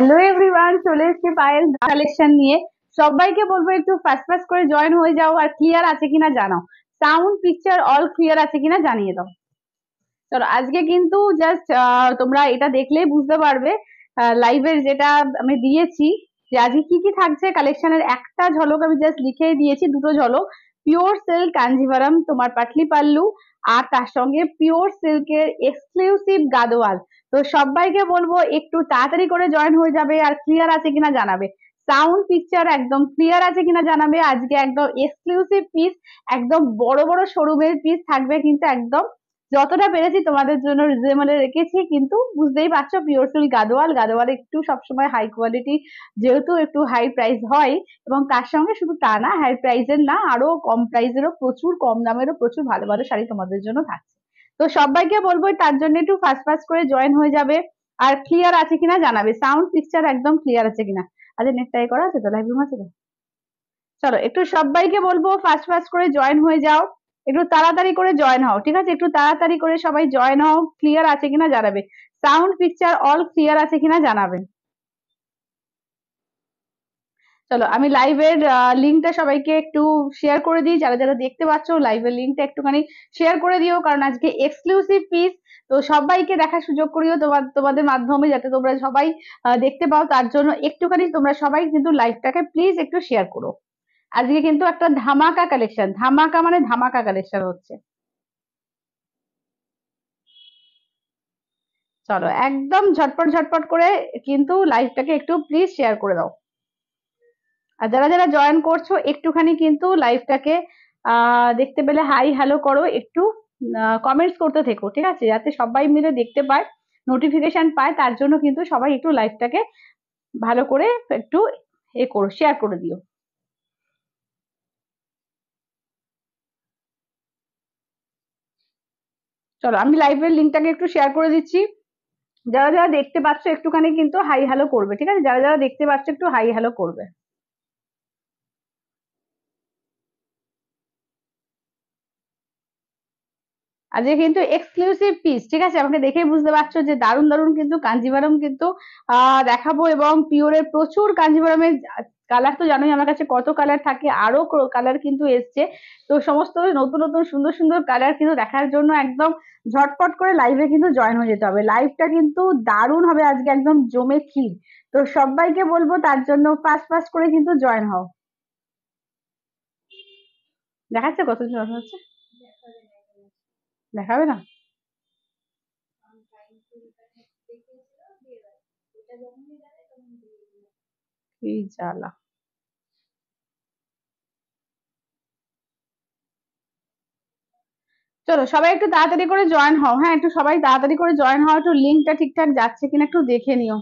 Hello everyone চলে এসেছি Payel collection নিয়ে সবাইকে বলবো একটু ফার্স্ট ফার্স্ট করে জয়েন হয়ে যাও আর ক্লিয়ার আছে কিনা জানাও সাউন্ড পিকচার অল ক্লিয়ার আছে কিনা জানিয়ে দাও চলো আজকে কিন্তু জাস্ট তোমরা এটা দেখলেই বুঝতে পারবে লাইভের যেটা আমি দিয়েছি যে আজকে কি কি থাকছে কালেকশনের একটা ঝলক আমি জাস্ট লিখে দিয়েছি দুটো ঝলক পিওর সিল্ক কাঞ্জিভারম তোমার পাটলি পাল্লু আর তার সঙ্গে পিওর সিল্কের এক্সক্লুসিভ গাদোয়াল তো সবাইকে বলবো একটু তাড়াতাড়ি করে জয়েন হয়ে যাবে আর ক্লিয়ার আছে কিনা জানাবে সাউন্ড পিকচার একদম ক্লিয়ার আছে কিনা জানাবে আজকে একদম এক্সক্লুসিভ পিস একদম বড় বড় শোরুমের পিস থাকবে কিন্তু একদম যতটা পেরেছি তোমাদের জন্য রিজনেবলে রেখেছি কিন্তু বুঝতেই পারছো পিওর গাদোয়াল গাদোয়াল একটু সবসময় হাই কোয়ালিটি যেহেতু একটু হাই প্রাইস হয় এবং তার সঙ্গে শুধু তা না হাই প্রাইসের না আরো কম প্রাইসেরও প্রচুর কম দামেরও প্রচুর ভালো ভালো শাড়ি তোমাদের জন্য থাকছে তো সবাইকে বলবো তার জন্য একটু ফাস্ট ফাস্ট করে জয়েন হয়ে যাবে আর ক্লিয়ার আছে কিনা জানাবে সাউন্ড পিকচার একদম ক্লিয়ার আছে কিনা আজ নেটটাই করা আছে তো লাইভ রুম আছে তো চলো একটু সবাইকে বলবো ফাস্ট ফাস্ট করে জয়েন হয়ে যাও একটু তাড়াতাড়ি করে জয়েন হও ঠিক আছে একটু তাড়াতাড়ি করে সবাই জয়েন হও ক্লিয়ার আছে কিনা জানাবে সাউন্ড পিকচার অল ক্লিয়ার আছে কিনা জানাবেন চলো আমি লাইভের লিঙ্কটা সবাইকে একটু শেয়ার করে দিই যারা যারা দেখতে পাচ্ছ লাইভের লিঙ্কটা একটুখানি শেয়ার করে দিও কারণ আজকে এক্সক্লুসিভ পিস তো সবাইকে দেখার সুযোগ করিও তোমার তোমাদের মাধ্যমে যাতে তোমরা সবাই দেখতে পাও তার জন্য একটুখানি তোমরা সবাই কিন্তু লাইভটাকে প্লিজ একটু শেয়ার করো আজকে কিন্তু একটা ধামাকা কালেকশন ধামাকা মানে ধামাকা কালেকশন হচ্ছে চলো একদম ঝটপট ঝটপট করে কিন্তু লাইভটাকে একটু প্লিজ শেয়ার করে দাও আর যারা যারা জয়েন করছো একটুখানি কিন্তু লাইভটাকে দেখতে পেলে হাই হ্যালো করো একটু কমেন্টস করতে থেকো ঠিক আছে যাতে সবাই মিলে দেখতে পায় নোটিফিকেশন পায় তার জন্য কিন্তু সবাই একটু লাইভটাকে ভালো করে একটু এ করো শেয়ার করে দিও চলো আমি লাইভের লিঙ্কটাকে একটু শেয়ার করে দিচ্ছি যারা যারা দেখতে পাচ্ছ একটুখানি কিন্তু হাই হ্যালো করবে ঠিক আছে যারা যারা দেখতে পাচ্ছ একটু হাই হ্যালো করবে আজকে কিন্তু এক্সক্লুসিভ পিস ঠিক আছে আমাকে দেখে বুঝতে পারছো যে দারুণ দারুণ কিন্তু কাঞ্জিভারম কিন্তু দেখাবো এবং পিওরের প্রচুর কাঞ্জিভারমের কালার তো জানোই আমার কাছে কত কালার থাকে আরো কালার কিন্তু এসছে তো সমস্ত নতুন নতুন সুন্দর সুন্দর কালার কিন্তু দেখার জন্য একদম ঝটপট করে লাইভে কিন্তু জয়েন হয়ে যেতে হবে লাইভটা কিন্তু দারুণ হবে আজকে একদম জমে ক্ষীর তো সবাইকে বলবো তার জন্য ফার্স্ট ফার্স্ট করে কিন্তু জয়েন হও দেখাচ্ছে কত জন হচ্ছে দেখাবে না এই জ্বালা চলো সবাই একটু তাড়াতাড়ি করে জয়েন হও হ্যাঁ একটু সবাই তাড়াতাড়ি করে জয়েন হও একটু লিঙ্কটা ঠিকঠাক যাচ্ছে কিনা একটু দেখে নিও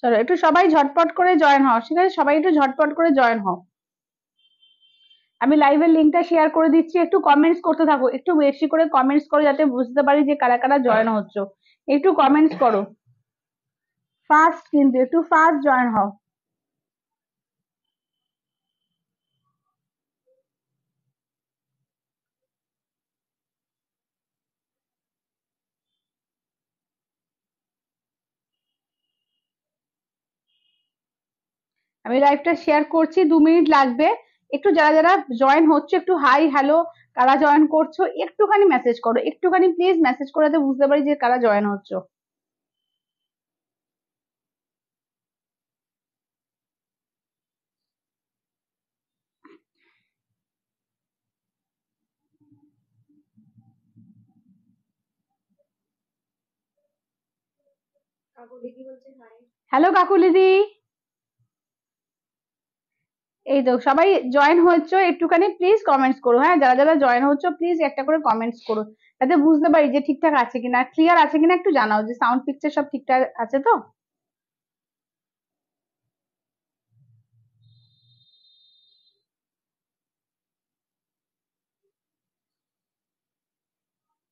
চলো একটু সবাই ঝটপট করে জয়েন হও ঠিক আছে সবাই একটু ঝটপট করে জয়েন হও আমি লাইভের লিঙ্কটা শেয়ার করে দিচ্ছি একটু কমেন্টস করতে থাকো একটু বেশি করে কমেন্টস করো যাতে বুঝতে পারি যে কারা কারা জয়েন হচ্ছো একটু কমেন্টস করো ফার্স্ট কিন্তু একটু ফার্স্ট জয়েন হও আমি লাইভটা শেয়ার করছি দু মিনিট লাগবে একটু যারা যারা জয়েন হচ্ছে একটু হাই হ্যালো কারা জয়েন করছো একটুখানি মেসেজ করো একটুখানি প্লিজ মেসেজ করে বুঝতে পারি যে কারা জয়েন হচ্ছো হ্যালো কাকুলিদি এই তো সবাই জয়েন হচ্ছ একটুখানি প্লিজ কমেন্টস করো হ্যাঁ যারা যারা জয়েন হচ্ছ প্লিজ একটা করে কমেন্টস করো যাতে বুঝতে পারি যে ঠিকঠাক আছে কিনা ক্লিয়ার আছে কিনা একটু জানাও যে সাউন্ড পিকচার সব ঠিকঠাক আছে তো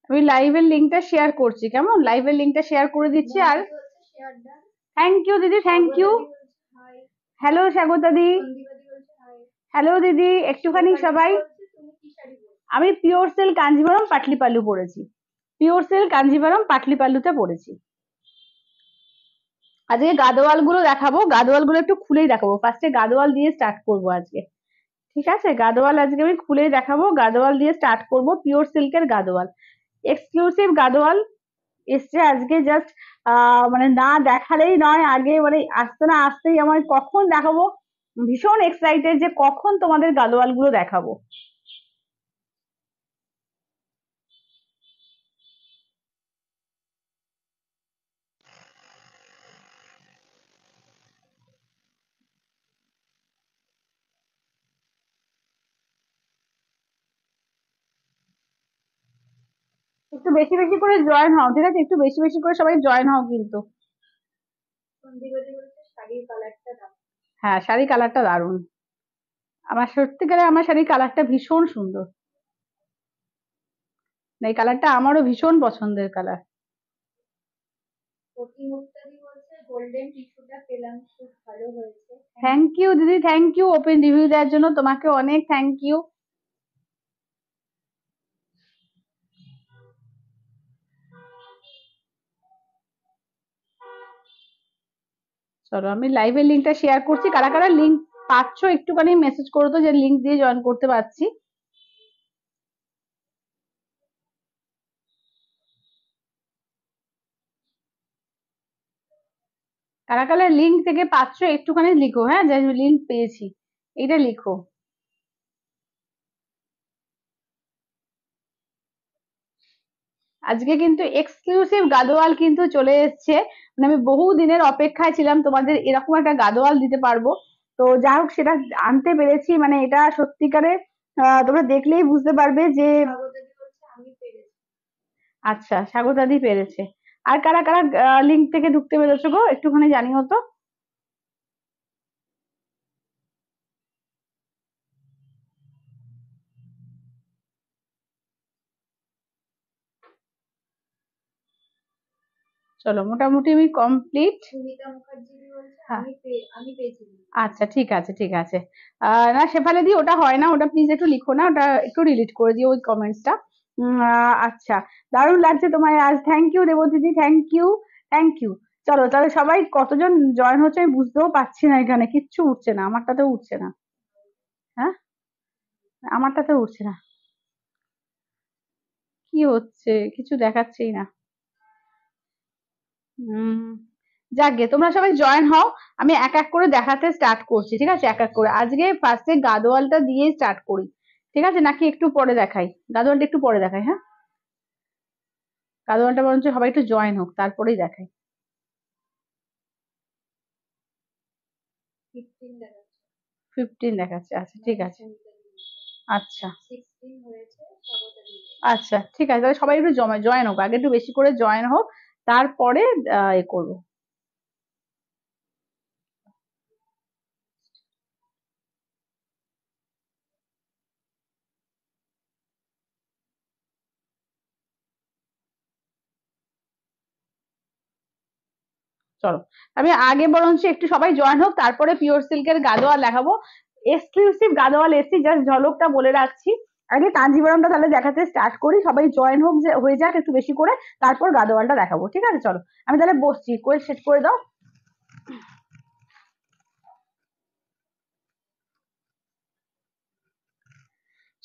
আমি লাইভের লিঙ্কটা শেয়ার করছি কেমন লাইভের লিঙ্কটা শেয়ার করে দিচ্ছি আর থ্যাংক ইউ দিদি থ্যাংক ইউ হ্যালো স্বাগতাদি হ্যালো দিদি একটুখানি সবাই আমি পিওর সেল কাঞ্জিভারম পাটলিপাল্লু পড়েছি পিওর সেল কাঞ্জিভারম পাটলিপাল্লুতে পড়েছি আজকে গাদোয়াল গুলো দেখাবো গাদোয়াল গুলো একটু খুলেই দেখাবো ফার্স্টে গাদোয়াল দিয়ে স্টার্ট করব আজকে ঠিক আছে গাদোয়াল আজকে আমি খুলেই দেখাবো গাদোয়াল দিয়ে স্টার্ট করব পিওর সিল্কের গাদোয়াল এক্সক্লুসিভ গাদোয়াল এসছে আজকে জাস্ট মানে না দেখালেই নয় আগে মানে আসতে না আসতেই আমার কখন দেখাবো ভীষণ এক্সাইটেড যে কখন তোমাদের গালোয়াল গুলো দেখাবো একটু বেশি বেশি করে জয়েন হও ঠিক আছে একটু বেশি বেশি করে সবাই জয়েন হও কিন্তু শাড়ির কালারটা হ্যাঁ শাড়ি কালারটা দারুন আমার সত্যিকারে আমার শাড়ির কালারটা ভীষণ সুন্দর এই কালারটা আমারও ভীষণ পছন্দের কালার থ্যাংক ইউ দিদি থ্যাংক ইউ ওপেন রিভিউ দেওয়ার জন্য তোমাকে অনেক থ্যাংক ইউ চলো আমি লাইভের লিঙ্কটা শেয়ার করছি কারা কারা লিঙ্ক পাচ্ছ একটুখানি মেসেজ করো তো যে লিঙ্ক দিয়ে জয়েন করতে পারছি কারা কারা লিঙ্ক থেকে পাচ্ছ একটুখানি লিখো হ্যাঁ যে লিঙ্ক পেয়েছি এটা লিখো আজকে কিন্তু এক্সক্লুসিভ গাদোয়াল কিন্তু চলে এসছে মানে আমি বহু দিনের অপেক্ষায় ছিলাম তোমাদের এরকম একটা গাদোয়াল দিতে পারবো তো যাই হোক সেটা আনতে পেরেছি মানে এটা সত্যিকারে তোমরা দেখলেই বুঝতে পারবে যে আচ্ছা স্বাগতাদি পেরেছে আর কারা কারা লিঙ্ক থেকে ঢুকতে পেরেছো গো একটুখানি জানিও তো চলো মোটামুটি আমি কমপ্লিট হ্যাঁ। আচ্ছা ঠিক আছে ঠিক আছে না সেফালে দি ওটা হয় না ওটা প্লিজ একটু লিখো না ওটা একটু ডিলিট করে দিও ওই কমেন্টসটা আচ্ছা দারুণ লাগছে তোমায় আজ থ্যাংক ইউ দেব দিদি থ্যাংক ইউ থ্যাংক ইউ চলো তাহলে সবাই কতজন জয়েন হচ্ছে আমি বুঝতেও পারছি না এখানে কিচ্ছু উঠছে না আমারটাতেও উঠছে না হ্যাঁ আমারটাতে উঠছে না কি হচ্ছে কিছু দেখাচ্ছেই না হুম যাকগে তোমরা সবাই জয়েন হও আমি এক এক করে দেখাতে স্টার্ট করছি ঠিক আছে এক এক করে আজকে ফার্স্টে গাদোয়ালটা দিয়ে স্টার্ট করি ঠিক আছে নাকি একটু পরে দেখাই গাদোয়ালটা একটু পরে দেখাই হ্যাঁ গাদোয়ালটা বরঞ্চ সবাই একটু জয়েন হোক তারপরেই দেখাই ফিফটিন দেখাচ্ছে আচ্ছা ঠিক আছে আচ্ছা আচ্ছা ঠিক আছে তাহলে সবাই একটু জয়েন হোক আগে একটু বেশি করে জয়েন হোক তারপরে এ করব চলো আমি আগে বরঞ্চ একটু সবাই জয়েন হোক তারপরে পিওর সিল্কের গাদোয়াল দেখাবো এক্সক্লুসিভ গাদোয়াল এসছি জাস্ট ঝলকটা বলে রাখছি আগে কাঞ্জিবরমটা তাহলে দেখাতে স্টার্ট করি সবাই জয়েন হোক যে হয়ে যাক একটু বেশি করে তারপর গাদোয়ালটা দেখাবো ঠিক আছে চলো আমি তাহলে বসছি কোয়েল শেষ করে দাও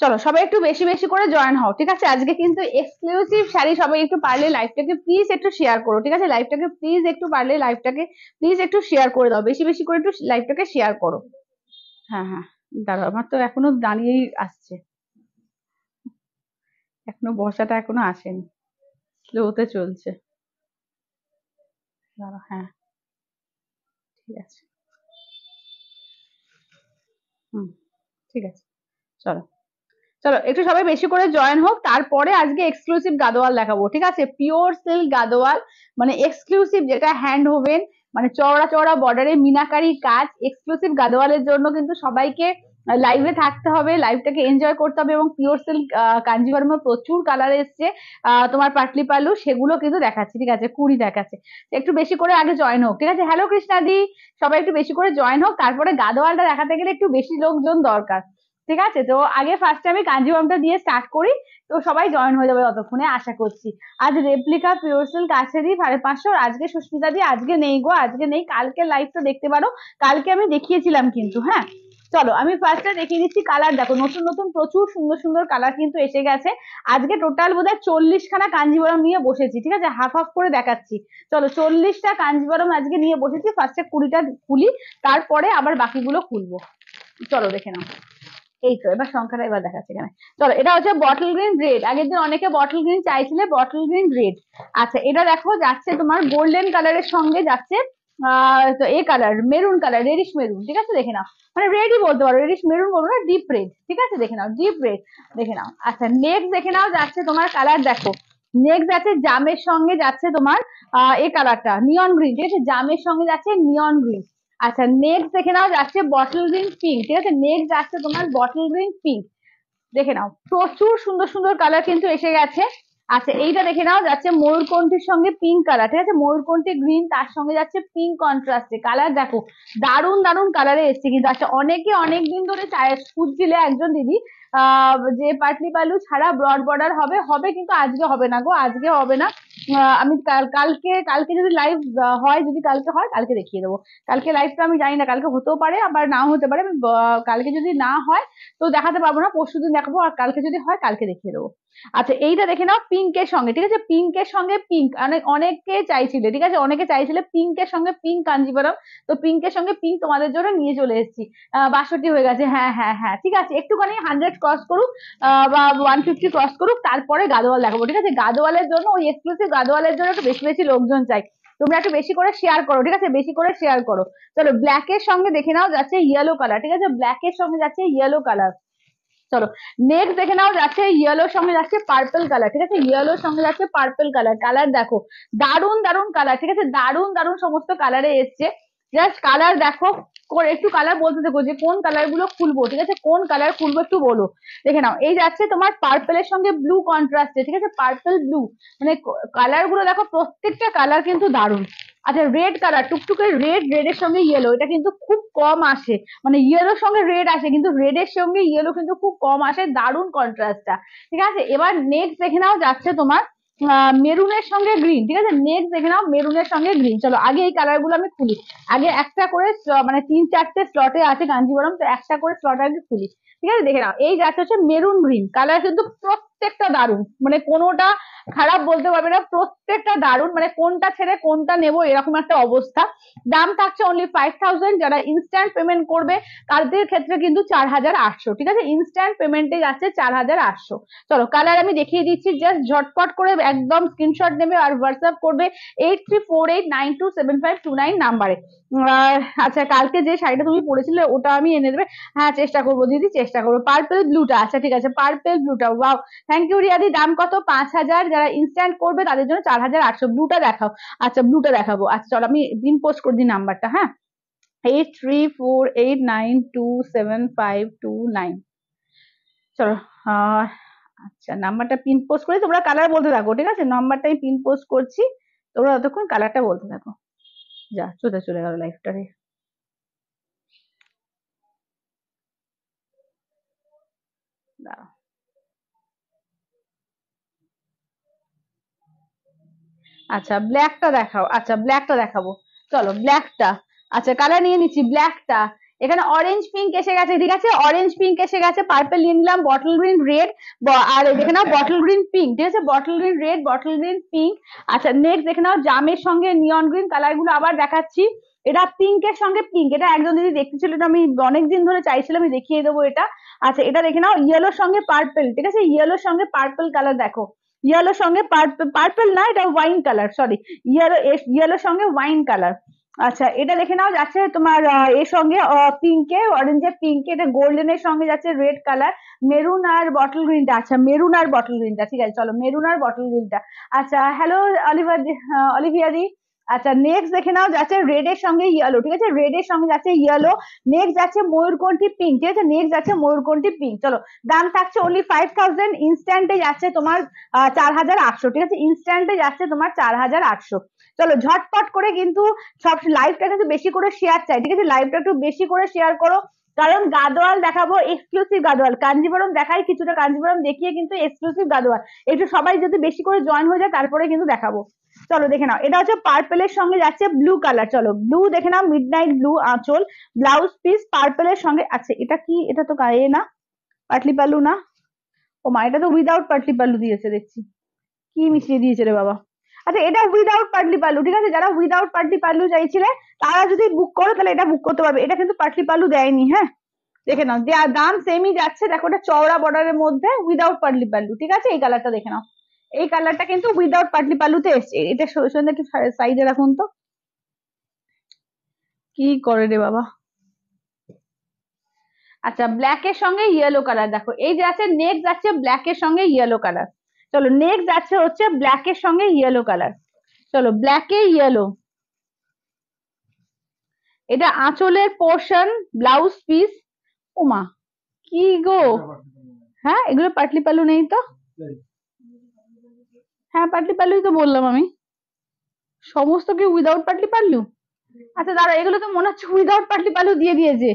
চলো সবাই একটু বেশি বেশি করে জয়েন হও ঠিক আছে আজকে কিন্তু এক্সক্লুসিভ শাড়ি সবাই একটু পারলে লাইভটাকে প্লিজ একটু শেয়ার করো ঠিক আছে লাইভটাকে প্লিজ একটু পারলে লাইভটাকে প্লিজ একটু শেয়ার করে দাও বেশি বেশি করে একটু লাইভটাকে শেয়ার করো হ্যাঁ হ্যাঁ দাঁড়াও আমার তো এখনো দাঁড়িয়েই আসছে এখনো বসাটা এখনো আসেনি স্লোতে চলছে হ্যাঁ ঠিক আছে হুম ঠিক আছে চলো চলো একটু সবাই বেশি করে জয়েন হোক তারপরে আজকে এক্সক্লুসিভ গাদোয়াল দেখাবো ঠিক আছে পিওর সিল্ক গাদোয়াল মানে এক্সক্লুসিভ যেটা হ্যান্ড হোভেন মানে চওড়া চওড়া বর্ডারে মিনাকারি কাজ এক্সক্লুসিভ গাদোয়ালের জন্য কিন্তু সবাইকে লাইভে থাকতে হবে লাইভটাকে এনজয় করতে হবে এবং পিওর সিল্ক কাঞ্জিভারমে প্রচুর কালার এসছে তোমার পাটলি পালু সেগুলো কিন্তু দেখাচ্ছি ঠিক আছে কুড়ি দেখাচ্ছে একটু বেশি করে আগে জয়েন হোক ঠিক আছে হ্যালো কৃষ্ণাদি সবাই একটু বেশি করে জয়েন হোক তারপরে গাদোয়ালটা দেখাতে গেলে একটু বেশি লোকজন দরকার ঠিক আছে তো আগে ফার্স্টে আমি কাঞ্জিভারমটা দিয়ে স্টার্ট করি তো সবাই জয়েন হয়ে যাবে অতক্ষণে আশা করছি আজ রেপ্লিকা আছে দি সাড়ে পাঁচশো আজকে সুস্মিতা দি আজকে নেই গো আজকে নেই কালকে লাইভটা দেখতে পারো কালকে আমি দেখিয়েছিলাম কিন্তু হ্যাঁ চলো আমি ফার্স্টটা দেখিয়ে দিচ্ছি কালার দেখো নতুন নতুন প্রচুর সুন্দর সুন্দর কালার কিন্তু এসে গেছে আজকে টোটাল বোধ হয় চল্লিশখানা কাঞ্জিবরম নিয়ে বসেছি ঠিক আছে হাফ হাফ করে দেখাচ্ছি চলো চল্লিশটা কাঞ্জিবরম আজকে নিয়ে বসেছি ফার্স্টে কুড়িটা খুলি তারপরে আবার বাকিগুলো খুলবো চলো দেখে নাও এই তো এবার সংখ্যাটা এবার দেখাচ্ছে এখানে চলো এটা হচ্ছে বটল গ্রিন রেড আগের দিন অনেকে বটল গ্রিন চাইছিলে বটল গ্রিন রেড আচ্ছা এটা দেখো যাচ্ছে তোমার গোল্ডেন কালারের সঙ্গে যাচ্ছে তো এ colour maroon colour reddish maroon ঠিক আছে দেখে নাও মানে রেডি বলতে পারো রেডিশ মেরুন বলবো না ডিপ রেড ঠিক আছে দেখে নাও ডিপ রেড দেখে নাও আচ্ছা নেক্সট দেখে নাও যাচ্ছে তোমার কালার দেখো নেক্সট যাচ্ছে জামের সঙ্গে যাচ্ছে তোমার এ কালারটা নিয়ন গ্রিন ঠিক আছে জামের সঙ্গে যাচ্ছে নিয়ন গ্রিন আচ্ছা নেক্সট দেখে নাও যাচ্ছে বটল গ্রিন পিঙ্ক ঠিক আছে নেক্সট যাচ্ছে তোমার বটল গ্রিন পিঙ্ক দেখে নাও প্রচুর সুন্দর সুন্দর কালার কিন্তু এসে গেছে আচ্ছা এইটা দেখে নাও যাচ্ছে ময়ূরকণ্ঠীর সঙ্গে পিঙ্ক কালার ঠিক আছে ময়ূরকণ্ঠী গ্রিন তার সঙ্গে যাচ্ছে পিঙ্ক কন্ট্রাস্টে কালার দেখো দারুন দারুন কালারে এসছে কিন্তু আচ্ছা অনেকে অনেক দিন ধরে খুঁজছিলে একজন দিদি আহ যে পাটলি পালু ছাড়া ব্রড বর্ডার হবে হবে কিন্তু আজকে হবে না গো আজকে হবে না আমি কালকে কালকে যদি লাইভ হয় যদি কালকে হয় কালকে দেখিয়ে দেবো কালকে লাইভটা আমি জানি না কালকে হতেও পারে আবার নাও হতে পারে আমি কালকে যদি না হয় তো দেখাতে পারবো না পরশু দিন দেখাবো আর কালকে যদি হয় কালকে দেখিয়ে দেবো আচ্ছা এইটা দেখে নাও পিঙ্কের সঙ্গে ঠিক আছে পিঙ্কের সঙ্গে পিঙ্ক মানে অনেক অনেকে চাইছিলে ঠিক আছে অনেকে চাইছিলে পিঙ্কের সঙ্গে পিঙ্ক কাঞ্জিবরম তো পিঙ্কের সঙ্গে পিঙ্ক তোমাদের জন্য নিয়ে চলে এসেছি বাষট্টি হয়ে গেছে হ্যাঁ হ্যাঁ হ্যাঁ ঠিক আছে একটুখানি হান্ড্রেড ক্রস করুক বা ওয়ান ফিফটি ক্রস করুক তারপরে গাদোয়াল দেখাবো ঠিক আছে গাদোয়ালের জন্য ওই এক্সক্লুসিভ গাদওয়ালের জন্য একটু বেশি বেশি লোকজন চাই তোমরা একটু বেশি করে শেয়ার করো ঠিক আছে বেশি করে শেয়ার করো চলো ব্ল্যাক এর সঙ্গে দেখে নাও যাচ্ছে ইয়েলো কালার ঠিক আছে ব্ল্যাক এর সঙ্গে যাচ্ছে ইয়েলো কালার চলো নেক্সট দেখে নাও যাচ্ছে ইয়েলোর সঙ্গে যাচ্ছে পার্পল কালার ঠিক আছে ইয়েলোর সঙ্গে যাচ্ছে পার্পল কালার কালার দেখো দারুন দারুন কালার ঠিক আছে দারুন দারুন সমস্ত কালারে এসছে জাস্ট কালার দেখো একটু কালার বলতে দেখো যে কোন কালার গুলো খুলবো ঠিক আছে কোন কালার খুলবো একটু বলো দেখে নাও এই যাচ্ছে তোমার পার্পেলের সঙ্গে ব্লু কন্ট্রাস্টে ঠিক আছে পার্পেল ব্লু মানে কালার গুলো দেখো প্রত্যেকটা কালার কিন্তু দারুণ আচ্ছা রেড কালার টুকটুকে রেড রেডের সঙ্গে ইয়েলো এটা কিন্তু খুব কম আসে মানে ইয়েলোর সঙ্গে রেড আসে কিন্তু রেডের সঙ্গে ইয়েলো কিন্তু খুব কম আসে দারুণ কন্ট্রাস্টটা ঠিক আছে এবার নেক্সট দেখে নাও যাচ্ছে তোমার মেরুনের সঙ্গে গ্রিন ঠিক আছে নেক্সট দেখে নাও মেরুনের সঙ্গে গ্রিন চলো আগে এই কালার গুলো আমি খুলি আগে একটা করে মানে তিন চারটে স্লটে আছে কাঞ্জিবরম তো একটা করে স্লট আগে খুলি ঠিক আছে দেখে নাও এই গাছটা হচ্ছে মেরুন গ্রিন কালার কিন্তু প্রত্যেকটা দারুন মানে কোনোটা খারাপ বলতে পারবে না প্রত্যেকটা দারুণ মানে কোনটা ছেড়ে কোনটা নেব এরকম একটা অবস্থা দাম থাকছে অনলি ফাইভ থাউজেন্ড যারা ইনস্ট্যান্ট পেমেন্ট করবে তাদের ক্ষেত্রে কিন্তু চার হাজার আটশো ঠিক আছে ইনস্ট্যান্ট পেমেন্টে যাচ্ছে চার হাজার আটশো চলো কালার আমি দেখিয়ে দিচ্ছি জাস্ট ঝটপট করে একদম স্ক্রিনশট নেবে আর হোয়াটসঅ্যাপ করবে eight three four eight nine two seven five two nine নাম্বারে আচ্ছা কালকে যে শাড়িটা তুমি পরেছিলে ওটা আমি এনে দেবে হ্যাঁ চেষ্টা করবো দিদি চেষ্টা করবো পার্পেল ব্লুটা আচ্ছা ঠিক আছে পার্পেল ব্লুটা ওয়াও থ্যাংক ইউ রিয়াদি দাম কত পাঁচ হাজার যারা ইনস্ট্যান্ট করবে তাদের জন্য চার হাজার আটশো ব্লুটা দেখাও আচ্ছা ব্লুটা দেখাবো আচ্ছা চলো আমি দিন পোস্ট করে দিই নাম্বারটা হ্যাঁ eight three four eight nine two seven five two nine চলো আচ্ছা নাম্বারটা পিন পোস্ট করে তোমরা কালার বলতে থাকো ঠিক আছে নাম্বারটা আমি পিন পোস্ট করছি তোমরা ততক্ষণ কালারটা বলতে থাকো যা চলে চলে গেল লাইফটা রে দাঁড়াও আচ্ছা ব্ল্যাকটা দেখাও আচ্ছা ব্ল্যাকটা দেখাবো চলো ব্ল্যাকটা আচ্ছা কালার নিয়ে নিচ্ছি ব্ল্যাকটা এখানে অরেঞ্জ পিঙ্ক এসে গেছে ঠিক আছে অরেঞ্জ পিঙ্ক এসে গেছে পার্পেল নিয়ে নিলাম বটল গ্রিন রেড আর দেখে নাও বটল গ্রিন পিঙ্ক ঠিক আছে bottle green red bottle green pink আচ্ছা নেক্সট দেখে নাও জামের সঙ্গে নিয়ন গ্রিন কালার গুলো আবার দেখাচ্ছি এটা পিঙ্কের সঙ্গে পিঙ্ক এটা একজন দিদি দেখতেছিল এটা আমি অনেকদিন ধরে চাইছিলাম আমি দেখিয়ে দেবো এটা আচ্ছা এটা দেখে নাও ইয়েলোর সঙ্গে পার্পেল ঠিক আছে ইয়েলোর সঙ্গে পার্পল কালার দেখো ইয়েলোর সঙ্গে পার্পল না এটা ওয়াইন কালার সরি ইয়েলো ইয়েলোর সঙ্গে ওয়াইন কালার আচ্ছা এটা দেখে নাও যাচ্ছে তোমার এর সঙ্গে পিঙ্কে অরেঞ্জের পিঙ্কে এটা গোল্ডেনের সঙ্গে যাচ্ছে রেড কালার মেরুন আর বটল গ্রিনটা আচ্ছা মেরুন আর বটল গ্রিনটা ঠিক আছে চলো মেরুন আর বটল গ্রিনটা আচ্ছা হ্যালো অলিভার অলিভিয়া দি আচ্ছা নেক্সট দেখে নাও যাচ্ছে রেড এর সঙ্গে ইয়েলো ঠিক আছে রেড এর সঙ্গে যাচ্ছে ইয়েলো নেক্সট যাচ্ছে ময়ূরকণ্ঠী পিঙ্ক ঠিক আছে নেক্সট যাচ্ছে ময়ূরকণ্ঠী পিঙ্ক চলো দাম থাকছে অনলি ফাইভ থাউজেন্ড ইনস্ট্যান্টে যাচ্ছে তোমার চার হাজার আটশো ঠিক আছে ইনস্ট্যান্টে যাচ্ছে তোমার চার হাজার আটশো চলো ঝটপট করে কিন্তু সব লাইভটা কিন্তু বেশি করে শেয়ার চাই ঠিক আছে লাইভটা একটু বেশি করে শেয়ার করো কারণ গাদোয়াল দেখাবো এক্সক্লুসিভ গাদোয়াল কাঞ্জিবরম দেখাই কিছুটা কাঞ্জিবরম দেখিয়ে কিন্তু এক্সক্লুসিভ গাদোয়াল একটু সবাই যদি বেশি করে জয়েন হয়ে যায় তারপরে কিন্তু দেখাবো চলো দেখে নাও এটা হচ্ছে পার্পেলের সঙ্গে যাচ্ছে ব্লু কালার চলো ব্লু দেখে নাও মিড নাইট ব্লু আঁচল ব্লাউজ পিস পার্পেলের সঙ্গে আছে এটা কি এটা তো গায়ে না পাটলি পাল্লু না ও মা এটা তো উইদাউট পাটলি পাল্লু দিয়েছে দেখছি কি মিশিয়ে দিয়েছে রে বাবা আচ্ছা এটা উইদাউট পার্টলি পার্লু ঠিক আছে যারা উইদাউট পার্টলি পার্লু চাইছিলে তারা যদি বুক করো তাহলে এটা বুক করতে পারবে এটা কিন্তু পার্টলি পার্লু দেয়নি হ্যাঁ দেখে নাও দাম সেমই যাচ্ছে দেখো এটা চওড়া বর্ডারের মধ্যে উইদাউট পার্লি পার্লু ঠিক আছে এই কালারটা দেখে নাও এই কালারটা কিন্তু উইদাউট পার্টলি পার্লুতে এসছে এটা কি একটু সাইডে রাখুন তো কি করে রে বাবা আচ্ছা ব্ল্যাক এর সঙ্গে ইয়েলো কালার দেখো এই যে আছে নেক্সট যাচ্ছে ব্ল্যাক এর সঙ্গে ইয়েলো কালার চলো নেক্সট আছে হচ্ছে ব্ল্যাক এর সঙ্গে ইয়েলো কালার চলো ব্ল্যাকে ইয়েলো এটা আঁচলের পোর্শন ব্লাউজ পিস ওমা কি গো হ্যাঁ এগুলো পাটলি পালু নেই তো হ্যাঁ পাটলি পালুই তো বললাম আমি সমস্ত কি উইদাউট পাটলি পাল্লু আচ্ছা দাঁড়া এগুলো তো মনে হচ্ছে উইদাউট পাটলি পালু দিয়ে দিয়েছে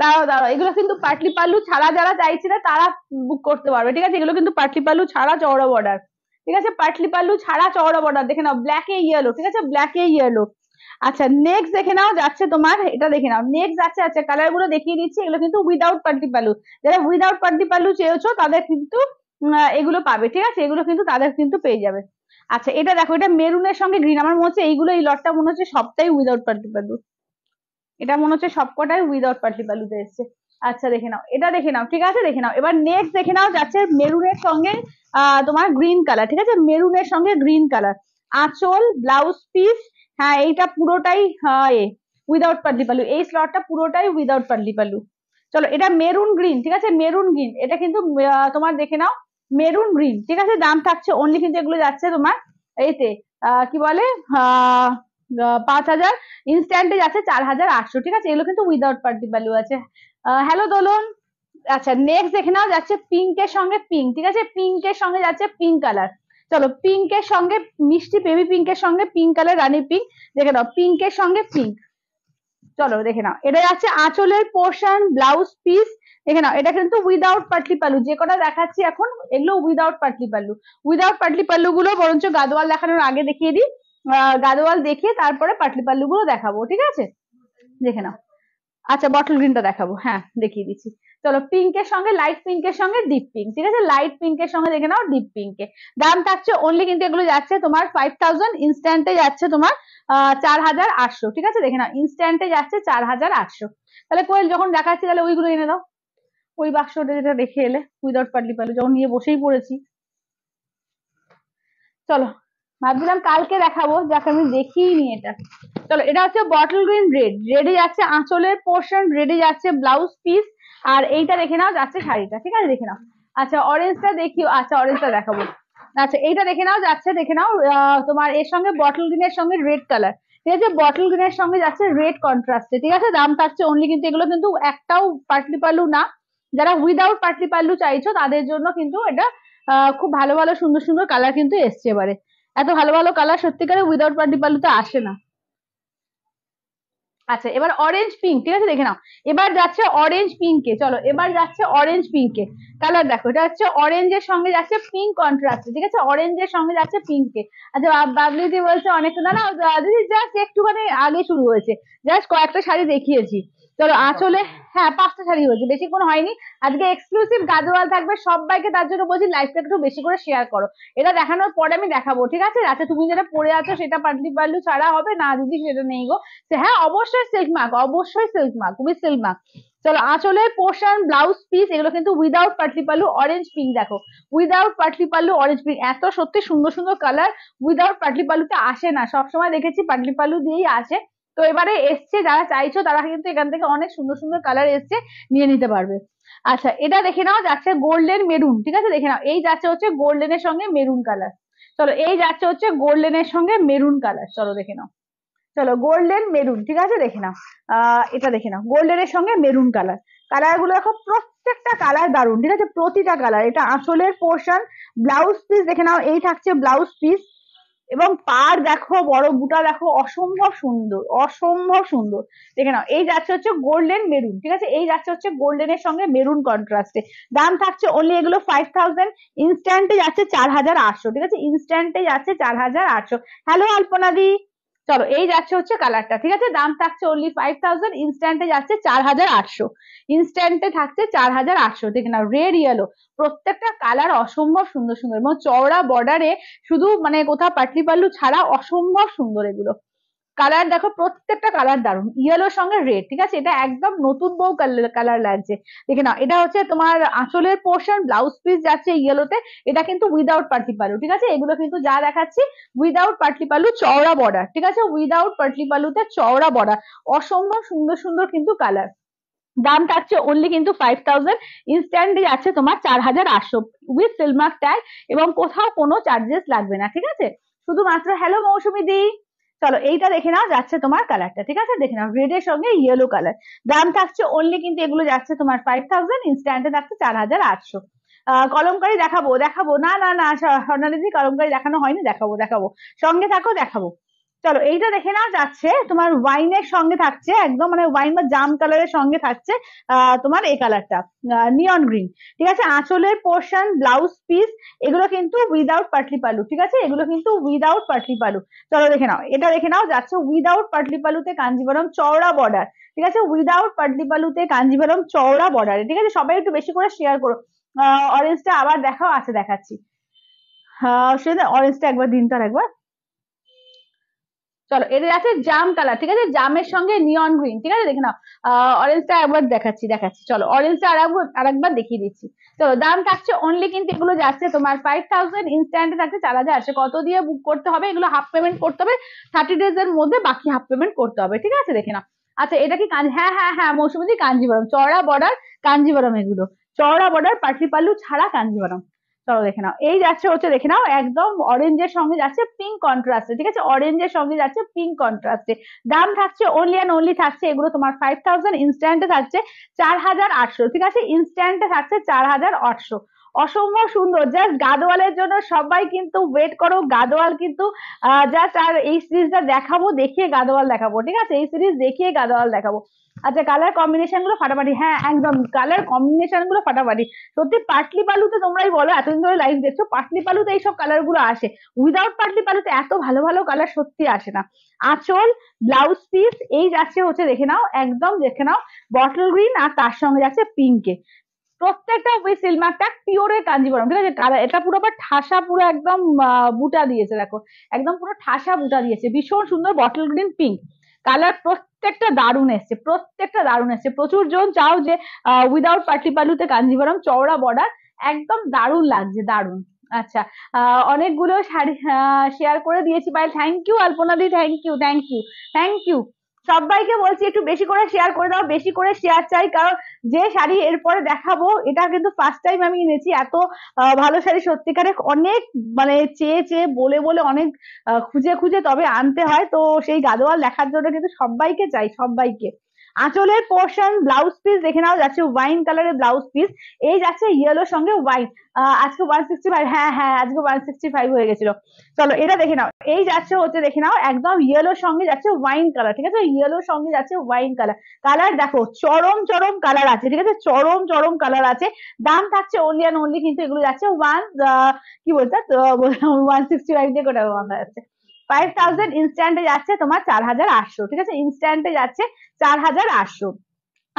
দাঁড়াও দাঁড়াও এগুলো কিন্তু পাটলি পাল্লু ছাড়া যারা চাইছে না তারা বুক করতে পারবে ঠিক আছে এগুলো কিন্তু পাটলি পাল্লু ছাড়া চওড়া বর্ডার ঠিক আছে পাটলি পাল্লু ছাড়া চওড়া বর্ডার দেখে নাও ব্ল্যাক এ ইয়েলো ঠিক আছে ব্ল্যাক এ ইয়েলো আচ্ছা নেক্সট দেখে নাও যাচ্ছে তোমার এটা দেখে নাও নেক্সট যাচ্ছে আচ্ছা কালার গুলো দেখিয়ে দিচ্ছি এগুলো কিন্তু উইদাউট পাটলি পাল্লু যারা উইদাউট পাটলি পাল্লু চেয়েছো তাদের কিন্তু এগুলো পাবে ঠিক আছে এগুলো কিন্তু তাদের কিন্তু পেয়ে যাবে আচ্ছা এটা দেখো এটা মেরুনের সঙ্গে গ্রিন আমার মনে হচ্ছে এইগুলো এই লটটা মনে হচ্ছে সবটাই উইদাউট পাটলি পাল্লু এটা মনে হচ্ছে সবকটাই উইদাউট পাটলি পালুতে এসছে আচ্ছা দেখে নাও এটা দেখে নাও ঠিক আছে দেখে নাও এবার নেক্সট দেখে নাও যাচ্ছে মেরুনের সঙ্গে তোমার গ্রিন কালার ঠিক আছে মেরুনের সঙ্গে গ্রিন কালার আঁচল ব্লাউজ পিস হ্যাঁ এইটা পুরোটাই এ উইদাউট পাটলি পালু এই স্লটটা পুরোটাই উইদাউট পাটলি পালু চলো এটা মেরুন গ্রিন ঠিক আছে মেরুন গ্রিন এটা কিন্তু তোমার দেখে নাও মেরুন গ্রিন ঠিক আছে দাম থাকছে অনলি কিন্তু এগুলো যাচ্ছে তোমার এতে কি বলে আহ পাঁচ হাজার ইনস্ট্যান্টেজ আছে চার হাজার আটশো ঠিক আছে এগুলো কিন্তু উইদাউট পার্টি ভ্যালু আছে হ্যালো দোলন আচ্ছা নেক্সট দেখে নাও যাচ্ছে পিঙ্কের সঙ্গে পিঙ্ক ঠিক আছে পিঙ্কের সঙ্গে যাচ্ছে পিঙ্ক কালার চলো পিঙ্কের সঙ্গে মিষ্টি বেবি পিঙ্কের সঙ্গে পিঙ্ক কালার রানী পিঙ্ক দেখে নাও পিঙ্কের সঙ্গে পিঙ্ক চলো দেখে নাও এটা যাচ্ছে আঁচলের পোর্শন ব্লাউজ পিস দেখে নাও এটা কিন্তু উইদাউট পাটলি পাল্লু যে কটা দেখাচ্ছি এখন এগুলো উইদাউট পাটলি পাল্লু উইদাউট পার্টলি পাল্লু গুলো বরঞ্চ গাদোয়াল দেখানোর আগে দেখিয়ে দিই গাদোয়াল দেখিয়ে তারপরে পাল্লু গুলো দেখাবো ঠিক আছে দেখে নাও আচ্ছা বটল গ্রিনটা দেখাবো হ্যাঁ দেখিয়ে দিচ্ছি চলো পিঙ্কের সঙ্গে লাইট পিঙ্কের সঙ্গে ডিপ পিঙ্ক ঠিক আছে লাইট পিঙ্কের সঙ্গে দেখে নাও ডিপ পিঙ্কে দাম থাকছে অনলি কিন্তু এগুলো যাচ্ছে তোমার ফাইভ থাউজেন্ড ইনস্ট্যান্টে যাচ্ছে তোমার চার হাজার আটশো ঠিক আছে দেখে নাও ইনস্ট্যান্টে যাচ্ছে চার হাজার আটশো তাহলে কোয়েল যখন দেখাচ্ছি তাহলে ওইগুলো এনে দাও ওই বাক্সটা যেটা রেখে এলে উইদাউট পাটলি পাল্লু যখন নিয়ে বসেই পড়েছি চলো ভাবছিলাম কালকে দেখাবো যাকে আমি দেখিনি এটা চলো এটা হচ্ছে বটল গ্রিন রেড রেডে যাচ্ছে আঁচলের পোর্শন রেডে যাচ্ছে ব্লাউজ পিস আর এইটা দেখে নাও যাচ্ছে শাড়িটা ঠিক আছে দেখে নাও আচ্ছা অরেঞ্জটা দেখি আচ্ছা অরেঞ্জটা দেখাবো আচ্ছা এইটা দেখে নাও যাচ্ছে দেখে নাও তোমার এর সঙ্গে বটল গ্রিনের সঙ্গে রেড কালার ঠিক আছে বটল গ্রিনের সঙ্গে যাচ্ছে রেড কন্ট্রাস্টে ঠিক আছে দাম থাকছে অনলি কিন্তু এগুলো কিন্তু একটাও পাটলি পাল্লু না যারা উইদাউট পাটলি পাল্লু চাইছো তাদের জন্য কিন্তু এটা খুব ভালো ভালো সুন্দর সুন্দর কালার কিন্তু এসছে এবারে এত ভালো ভালো কালার সত্যিকারে উইদাউট পার্টি তো আসে না আচ্ছা এবার অরেঞ্জ পিঙ্ক ঠিক আছে দেখে নাও এবার যাচ্ছে অরেঞ্জ পিঙ্কে চলো এবার যাচ্ছে অরেঞ্জ পিঙ্কে কালার দেখো এটা হচ্ছে অরেঞ্জের সঙ্গে যাচ্ছে পিঙ্ক কন্ট্রাস্ট ঠিক আছে অরেঞ্জের সঙ্গে যাচ্ছে পিঙ্কে আচ্ছা বাবলিজি বলছে অনেক না না দিদি জাস্ট একটুখানি আগে শুরু হয়েছে জাস্ট কয়েকটা শাড়ি দেখিয়েছি চলো আঁচলে হ্যাঁ পাঁচটা শাড়ি হয়েছে বেশি কোনো হয়নি আজকে এক্সক্লুসিভ গাজোয়াল থাকবে সবাইকে তার জন্য বলছি লাইফটা একটু বেশি করে শেয়ার করো এটা দেখানোর পরে আমি দেখাবো ঠিক আছে রাতে তুমি যেটা পরে আছো হ্যাঁ। সেটা পাটলি পাল্লু ছাড়া হবে না দিদি সেটা নেই গো হ্যাঁ অবশ্যই সিল্ক মার্ক অবশ্যই সিল্ক মার্ক তুমি সিল্ক মার্ক চলো আঁচলে পোর্শন ব্লাউজ পিস এগুলো কিন্তু without patli pallu orange pink দেখো without patli pallu orange pink এত সত্যি সুন্দর সুন্দর কালার উইদাউট পাটলি পাল্লুতে আসে না সবসময় দেখেছি পাটলি পাল্লু দিয়েই আসে তো এবারে এসছে যারা চাইছো তারা কিন্তু এখান থেকে অনেক সুন্দর সুন্দর কালার এসছে নিয়ে নিতে পারবে আচ্ছা এটা দেখে নাও যাচ্ছে গোল্ডেন মেরুন ঠিক আছে দেখে নাও এই যাচ্ছে হচ্ছে গোল্ডেনের সঙ্গে মেরুন কালার চলো এই যাচ্ছে হচ্ছে গোল্ডেনের সঙ্গে মেরুন কালার চলো দেখে নাও চলো গোল্ডেন মেরুন ঠিক আছে দেখে নাও এটা দেখে নাও গোল্ডেনের সঙ্গে মেরুন কালার কালার গুলো দেখো প্রত্যেকটা কালার দারুন ঠিক আছে প্রতিটা কালার এটা আঁচলের পোর্শন ব্লাউজ পিস দেখে নাও এই থাকছে ব্লাউজ পিস এবং পার দেখো বড় বুটা দেখো অসম্ভব সুন্দর অসম্ভব সুন্দর দেখে নাও এই যাচ্ছে হচ্ছে গোল্ডেন মেরুন ঠিক আছে এই যাচ্ছে হচ্ছে গোল্ডেনের সঙ্গে মেরুন কন্ট্রাস্টে দাম থাকছে অনলি এগুলো ফাইভ থাউজেন্ড ইনস্ট্যান্টে যাচ্ছে চার হাজার আটশো ঠিক আছে ইনস্ট্যান্টে যাচ্ছে চার হাজার আটশো হ্যালো আলপনাদি চলো এই যাচ্ছে হচ্ছে কালারটা ঠিক আছে দাম থাকছে অনলি ফাইভ থাউজেন্ড ইনস্ট্যান্টে যাচ্ছে চার হাজার আটশো ইনস্ট্যান্টে থাকছে চার হাজার আটশো দেখে নাও রেড ইয়েলো প্রত্যেকটা কালার অসম্ভব সুন্দর সুন্দর এবং চওড়া বর্ডারে শুধু মানে কোথাও পাটলি পাল্লু ছাড়া অসম্ভব সুন্দর এগুলো কালার দেখো প্রত্যেকটা কালার দারুন ইয়েলোর সঙ্গে রেড ঠিক আছে এটা একদম নতুন বউ কালার লাগছে দেখে নাও এটা হচ্ছে তোমার আঁচলের পোর্শন ব্লাউজ পিস যাচ্ছে ইয়েলোতে এটা কিন্তু উইদাউট পার্টি পালু ঠিক আছে এগুলো কিন্তু যা দেখাচ্ছি উইদাউট পার্টি পালু চওড়া বর্ডার ঠিক আছে উইদাউট পার্টি পালুতে চওড়া বর্ডার অসম্ভব সুন্দর সুন্দর কিন্তু কালার দাম থাকছে অনলি কিন্তু ফাইভ থাউজেন্ড ইনস্ট্যান্ডে যাচ্ছে তোমার চার হাজার আটশো উইথ সিলমার্ক ট্যাগ এবং কোথাও কোনো চার্জেস লাগবে না ঠিক আছে শুধুমাত্র হ্যালো মৌসুমি দি চলো এইটা দেখে নাও যাচ্ছে তোমার কালারটা ঠিক আছে দেখে নাও রেডের এর সঙ্গে ইয়েলো কালার দাম থাকছে অনলি কিন্তু এগুলো যাচ্ছে তোমার ফাইভ থাউজেন্ড ইনস্ট্যান্টে থাকছে চার হাজার আটশো কলমকারি দেখাবো দেখাবো না না না স্বর্ণালীদি কলমকারি দেখানো হয়নি দেখাবো দেখাবো সঙ্গে থাকো দেখাবো চলো এইটা দেখে নাও যাচ্ছে তোমার ওয়াইনের সঙ্গে থাকছে একদম মানে ওয়াইন বা জাম কালারের সঙ্গে থাকছে তোমার এই কালারটা নিয়ন গ্রিন ঠিক আছে আঁচলের পোর্শন ব্লাউজ পিস এগুলো কিন্তু উইদাউট পাটলি পালু ঠিক আছে এগুলো কিন্তু উইদাউট পাটলি পালু চলো দেখে নাও এটা দেখে নাও যাচ্ছে উইদাউট পাটলি পালুতে কাঞ্জিবরম চওড়া বর্ডার ঠিক আছে উইদাউট পাটলি পালুতে কাঞ্জিবরম চওড়া বর্ডারে ঠিক আছে সবাই একটু বেশি করে শেয়ার করো অরেঞ্জটা আবার দেখাও আছে দেখাচ্ছি সেটা অরেঞ্জটা একবার দিন তার একবার চলো এদের আছে জাম কালার ঠিক আছে জামের সঙ্গে নিয়ন গ্রিন ঠিক আছে দেখে নাও অরেঞ্জটা একবার দেখাচ্ছি দেখাচ্ছি চলো অরেঞ্জটা আর একবার দেখিয়ে দিচ্ছি চলো দাম থাকছে অনলি কিন্তু এগুলো যাচ্ছে তোমার ফাইভ থাউজেন্ড ইনস্ট্যান্টে থাকছে চার হাজার আছে কত দিয়ে বুক করতে হবে এগুলো হাফ পেমেন্ট করতে হবে থার্টি ডেজ এর মধ্যে বাকি হাফ পেমেন্ট করতে হবে ঠিক আছে দেখে নাও আচ্ছা এটা কি হ্যাঁ হ্যাঁ হ্যাঁ মৌসুমী কাঞ্জিবরম চড়া বর্ডার কাঞ্জিবরম এগুলো চওড়া বর্ডার পাটলি ছাড়া কাঞ্জিবরম চলো দেখে নাও এই যাচ্ছে হচ্ছে দেখে নাও একদম অরেঞ্জের সঙ্গে যাচ্ছে পিঙ্ক কন্ট্রাস্টে ঠিক আছে অরেঞ্জের সঙ্গে যাচ্ছে পিঙ্ক কন্ট্রাস্টে দাম থাকছে অনলি অ্যান্ড অনলি থাকছে এগুলো তোমার ফাইভ থাউজেন্ড ইনস্ট্যান্টে থাকছে চার হাজার আটশো ঠিক আছে ইনস্ট্যান্টে থাকছে চার হাজার আটশো অসম্ভব সুন্দর জাস্ট গাদওয়ালের জন্য সবাই কিন্তু ওয়েট করো গাদওয়াল কিন্তু জাস্ট আর এই সিরিজটা দেখাবো দেখিয়ে গাদোয়াল দেখাবো ঠিক আছে এই সিরিজ দেখিয়ে গাদোয়াল দেখাবো আচ্ছা কালার কম্বিনেশন গুলো ফাটাফাটি হ্যাঁ একদম কালার কম্বিনেশন গুলো ফাটাফাটি সত্যি পাটলি পালুতে তোমরাই বলো এতদিন ধরে লাইভ দেখছো পাটলি পালুতে এইসব কালার গুলো আসে উইদাউট পাটলি পালুতে এত ভালো ভালো কালার সত্যি আসে না আঁচল ব্লাউজ পিস এই যাচ্ছে হচ্ছে দেখে নাও একদম দেখে নাও বটল গ্রিন আর তার সঙ্গে যাচ্ছে পিঙ্কে প্রত্যেকটা ওই সিলমারটা পিওরের কাঞ্জিবরম ঠিক আছে এটা পুরো আবার ঠাসা পুরো একদম বুটা দিয়েছে দেখো একদম পুরো ঠাসা বুটা দিয়েছে ভীষণ সুন্দর বটল গ্রিন পিঙ্ক কালার প্রত্যেকটা দারুণ এসছে প্রত্যেকটা দারুণ এসছে প্রচুর জন চাও যে উইদাউট পাটলি পালুতে কাঞ্জিবরম চওড়া বর্ডার একদম দারুণ লাগছে দারুণ আচ্ছা অনেকগুলো শাড়ি শেয়ার করে দিয়েছি ভাই থ্যাংক ইউ আলপনা দি thank you thank you thank you সবাইকে বলছি একটু বেশি করে শেয়ার করে দাও বেশি করে শেয়ার চাই কারণ যে শাড়ি এরপরে দেখাবো এটা কিন্তু ফার্স্ট টাইম আমি এনেছি এত ভালো শাড়ি সত্যিকারে অনেক মানে চেয়ে চেয়ে বলে বলে অনেক খুঁজে খুঁজে তবে আনতে হয় তো সেই গাদোয়াল দেখার জন্য কিন্তু সবাইকে চাই সবাইকে আঁচলের পোর্শন ব্লাউজ পিস দেখে নাও যাচ্ছে ওয়াইন কালারের ব্লাউজ পিস এই যাচ্ছে ইয়েলোর সঙ্গে হোয়াইট আজকে ওয়ান সিক্সটি ফাইভ হ্যাঁ হ্যাঁ আজকে ওয়ান সিক্সটি ফাইভ হয়ে গেছিল চলো এটা দেখে নাও এই যাচ্ছে হচ্ছে দেখে নাও একদম ইয়েলোর সঙ্গে যাচ্ছে ওয়াইন কালার ঠিক আছে ইয়েলোর সঙ্গে যাচ্ছে ওয়াইন কালার কালার দেখো চরম চরম কালার আছে ঠিক আছে চরম চরম কালার আছে দাম থাকছে অনলি অ্যান্ড অনলি কিন্তু এগুলো যাচ্ছে ওয়ান কি বলতে ওয়ান সিক্সটি ফাইভ দিয়ে কোটা যাচ্ছে ফাইভ থাউজেন্ড ইনস্ট্যান্টে যাচ্ছে তোমার চার হাজার আটশো ঠিক আছে ইনস্ট্যান্টে যাচ্ছে চার হাজার আটশো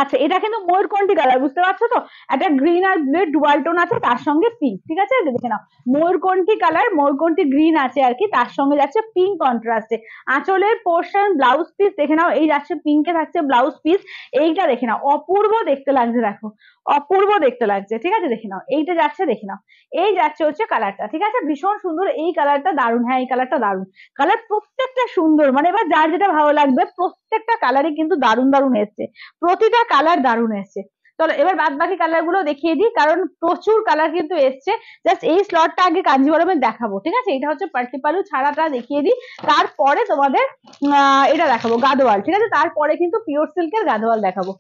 আচ্ছা এটা কিন্তু কোনটি কালার বুঝতে পারছো তো একটা গ্রিন আর ব্লু ডুয়াল টোন আছে তার সঙ্গে পিঙ্ক ঠিক আছে দেখে নাও ময়ূরকণ্ঠী কালার কোনটি গ্রিন আছে আর কি তার সঙ্গে যাচ্ছে পিঙ্ক কন্ট্রাস্টে আঁচলের পোর্শন ব্লাউজ পিস দেখে নাও এই যাচ্ছে পিঙ্কে থাকছে ব্লাউজ পিস এইটা দেখে নাও অপূর্ব দেখতে লাগছে দেখো অপূর্ব দেখতে লাগছে ঠিক আছে দেখে নাও এইটা যাচ্ছে দেখে নাও এই যাচ্ছে হচ্ছে কালারটা ঠিক আছে ভীষণ সুন্দর এই কালারটা দারুণ হ্যাঁ এই কালারটা দারুণ কালার প্রত্যেকটা সুন্দর মানে এবার যার যেটা ভালো লাগবে প্রত্যেকটা কালারই কিন্তু দারুণ দারুণ এসছে প্রতিটা কালার দারুণ এসছে চলো এবার বাদ বাকি কালার গুলো দেখিয়ে দিই কারণ প্রচুর কালার কিন্তু এসছে জাস্ট এই স্লটটা আগে কাঞ্জিবরমে দেখাবো ঠিক আছে এটা হচ্ছে পার্টিপালু ছাড়াটা দেখিয়ে দিই তারপরে তোমাদের এটা দেখাবো গাদোয়াল ঠিক আছে তারপরে কিন্তু পিওর সিল্কের গাদোয়াল দেখাবো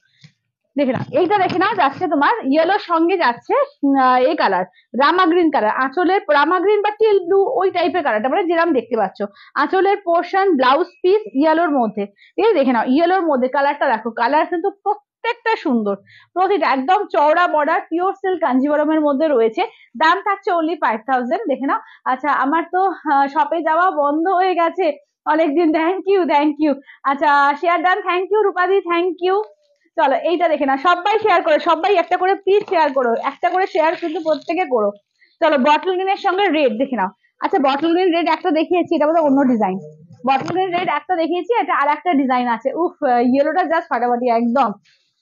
দেখে না এইটা দেখে নাও যাচ্ছে তোমার ইয়েলোর সঙ্গে যাচ্ছে এই কালার রামা গ্রিন কালার আঁচলের রামা গ্রিন বা টিল ব্লু ওই টাইপের কালারটা মানে যেরকম দেখতে পাচ্ছ আঁচলের পোর্শন ব্লাউজ পিস ইয়েলোর মধ্যে এই দেখে নাও ইয়েলোর মধ্যে কালারটা দেখো কালার কিন্তু প্রত্যেকটা সুন্দর প্রতিটা একদম চওড়া বর্ডার পিওর সিল্ক কাঞ্জিবরমের মধ্যে রয়েছে দাম থাকছে অনলি ফাইভ থাউজেন্ড দেখে নাও আচ্ছা আমার তো শপে যাওয়া বন্ধ হয়ে গেছে অনেকদিন থ্যাংক ইউ থ্যাংক ইউ আচ্ছা শেয়ার ডান থ্যাংক ইউ রূপাদি থ্যাংক ইউ চলো এইটা দেখে না সবাই শেয়ার করো সবাই একটা করে প্লিজ শেয়ার করো একটা করে শেয়ার কিন্তু প্রত্যেকে করো চলো বটল গ্রিনের সঙ্গে রেড দেখে নাও আচ্ছা বটল গ্রিন রেড একটা দেখিয়েছি এটা বোধহয় অন্য ডিজাইন বটল গ্রিন রেড একটা দেখিয়েছি এটা আর একটা ডিজাইন আছে উফ ইয়েলোটা জাস্ট ফাটাফাটি একদম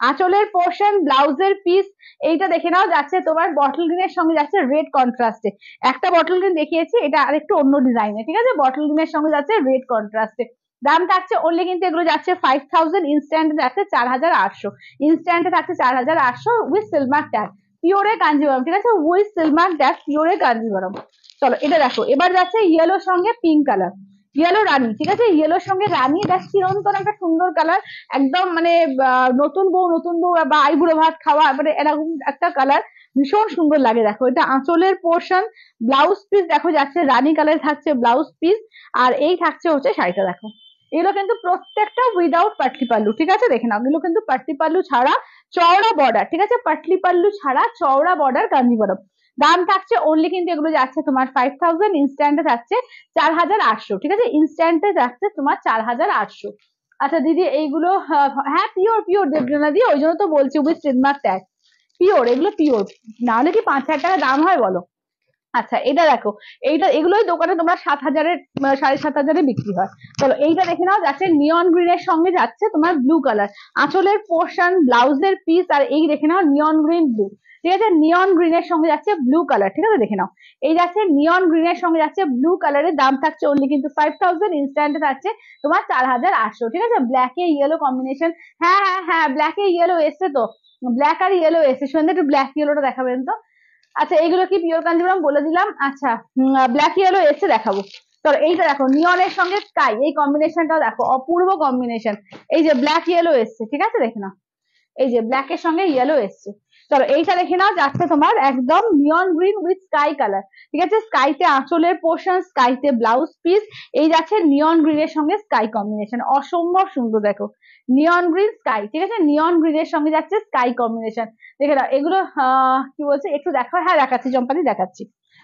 আঁচলের পোর্শন ব্লাউজের পিস এইটা দেখে নাও যাচ্ছে তোমার বটল গ্রিনের সঙ্গে যাচ্ছে রেড কন্ট্রাস্টে একটা বটল গ্রিন দেখিয়েছি এটা আরেকটু অন্য ডিজাইনে ঠিক আছে বটল গ্রিনের সঙ্গে যাচ্ছে রেড কন্ট্রাস্টে দাম থাকছে ওনলি কিন্তু এগুলো যাচ্ছে ফাইভ থাউজেন্ড ইনস্ট্যান্টে যাচ্ছে চার হাজার আটশো ইনস্ট্যান্টে থাকছে চার হাজার আটশো with silk mark tag pure Kanjivaram ঠিক আছে with silk mark tag pure Kanjivaram চলো এটা দেখো এবার যাচ্ছে ইয়েলোর সঙ্গে পিঙ্ক কালার ইয়েলো রানী ঠিক আছে ইয়েলোর সঙ্গে রানী এটা চিরন্তন একটা সুন্দর কালার একদম মানে নতুন বউ নতুন বউ বা আইবুড়ো ভাত খাওয়া মানে এরকম একটা কালার ভীষণ সুন্দর লাগে দেখো এটা আঁচলের পোর্শন ব্লাউজ পিস দেখো যাচ্ছে রানী কালার থাকছে ব্লাউজ পিস আর এই থাকছে হচ্ছে শাড়িটা দেখো এগুলো কিন্তু প্রত্যেকটা উইদাউট পাটলি পাল্লু ঠিক আছে দেখে নাও এগুলো কিন্তু পাটলি পাল্লু ছাড়া চওড়া বর্ডার ঠিক আছে পাটলি পাল্লু ছাড়া চওড়া বর্ডার কাঞ্জিবরম দাম থাকছে অনলি কিন্তু এগুলো যাচ্ছে তোমার ফাইভ থাউজেন্ড ইনস্ট্যান্টে থাকছে চার হাজার আটশো ঠিক আছে ইনস্ট্যান্টে যাচ্ছে তোমার চার হাজার আটশো আচ্ছা দিদি এইগুলো হ্যাঁ পিওর পিওর দেবনা দিয়ে ওই জন্য তো বলছি উইথ ট্রেডমার্ক ট্যাক্স পিওর এগুলো পিওর না হলে কি পাঁচ হাজার টাকা দাম হয় বলো আচ্ছা এটা দেখো এইটা এগুলোই দোকানে তোমরা সাত হাজারের মানে সাড়ে সাত হাজারে বিক্রি হয় চলো এইটা দেখে নাও যাচ্ছে নিয়ন গ্রিন এর সঙ্গে যাচ্ছে তোমার ব্লু কালার আঁচলের পোর্শন ব্লাউজের পিস আর এই দেখে নাও নিয়ন গ্রিন ব্লু ঠিক আছে নিয়ন গ্রিন এর সঙ্গে যাচ্ছে ব্লু কালার ঠিক আছে দেখে নাও এই যাচ্ছে নিয়ন গ্রিন এর সঙ্গে যাচ্ছে ব্লু কালারের দাম থাকছে অনলি কিন্তু ফাইভ থাউজেন্ড ইনস্ট্যান্টে থাকছে তোমার চার হাজার আটশো ঠিক আছে এ ইয়েলো কম্বিনেশন হ্যাঁ হ্যাঁ হ্যাঁ এ ইয়েলো এসছে তো ব্ল্যাক আর ইয়েলো এসছে সন্ধ্যে একটু ব্ল্যাক ইয়েলোটা দেখাবেন তো আচ্ছা এইগুলো কি পিওর কাঞ্জিবরম বলে দিলাম আচ্ছা ব্ল্যাক ইয়েলো এসে দেখাবো ধরো এইটা দেখো নিয়নের সঙ্গে স্কাই এই কম্বিনেশনটা দেখো অপূর্ব কম্বিনেশন এই যে ব্ল্যাক ইয়েলো এসছে ঠিক আছে দেখে নাও এই যে ব্ল্যাক এর সঙ্গে ইয়েলো এসছে চলো এইটা দেখে নাও যাচ্ছে তোমার একদম neon green with sky colour ঠিক আছে স্কাইতে আঁচলের পোর্শন স্কাইতে ব্লাউজ পিস এই যাচ্ছে নিয়ন গ্রিন এর সঙ্গে স্কাই কম্বিনেশন অসম্ভব সুন্দর দেখো নিয়ন গ্রিন স্কাই ঠিক আছে নিয়ন এর সঙ্গে যাচ্ছে স্কাই কম্বিনেশন দেখে নাও এগুলো কি বলছে একটু দেখো হ্যাঁ দেখাচ্ছি জম্পানি দেখাচ্ছি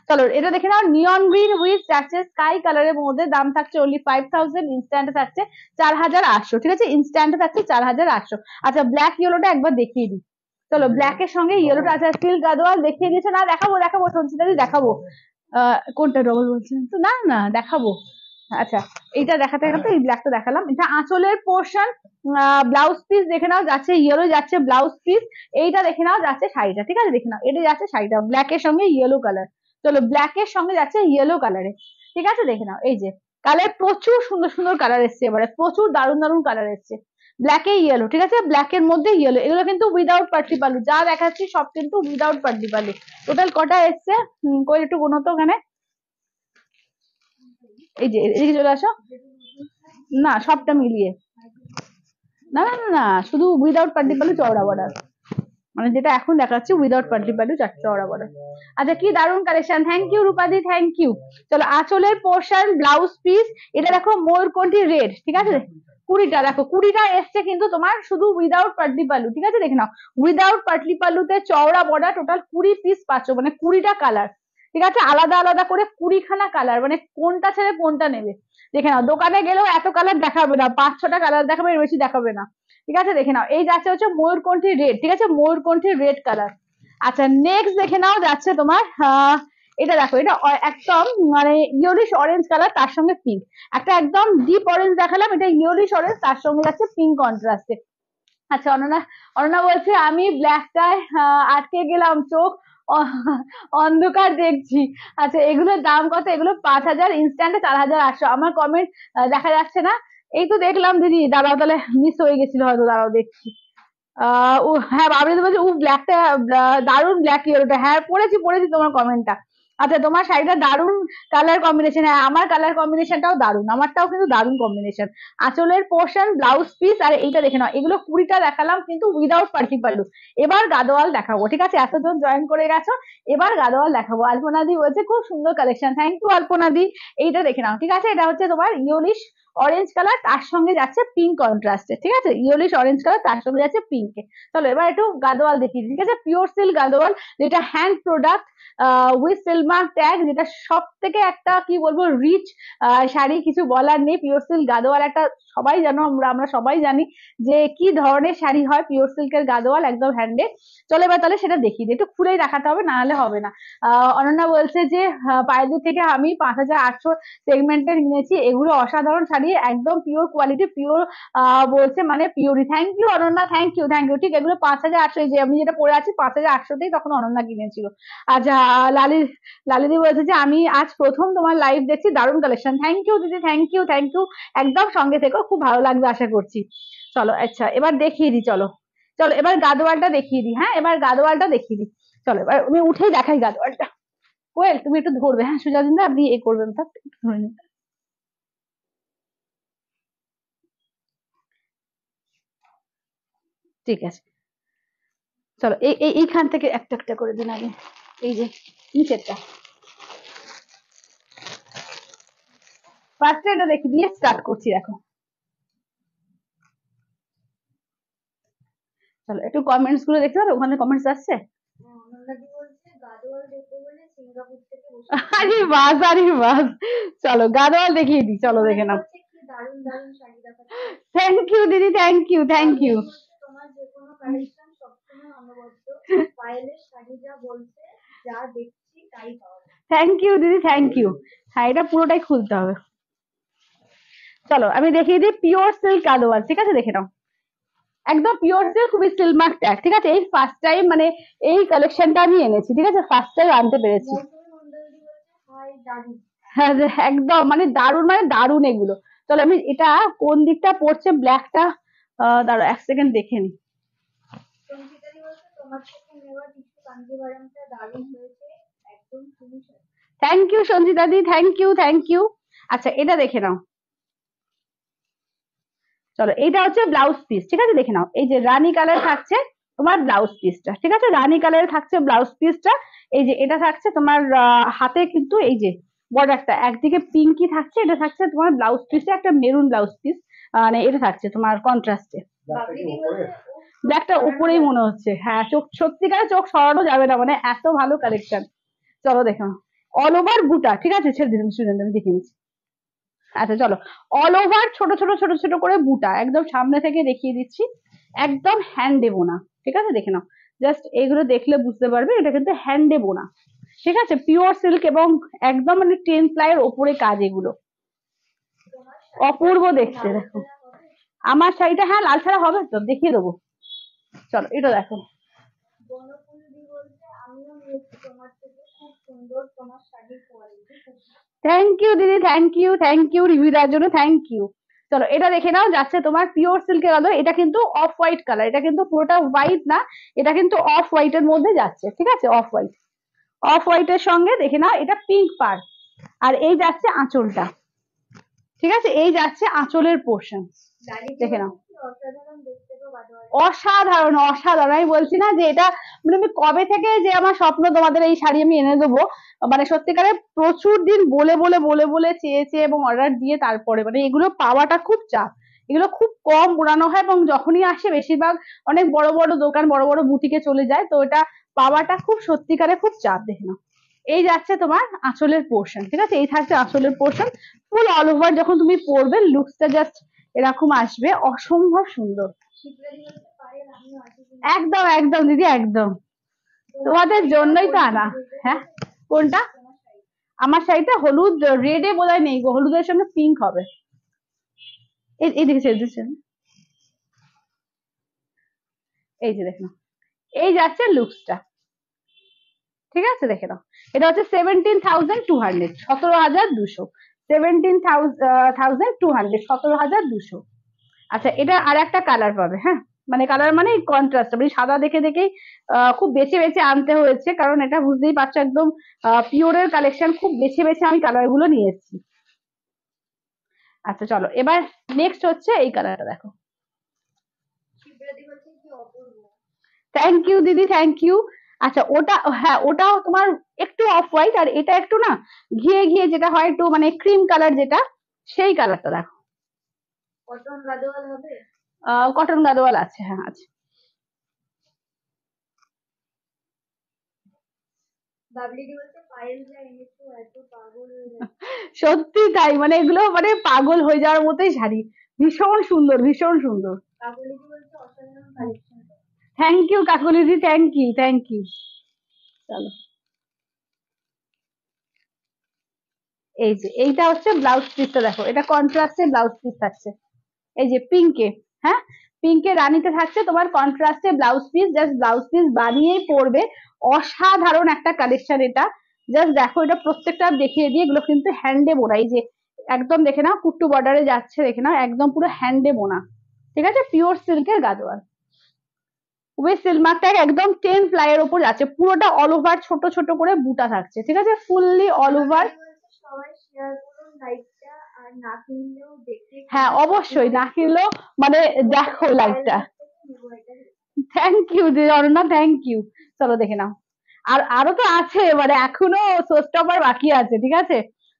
চলো এটা দেখে নাও নিয়ন গ্রিন উইথ যাচ্ছে স্কাই কালারের মধ্যে দাম থাকছে অনলি ফাইভ থাউজেন্ড ইনস্ট্যান্ট থাকছে চার হাজার আটশো ঠিক আছে ইনস্ট্যান্ট থাকছে চার হাজার আটশো আচ্ছা ব্ল্যাক ইয়েলোটা একবার দেখিয়ে দিই চলো ব্ল্যাক এর সঙ্গে ইয়েলোটা আছে স্টিল গাদোয়াল দেখিয়ে দিয়েছে না দেখাবো দেখাবো সঞ্চিতাদি দেখাবো কোনটা ডবল বলছিলাম তো না না দেখাবো আচ্ছা এইটা দেখাতে দেখাতে এই ব্ল্যাকটা দেখালাম এটা আঁচলের পোর্শন ব্লাউজ পিস দেখে নাও যাচ্ছে ইয়েলো যাচ্ছে ব্লাউজ পিস এইটা দেখে নাও যাচ্ছে শাড়িটা ঠিক আছে দেখে নাও এটা যাচ্ছে শাড়িটা ব্ল্যাক এর সঙ্গে ইয়েলো কালার চলো ব্ল্যাক এর সঙ্গে যাচ্ছে ইয়েলো কালারে ঠিক আছে দেখে নাও এই যে কালার প্রচুর সুন্দর সুন্দর কালার এসছে এবারে প্রচুর দারুণ দারুণ কালার এসছে ব্ল্যাকে ইয়েলো ঠিক আছে ব্ল্যাকের মধ্যে ইয়েলো এগুলো কিন্তু উইদাউট পার্টি পালু যা দেখাচ্ছি সব কিন্তু উইদাউট পার্টি পালু টোটাল কটা এসছে কই একটু গুণ তো ওখানে এই যে এদিকে চলে আসো না সবটা মিলিয়ে না না না শুধু উইদাউট পার্টি পালু চওড়া বর্ডার মানে যেটা এখন দেখাচ্ছি উইদাউট পার্টি পালু চওড়া বর্ডার আচ্ছা কি দারুন কালেকশন থ্যাংক ইউ রূপাদি থ্যাংক ইউ চলো আঁচলের পোর্শন ব্লাউজ পিস এটা দেখো কোনটি রেড ঠিক আছে কুড়িটা দেখো কুড়িটা এসছে কিন্তু তোমার শুধু উইদাউট পাটলি পালু ঠিক আছে দেখে নাও উইদাউট পাটলি পালুতে চওড়া বর্ডার টোটাল কুড়ি পিস পাচ্ছ মানে কুড়িটা কালার ঠিক আছে আলাদা আলাদা করে কুড়িখানা কালার মানে কোনটা ছেড়ে কোনটা নেবে দেখে নাও দোকানে গেলেও এত কালার দেখাবে না পাঁচ ছটা কালার দেখাবে এর বেশি দেখাবে না ঠিক আছে দেখে নাও এই যাচ্ছে হচ্ছে ময়ূরকণ্ঠী রেড ঠিক আছে ময়ূরকণ্ঠী রেড কালার আচ্ছা নেক্সট দেখে নাও যাচ্ছে তোমার আহ এটা দেখো এটা একদম মানে ইয়োরিশ অরেঞ্জ কালার তার সঙ্গে পিঙ্ক একটা একদম ডিপ অরেঞ্জ দেখালাম এটা ইয়োরিশ অরেঞ্জ তার সঙ্গে যাচ্ছে পিঙ্ক কন্ট্রাস্টে আচ্ছা অননা অননা বলছে আমি ব্ল্যাকটায় আটকে গেলাম চোখ অন্ধকার দেখছি আচ্ছা এগুলোর দাম কত এগুলো পাঁচ হাজার ইনস্ট্যান্টে চার হাজার আটশো আমার কমেন্ট দেখা যাচ্ছে না এই তো দেখলাম দিদি দাদা তাহলে মিস হয়ে গেছিল হয়তো দাঁড়াও দেখছি আহ হ্যাঁ বাবরি বলছে ও ব্ল্যাকটা দারুণ ব্ল্যাক ইয়ে হ্যাঁ পড়েছি পড়েছি তোমার কমেন্টটা আচ্ছা তোমার শাড়িটা দারুন কালার কম্বিনেশন হ্যাঁ আমার কালার কম্বিনেশনটাও দারুন আমারটাও কিন্তু দারুন কম্বিনেশন আঁচলের পোর্শন ব্লাউজ পিস আর এইটা দেখে নাও এগুলো কুড়িটা দেখালাম কিন্তু উইদাউট পার্টি পাল্লু এবার গাদোয়াল দেখাবো ঠিক আছে এতজন জয়েন করে গেছো এবার গাদোয়াল দেখাবো আলপনাদি বলছে খুব সুন্দর কালেকশন থ্যাংক ইউ আলপনাদি এইটা দেখে নাও ঠিক আছে এটা হচ্ছে তোমার ইউলিশ অরেঞ্জ কালার তার সঙ্গে যাচ্ছে পিঙ্ক কন্ট্রাস্টে ঠিক আছে ইয়েলিশ অরেঞ্জ কালার তার সঙ্গে যাচ্ছে পিঙ্কে চলো এবার একটু গাদোয়াল দেখি ঠিক আছে পিওর সিল গাদোয়াল যেটা hand product with silk mark tag যেটা সব থেকে একটা কি বলবো রিচ শাড়ি কিছু বলার নেই পিওর সিল্ক গাদোয়াল একটা সবাই জানো আমরা আমরা সবাই জানি যে কি ধরনের শাড়ি হয় পিওর সিল্কের গাদোয়াল একদম হ্যান্ডে চলো এবার তাহলে সেটা দেখি একটু খুলেই দেখাতে হবে না হলে হবে না অনন্যা বলছে যে হ্যাঁ, পায়েদি থেকে আমি পাঁচ হাজার আটশো সেগমেন্টের নিয়েছি এগুলো অসাধারণ শাড়ি শাড়ি একদম পিওর কোয়ালিটি পিওর বলছে মানে purity thank you Ananya thank you thank you ঠিক এগুলো পাঁচ হাজার আটশো যে আমি যেটা পরে আছি পাঁচ হাজার আটশোতেই তখন অনন্যা কিনেছিল আচ্ছা লালি লালিদি বলছে যে আমি আজ প্রথম তোমার লাইভ দেখছি দারুণ কালেকশন থ্যাংক ইউ দিদি থ্যাংক ইউ থ্যাংক ইউ একদম সঙ্গে থেকো খুব ভালো লাগবে আশা করছি চলো আচ্ছা এবার দেখিয়ে দিই চলো চলো এবার গাদোয়ালটা দেখিয়ে দিই হ্যাঁ এবার গাদোয়ালটা দেখিয়ে দিই চলো এবার আমি উঠেই দেখাই গাদোয়ালটা কোয়েল তুমি একটু ধরবে হ্যাঁ সুজাদিন আপনি এ করবেন তা ধরে নিন ঠিক আছে চলো এই এইখান থেকে একটা একটা করে দিন আগে এই যে নিচেরটা ফার্স্ট এটা দেখি দিয়ে স্টার্ট করছি দেখো চলো একটু কমেন্টস গুলো দেখতে পারো ওখানে কমেন্টস আসছে আরে বাস আরে বাস চলো গাদোয়াল দেখিয়ে দিই চলো দেখে নাও থ্যাংক ইউ দিদি থ্যাংক ইউ থ্যাংক ইউ তোমার যে কোনো কালেকশন সবসময় অনবদ্য পায়েলের শাড়ি যা বলছে যা দেখছি তাই পাওয়া যায় থ্যাংক ইউ দিদি থ্যাংক ইউ শাড়িটা পুরোটাই খুলতে হবে চলো আমি দেখিয়ে দিই পিওর সিল্ক আলোয়ার ঠিক আছে দেখে নাও একদম পিওর সিল্ক খুবই সিল্ক মার্ক ঠিক আছে এই ফার্স্ট টাইম মানে এই কালেকশনটা আমি এনেছি ঠিক আছে ফার্স্ট টাইম আনতে পেরেছি হ্যাঁ, একদম মানে দারুণ মানে দারুণ এগুলো চলো আমি এটা কোন দিকটা পড়ছে ব্ল্যাকটা দাঁড়া এক সেকেন্ড দেখে নি থ্যাংক ইউ সঞ্জিতা দি থ্যাংক ইউ থ্যাংক ইউ আচ্ছা এটা দেখে নাও চলো এটা হচ্ছে ব্লাউজ পিস ঠিক আছে দেখে নাও এই যে রানী কালার থাকছে তোমার ব্লাউজ পিসটা ঠিক আছে রানী কালারে থাকছে ব্লাউজ পিসটা এই যে এটা থাকছে তোমার হাতে কিন্তু এই যে বর্ডারটা একদিকে পিঙ্কি থাকছে এটা থাকছে তোমার ব্লাউজ পিসে একটা মেরুন ব্লাউজ পিস মানে এটা থাকছে তোমার কন্ট্রাস্টে ব্ল্যাকটা উপরেই মনে হচ্ছে হ্যাঁ চোখ সত্যিকার চোখ সরানো যাবে না মানে এত ভালো কালেকশন চলো দেখো অল ওভার বুটা ঠিক আছে ছেড়ে দিলাম স্টুডেন্ট আমি দেখে নিচ্ছি আচ্ছা চলো অল ওভার ছোট ছোট ছোট ছোট করে বুটা একদম সামনে থেকে দেখিয়ে দিচ্ছি একদম হ্যান্ডে বোনা ঠিক আছে দেখে নাও জাস্ট এগুলো দেখলে বুঝতে পারবে এটা কিন্তু হ্যান্ডে বোনা ঠিক আছে পিওর সিল্ক এবং একদম মানে টেন প্লাইয়ের ওপরে কাজ এগুলো অপূর্ব দেখতে দেখো আমার শাড়িটা হ্যাঁ লাল ছাড়া হবে তো দেখিয়ে দেবো চলো এটা দেখো থ্যাংক ইউ দিদি thank you thank you review দেওয়ার জন্য থ্যাংক ইউ চলো এটা দেখে নাও যাচ্ছে তোমার পিওর সিল্কের আলো এটা কিন্তু অফ হোয়াইট কালার এটা কিন্তু পুরোটা হোয়াইট না এটা কিন্তু অফ হোয়াইট এর মধ্যে যাচ্ছে ঠিক আছে অফ হোয়াইট অফ হোয়াইট এর সঙ্গে দেখে নাও এটা পিঙ্ক পার আর এই যাচ্ছে আঁচলটা ঠিক আছে এই যাচ্ছে আঁচলের পোর্শন দেখে নাও অসাধারণ অসাধারণ আমি বলছি না যে এটা মানে আমি কবে থেকে যে আমার স্বপ্ন তোমাদের এই শাড়ি আমি এনে দেবো মানে সত্যিকারে প্রচুর দিন বলে বলে বলে বলে চেয়েছে এবং অর্ডার দিয়ে তারপরে মানে এগুলো পাওয়াটা খুব চাপ এগুলো খুব কম ওড়ানো হয় এবং যখনই আসে বেশিরভাগ অনেক বড় বড় দোকান বড় বড় বুটিকে চলে যায় তো এটা পাওয়াটা খুব সত্যিকারে খুব চাপ দেখে নাও এই যাচ্ছে তোমার আঁচলের পোর্শন ঠিক আছে এই থাকছে আঁচলের পোর্শন ফুল অল ওভার যখন তুমি পরবে লুকসটা জাস্ট এরকম আসবে অসম্ভব সুন্দর একদম একদম দিদি একদম তোমাদের জন্যই তো আনা হ্যাঁ কোনটা আমার শাড়িটা হলুদ রেডে বোধ হয় নেই গো হলুদের সঙ্গে পিঙ্ক হবে এদিকে দেখছেন এই যে দেখুন এই যাচ্ছে লুকসটা ঠিক আছে দেখে নাও এটা হচ্ছে সেভেন্টিন থাউজেন্ড টু হান্ড্রেড সতেরো হাজার দুশো সেভেন্টিন থাউজেন্ড টু হান্ড্রেড সতেরো হাজার দুশো আচ্ছা এটা আর একটা কালার পাবে হ্যাঁ মানে কালার মানে কন্ট্রাস্ট মানে সাদা দেখে দেখেই খুব বেছে বেছে আনতে হয়েছে কারণ এটা বুঝতেই পারছো একদম পিওরের কালেকশন খুব বেছে বেছে আমি কালারগুলো নিয়ে এসেছি আচ্ছা চলো এবার নেক্সট হচ্ছে এই কালারটা দেখো থ্যাংক ইউ দিদি থ্যাংক ইউ আচ্ছা ওটা হ্যাঁ ওটাও তোমার একটু অফ হোয়াইট আর এটা একটু না ঘিয়ে ঘিয়ে যেটা হয় একটু মানে ক্রিম কালার যেটা সেই কালারটা দেখো কটন গাদোয়াল হবে কটন গাদোয়াল আছে হ্যাঁ আছে সত্যি তাই মানে এগুলো মানে পাগল হয়ে যাওয়ার মতোই শাড়ি ভীষণ সুন্দর ভীষণ সুন্দর থ্যাংক ইউ কাকুলিদি থ্যাংক ইউ থ্যাংক ইউ চলো এই যে এইটা হচ্ছে ব্লাউজ পিসটা দেখো এটা কন্ট্রাস্টে ব্লাউজ পিস থাকছে এই যে পিঙ্কে হ্যাঁ পিঙ্কে রানিতে থাকছে তোমার কন্ট্রাস্টে blouse piece just blouse piece বানিয়েই পরবে অসাধারণ একটা কালেকশন এটা জাস্ট দেখো এটা প্রত্যেকটা দেখিয়ে দিয়ে এগুলো কিন্তু হ্যান্ডে বোনা এই যে একদম দেখে নাও কুট্টু বর্ডারে যাচ্ছে দেখে নাও একদম পুরো হ্যান্ডে বোনা ঠিক আছে পিওর সিল্কের গাদোয়াল ওই সিলমার্কটা একদম টেন প্লাইয়ের ওপর যাচ্ছে পুরোটা অল ওভার ছোট ছোট করে বুটা থাকছে ঠিক আছে ফুললি অল ওভার হ্যাঁ অবশ্যই না কিনলেও মানে দেখো লাইটটা থ্যাংক ইউ যে অরুণা থ্যাংক ইউ চলো দেখে নাও আর আরো তো আছে মানে এখনো সোস্টপার বাকি আছে ঠিক আছে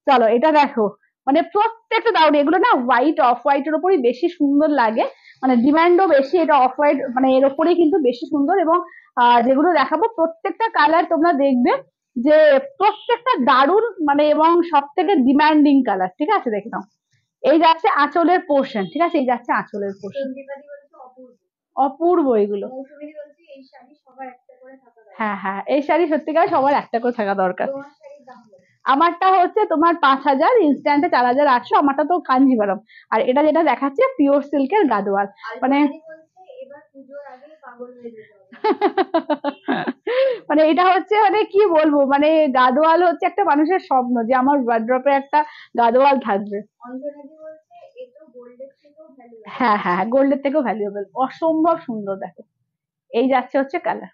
চলো এটা দেখো মানে প্রত্যেকটা দাউন এগুলো না হোয়াইট অফ হোয়াইট এর উপরই বেশি সুন্দর লাগে মানে ডিমান্ডও বেশি এটা অফ হোয়াইট মানে এর উপরেই কিন্তু বেশি সুন্দর এবং যেগুলো দেখাবো প্রত্যেকটা কালার তোমরা দেখবে যে প্রত্যেকটা দারুণ মানে এবং সব থেকে ডিমান্ডিং কালার ঠিক আছে দেখে নাও এই যাচ্ছে আঁচলের পোর্শন ঠিক আছে এই যাচ্ছে আঁচলের পোর্শন অপূর্ব এগুলো হ্যাঁ হ্যাঁ এই শাড়ি সত্যিকার সবার একটা করে থাকা দরকার আমারটা হচ্ছে তোমার পাঁচ হাজার ইনস্ট্যান্টে চার হাজার আটশো আমারটা তো কাঞ্জিভারম আর এটা যেটা দেখাচ্ছে পিওর সিল্কের গাদোয়াল মানে মানে এটা হচ্ছে মানে কি বলবো মানে গাদোয়াল হচ্ছে একটা মানুষের স্বপ্ন যে আমার ওয়ার্ড্রপে একটা গাদোয়াল থাকবে হ্যাঁ হ্যাঁ গোল্ডের হ্যাঁ, থেকেও ভ্যালুয়েবল অসম্ভব সুন্দর দেখো এই যাচ্ছে হচ্ছে কালার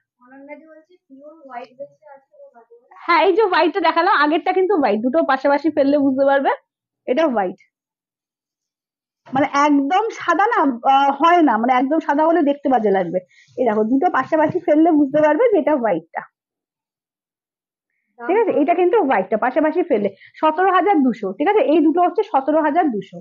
হ্যাঁ এই যে হোয়াইটটা দেখালাম আগেরটা কিন্তু হোয়াইট দুটো পাশাপাশি ফেললে বুঝতে পারবে এটা হোয়াইট মানে একদম সাদা না হয় না মানে একদম সাদা হলে দেখতে বাজে লাগবে এই দেখো দুটো পাশাপাশি ফেললে বুঝতে পারবে যে এটা হোয়াইটটা ঠিক আছে এটা কিন্তু হোয়াইটটা পাশাপাশি ফেললে সতেরো হাজার দুশো ঠিক আছে এই দুটো হচ্ছে সতেরো হাজার দুশো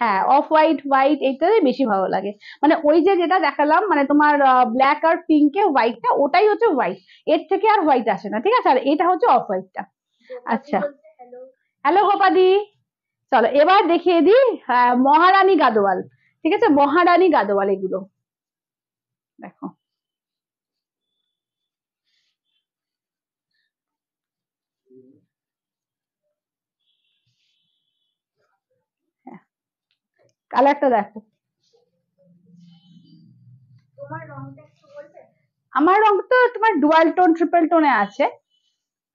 হ্যাঁ অফ হোয়াইট হোয়াইট এইটাতে বেশি ভালো লাগে মানে ওই যে যেটা দেখালাম মানে তোমার ব্ল্যাক আর পিঙ্কে হোয়াইটটা ওটাই হচ্ছে হোয়াইট এর থেকে আর হোয়াইট আসে না ঠিক আছে আর এটা হচ্ছে অফ হোয়াইটটা আচ্ছা হ্যালো গোপাদি চলো এবার দেখিয়ে দিই মহারানী গাদোয়াল ঠিক আছে মহারানী গাদোয়াল এগুলো দেখো কালারটা দেখো আমার রং তো তোমার ডুয়াল টোন ট্রিপল টোনে আছে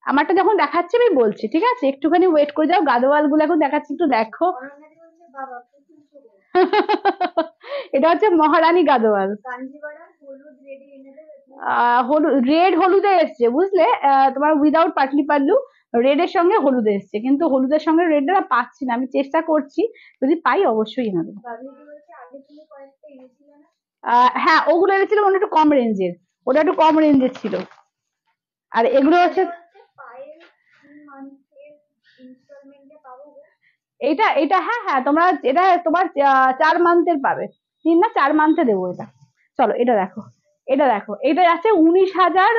আমারটা যখন দেখাচ্ছি আমি বলছি ঠিক আছে একটুখানি ওয়েট করে যাও গাদোয়াল গুলো এখন দেখাচ্ছি একটু দেখো এটা হচ্ছে মহারানী গাদোয়াল হলুদ রেড হলুদে এসছে বুঝলে তোমার উইদাউট পাটলি পাল্লু রেডের সঙ্গে হলুদে এসছে কিন্তু হলুদের সঙ্গে রেডটা পাচ্ছি না আমি চেষ্টা করছি যদি পাই অবশ্যই এনে হ্যাঁ ওগুলো এনেছিল ওটা একটু কম রেঞ্জের ওটা একটু কম রেঞ্জের ছিল আর এগুলো হচ্ছে এটা এটা হ্যাঁ হ্যাঁ তোমরা এটা তোমার চার মান্থের পাবে তিন না চার মান্থে দেবো এটা চলো এটা দেখো এটা দেখো এটা আছে উনিশ হাজার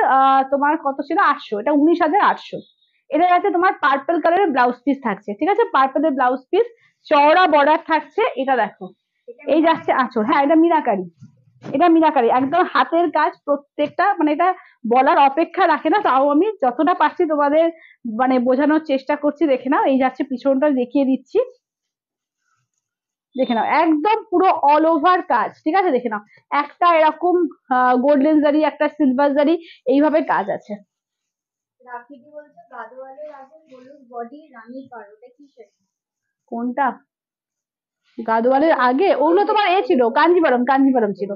তোমার কত ছিল আটশো এটা উনিশ হাজার আটশো এদের কাছে তোমার পার্পল কালারের ব্লাউজ পিস থাকছে ঠিক আছে পার্পলের ব্লাউজ পিস চওড়া বর্ডার থাকছে এটা দেখো এই যাচ্ছে আঁচড় হ্যাঁ এটা মিনাকারি এটা মিনাকারি একদম হাতের কাজ প্রত্যেকটা মানে এটা বলার অপেক্ষা রাখে না তাও আমি যতটা পারছি তোমাদের মানে বোঝানোর চেষ্টা করছি দেখে নাও এই যাচ্ছে পিছনটা দেখিয়ে দিচ্ছি দেখে নাও একদম পুরো অল ওভার কাজ ঠিক আছে দেখে নাও একটা এরকম গোল্ডেন জারি একটা সিলভার জারি এইভাবে কাজ আছে রাখিদি বলছে হলুদ বডি রানী পার ওটা কিসের কোনটা গাদোয়ালের আগে ওগুলো তোমার এ ছিল কাঞ্জিবরম কাঞ্জিবরম ছিল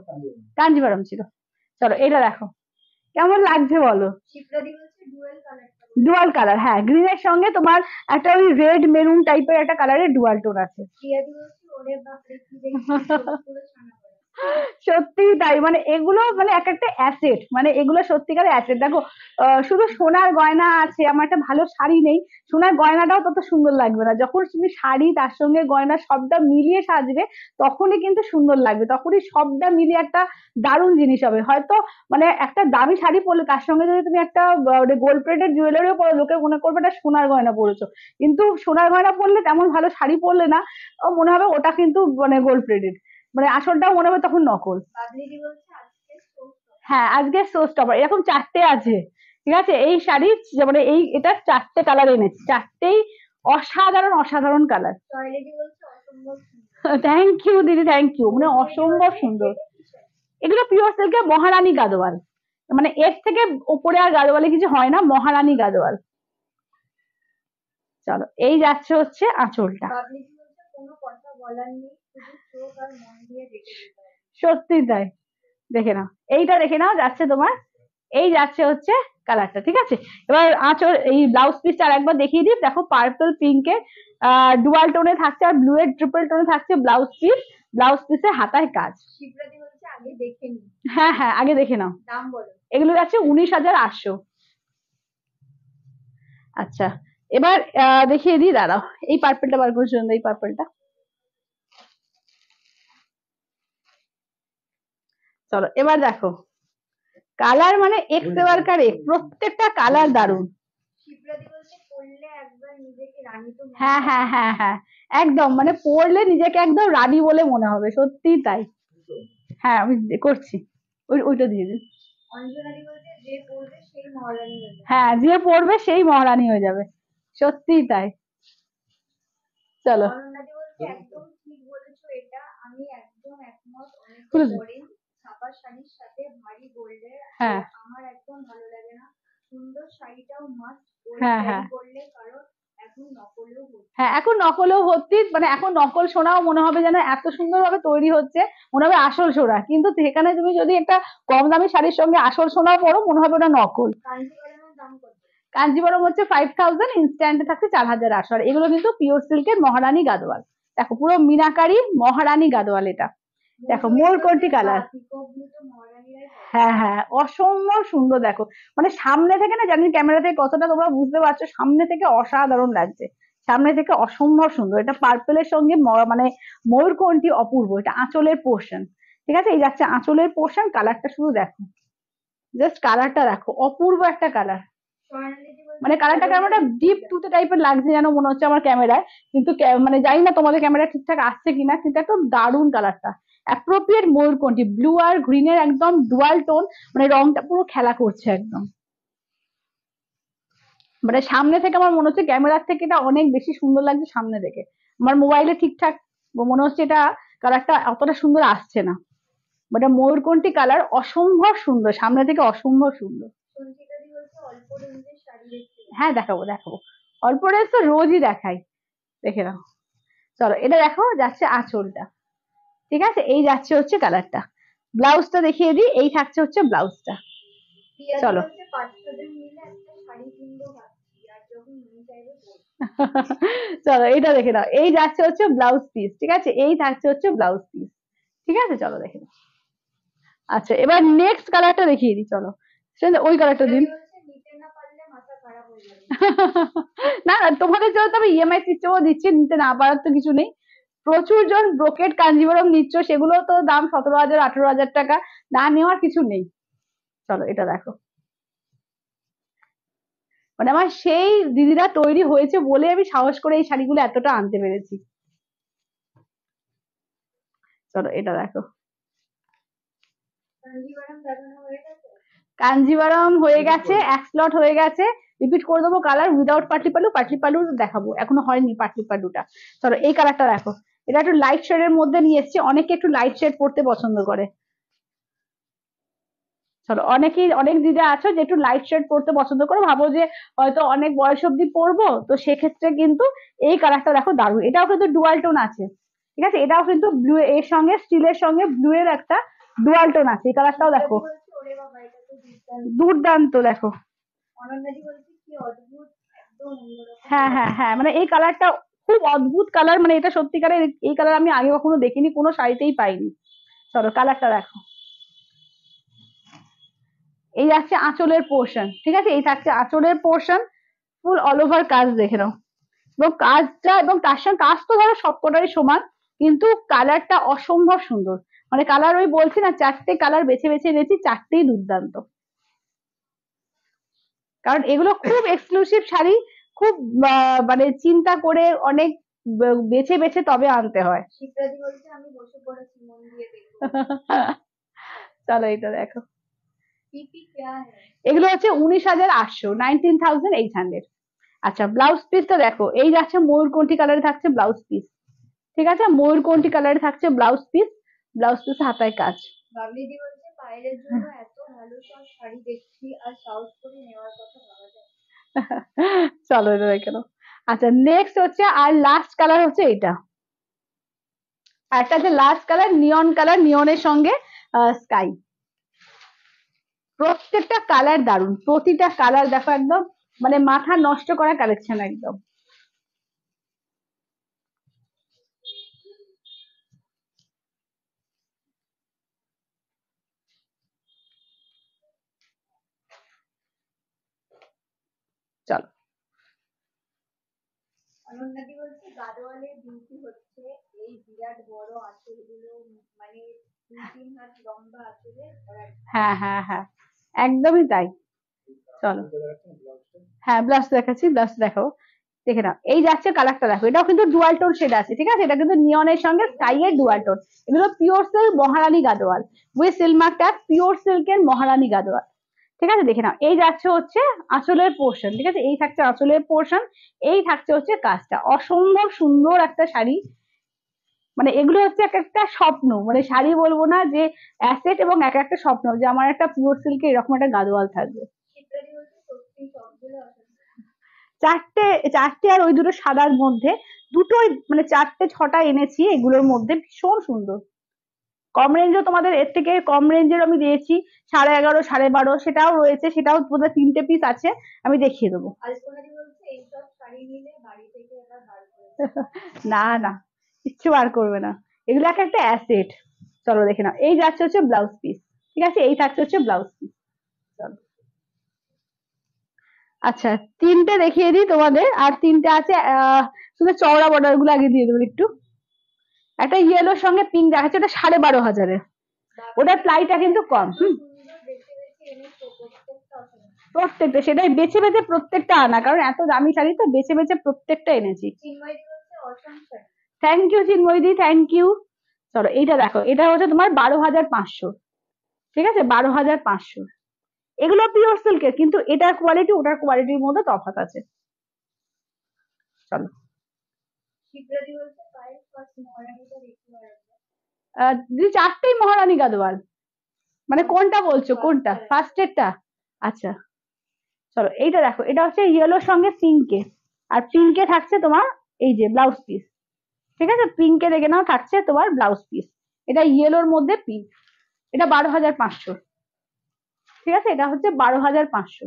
কাঞ্জিবরম ছিল চলো এটা দেখো কেমন লাগছে বলো ডুয়াল কালার হ্যাঁ গ্রিন এর সঙ্গে তোমার একটা ওই রেড মেরুন টাইপের একটা কালারের ডুয়াল টোন আছে সত্যি তাই মানে এগুলো মানে এক একটা অ্যাসেট মানে এগুলো সত্যিকার অ্যাসেট দেখো শুধু সোনার গয়না আছে আমার একটা ভালো শাড়ি নেই সোনার গয়নাটাও তত সুন্দর লাগবে না যখন তুমি শাড়ি তার সঙ্গে গয়না সবটা মিলিয়ে সাজবে তখনই কিন্তু সুন্দর লাগবে তখনই সবটা মিলিয়ে একটা দারুণ জিনিস হবে হয়তো মানে একটা দামি শাড়ি পরলে তার সঙ্গে যদি তুমি একটা গোল্ড প্লেটেড জুয়েলারিও পরো লোকে মনে করবে এটা সোনার গয়না পরেছো কিন্তু সোনার গয়না পরলে তেমন ভালো শাড়ি পরলে না মনে হবে ওটা কিন্তু মানে গোল্ড প্লেটেড মানে আসলটাও মনে হবে তখন নকল হ্যাঁ আজকে সো টপার এরকম চারটে আছে ঠিক আছে এই শাড়ি মানে এই এটা চারটে কালার এনেছি চারটেই অসাধারণ অসাধারণ কালার থ্যাংক ইউ দিদি থ্যাংক ইউ মানে অসম্ভব সুন্দর মানে এগুলো পিওর সিল্কে মহারানী গাদোয়াল মানে এর থেকে উপরে আর গাদোয়ালে কিছু হয় না মহারানী গাদোয়াল চলো এই যাচ্ছে হচ্ছে আঁচলটা কোনো কথা বলার নেই সত্যি তাই দেখে নাও এইটা দেখে নাও যাচ্ছে তোমার এই যাচ্ছে হচ্ছে কালারটা ঠিক আছে এবার আঁচল এই ব্লাউজ পিসটা আর একবার দেখিয়ে দিই দেখো পার্পল পিঙ্কে ডুয়াল টোনে থাকছে আর ব্লু এর ট্রিপল টোনে থাকছে ব্লাউজ পিস ব্লাউজ পিসে হাতায় কাজ হ্যাঁ হ্যাঁ আগে দেখে নাও দাম বলো এগুলো যাচ্ছে উনিশ হাজার আটশো আচ্ছা এবার দেখিয়ে দিই দাঁড়াও এই পার্পলটা বার করছিলাম এই পার্পলটা চলো এবার দেখো কালার মানে এক্স ওয়ার্কার এক প্রত্যেকটা কালার দারুন হ্যাঁ হ্যাঁ হ্যাঁ হ্যাঁ একদম মানে পড়লে নিজেকে একদম রানী বলে মনে হবে সত্যি তাই হ্যাঁ আমি করছি ওই ওইটা দিয়ে দিন হ্যাঁ যে পড়বে সেই মহারানী হয়ে যাবে সত্যি তাই চলো ছাপা শাড়ির সাথে ভারী গোল্ডের হ্যাঁ আমার একদম ভালো লাগে না সুন্দর শাড়িটাও মাস্ট হ্যাঁ হ্যাঁ করলে কারণ হ্যাঁ এখন নকলেও ভর্তি মানে এখন নকল সোনাও মনে হবে যেন এত সুন্দরভাবে তৈরি হচ্ছে মনে হবে আসল সোনা কিন্তু সেখানে তুমি যদি একটা কম দামি শাড়ির সঙ্গে আসল সোনা পরো মনে হবে ওটা নকল কাঞ্জিবরম হচ্ছে ফাইভ থাউজেন্ড ইনস্ট্যান্টে থাকছে চার হাজার আটশো এগুলো কিন্তু পিওর সিল্কের মহারানী গাদোয়াল দেখো পুরো মিনাকারি মহারানী গাদোয়াল এটা দেখো মোর কোনটি কালার হ্যাঁ হ্যাঁ অসম্ভব সুন্দর দেখো মানে সামনে থেকে না জানি ক্যামেরা থেকে কতটা তোমরা বুঝতে পারছো সামনে থেকে অসাধারণ লাগছে সামনে থেকে অসম্ভব সুন্দর এটা পার্পেলের সঙ্গে মানে ময়ূর কোনটি অপূর্ব এটা আঁচলের পোর্শন ঠিক আছে এই যাচ্ছে আঁচলের পোর্শন কালারটা শুধু দেখো জাস্ট কালারটা দেখো অপূর্ব একটা কালার মানে কালারটা কেমন একটা ডিপ টুতে টাইপের লাগছে যেন মনে হচ্ছে আমার ক্যামেরায় কিন্তু মানে জানি না তোমাদের ক্যামেরা ঠিকঠাক আসছে কিনা কিন্তু একদম দারুণ কালারটা অ্যাপ্রোপ্রিয়েট কোনটি ব্লু আর গ্রিনের একদম ডুয়াল টোন মানে রংটা পুরো খেলা করছে একদম মানে সামনে থেকে আমার মনে হচ্ছে ক্যামেরার থেকে এটা অনেক বেশি সুন্দর লাগছে সামনে থেকে আমার মোবাইলে ঠিকঠাক মনে হচ্ছে এটা কালারটা অতটা সুন্দর আসছে না বাট ময়ূরকণ্ঠী কালার অসম্ভব সুন্দর সামনে থেকে অসম্ভব সুন্দর হ্যাঁ দেখাবো দেখাবো অল্প রেঞ্জ তো রোজই দেখাই দেখে নাও চলো এটা দেখো যাচ্ছে আঁচলটা ঠিক আছে এই যাচ্ছে হচ্ছে কালারটা ব্লাউজটা দেখিয়ে দিই এই থাকছে হচ্ছে ব্লাউজটা চলো চলো এটা দেখে নাও এই যাচ্ছে হচ্ছে ব্লাউজ পিস ঠিক আছে এই থাকছে হচ্ছে ব্লাউজ পিস ঠিক আছে চলো দেখে নাও আচ্ছা এবার নেক্সট কালারটা দেখিয়ে দিই চলো ওই কালারটা দিন না না তোমাদের জন্য তো আমি ইএমআই সিস্টেমও দিচ্ছি নিতে না পারার তো কিছু নেই প্রচুর জন ব্রোকেট কাঞ্জিবরম নিচ্ছ সেগুলো তো দাম সতেরো হাজার আঠেরো হাজার টাকা না নেওয়ার কিছু নেই চলো এটা দেখো মানে আমার সেই দিদিরা তৈরি হয়েছে বলে আমি সাহস করে এই শাড়িগুলো এতটা আনতে পেরেছি চলো এটা দেখো কাঞ্জিবরম হয়ে গেছে এক স্লট হয়ে গেছে রিপিট করে দেবো কালার উইদাউট পাটলি পালু পাটলি পালু দেখাবো এখনো হয়নি পাটলি পালুটা চলো এই কালারটা দেখো এটা একটু লাইট শেড এর মধ্যে নিয়ে এসছি অনেকে একটু লাইট শেড পড়তে পছন্দ করে চলো অনেকেই অনেক দিদা আছো যে একটু লাইট শেড পড়তে পছন্দ করো ভাবো যে হয়তো অনেক বয়স অব্দি পরবো তো সেক্ষেত্রে কিন্তু এই কালারটা দেখো দারুণ এটাও কিন্তু ডুয়াল টোন আছে ঠিক আছে এটাও কিন্তু ব্লু এর সঙ্গে স্টিলের সঙ্গে ব্লু এর একটা ডুয়াল টোন আছে এই কালারটাও দেখো দুর্দান্ত দেখো হ্যাঁ হ্যাঁ হ্যাঁ মানে এই কালারটা খুব অদ্ভুত কালার মানে এটা সত্যিকারের এই কালার আমি আগে কখনো দেখিনি কোনো শাড়িতেই পাইনি চলো কালারটা দেখো এই যাচ্ছে আঁচলের পোর্শন ঠিক আছে এই থাকছে আঁচলের পোর্শন ফুল অল ওভার কাজ দেখে নাও এবং কাজটা এবং তার সঙ্গে কাজ তো ধরো সবকটারই সমান কিন্তু কালারটা অসম্ভব সুন্দর মানে কালার ওই বলছি না চারটে কালার বেছে বেছে এনেছি চারটেই দুর্দান্ত কারণ এগুলো খুব এক্সক্লুসিভ শাড়ি খুব মানে চিন্তা করে অনেক বেছে বেছে তবে আনতে হয় চলো এটা দেখো এগুলো হচ্ছে উনিশ হাজার আটশো নাইনটিন থাউজেন্ড এইট হান্ড্রেড আচ্ছা ব্লাউজ পিস পিসটা দেখো এই যাচ্ছে ময়ূরকণ্ঠী কালারে থাকছে ব্লাউজ পিস ঠিক আছে ময়ূর ময়ূরকণ্ঠী কালারে থাকছে ব্লাউজ পিস ব্লাউজ পিস হাতায় কাজ বাইরের জন্য এত ভালো সব শাড়ি দেখছি আর সাহস করে নেওয়ার কথা চলো এটা রেখে দাও আচ্ছা নেক্সট হচ্ছে আর লাস্ট কালার হচ্ছে এটা একটা আছে লাস্ট কালার নিয়ন কালার নিয়নের সঙ্গে স্কাই প্রত্যেকটা কালার দারুন প্রতিটা কালার দেখো একদম মানে মাথা নষ্ট করা কালেকশন একদম চলো মানে হ্যাঁ হ্যাঁ হ্যাঁ একদমই তাই চলো হ্যাঁ ব্লাউজ দেখাচ্ছি ব্লাউজ দেখো দেখে নাও এই যাচ্ছে কালারটা দেখো এটাও কিন্তু ডুয়াল টোন শেড আছে ঠিক আছে এটা কিন্তু নিয়নের সঙ্গে স্কাই এর ডুয়াল টোন এগুলো পিওর সিল্ক মহারানী গাদোয়াল উইথ সিলমার ট্যাপ পিওর সিল্কের মহারানী গাদোয়াল ঠিক আছে দেখে নাও এই যাচ্ছে হচ্ছে আঁচলের পোর্শন ঠিক আছে এই থাকছে আঁচলের পোর্শন এই থাকছে হচ্ছে কাজটা অসম্ভব সুন্দর একটা শাড়ি মানে এগুলো হচ্ছে এক একটা স্বপ্ন মানে শাড়ি বলবো না যে অ্যাসেট এবং এক একটা স্বপ্ন যে আমার একটা পিওর সিল্কে এরকম একটা গাদোয়াল থাকবে চারটে চারটে আর ওই দুটো সাদার মধ্যে দুটোই মানে চারটে ছটা এনেছি এগুলোর মধ্যে ভীষণ সুন্দর কম রেঞ্জও তোমাদের এর থেকে কম রেঞ্জের আমি দিয়েছি সাড়ে এগারো সাড়ে বারো সেটাও রয়েছে সেটাও তোমাদের তিনটে পিস আছে আমি দেখিয়ে দেবো না না কিচ্ছু বার করবে না এগুলো এক একটা অ্যাসেট চলো দেখে নাও এই যাচ্ছে হচ্ছে ব্লাউজ পিস ঠিক আছে এই থাকছে হচ্ছে ব্লাউজ পিস চলো আচ্ছা তিনটে দেখিয়ে দিই তোমাদের আর তিনটে আছে শুধু চওড়া বর্ডার গুলো আগে দিয়ে দেবো একটু একটা ইয়েলোর সঙ্গে পিঙ্ক দেখাচ্ছে ওটা সাড়ে বারো হাজারের ওটার প্লাইটা কিন্তু কম হম প্রত্যেকটা সেটাই বেছে বেছে প্রত্যেকটা আনা কারণ এত দামি শাড়ি তো বেছে বেছে প্রত্যেকটা এনেছি থ্যাংক ইউ চিন্ময়দি থ্যাংক ইউ চলো এইটা দেখো এটা হচ্ছে তোমার বারো হাজার পাঁচশো ঠিক আছে বারো হাজার পাঁচশো এগুলো পিওর সিল্কের কিন্তু এটার কোয়ালিটি ওটার কোয়ালিটির মধ্যে তফাৎ আছে চলো দিদি চারটেই মহারানী গাদোয়াল মানে কোনটা বলছো কোনটা ফার্স্টেরটা আচ্ছা চলো এইটা দেখো এটা হচ্ছে ইয়েলোর সঙ্গে পিঙ্কে আর পিঙ্কে থাকছে তোমার এই যে ব্লাউজ পিস ঠিক আছে পিঙ্কে দেখে নাও থাকছে তোমার ব্লাউজ পিস এটা ইয়েলোর মধ্যে পিঙ্ক এটা বারো হাজার পাঁচশো ঠিক আছে এটা হচ্ছে বারো হাজার পাঁচশো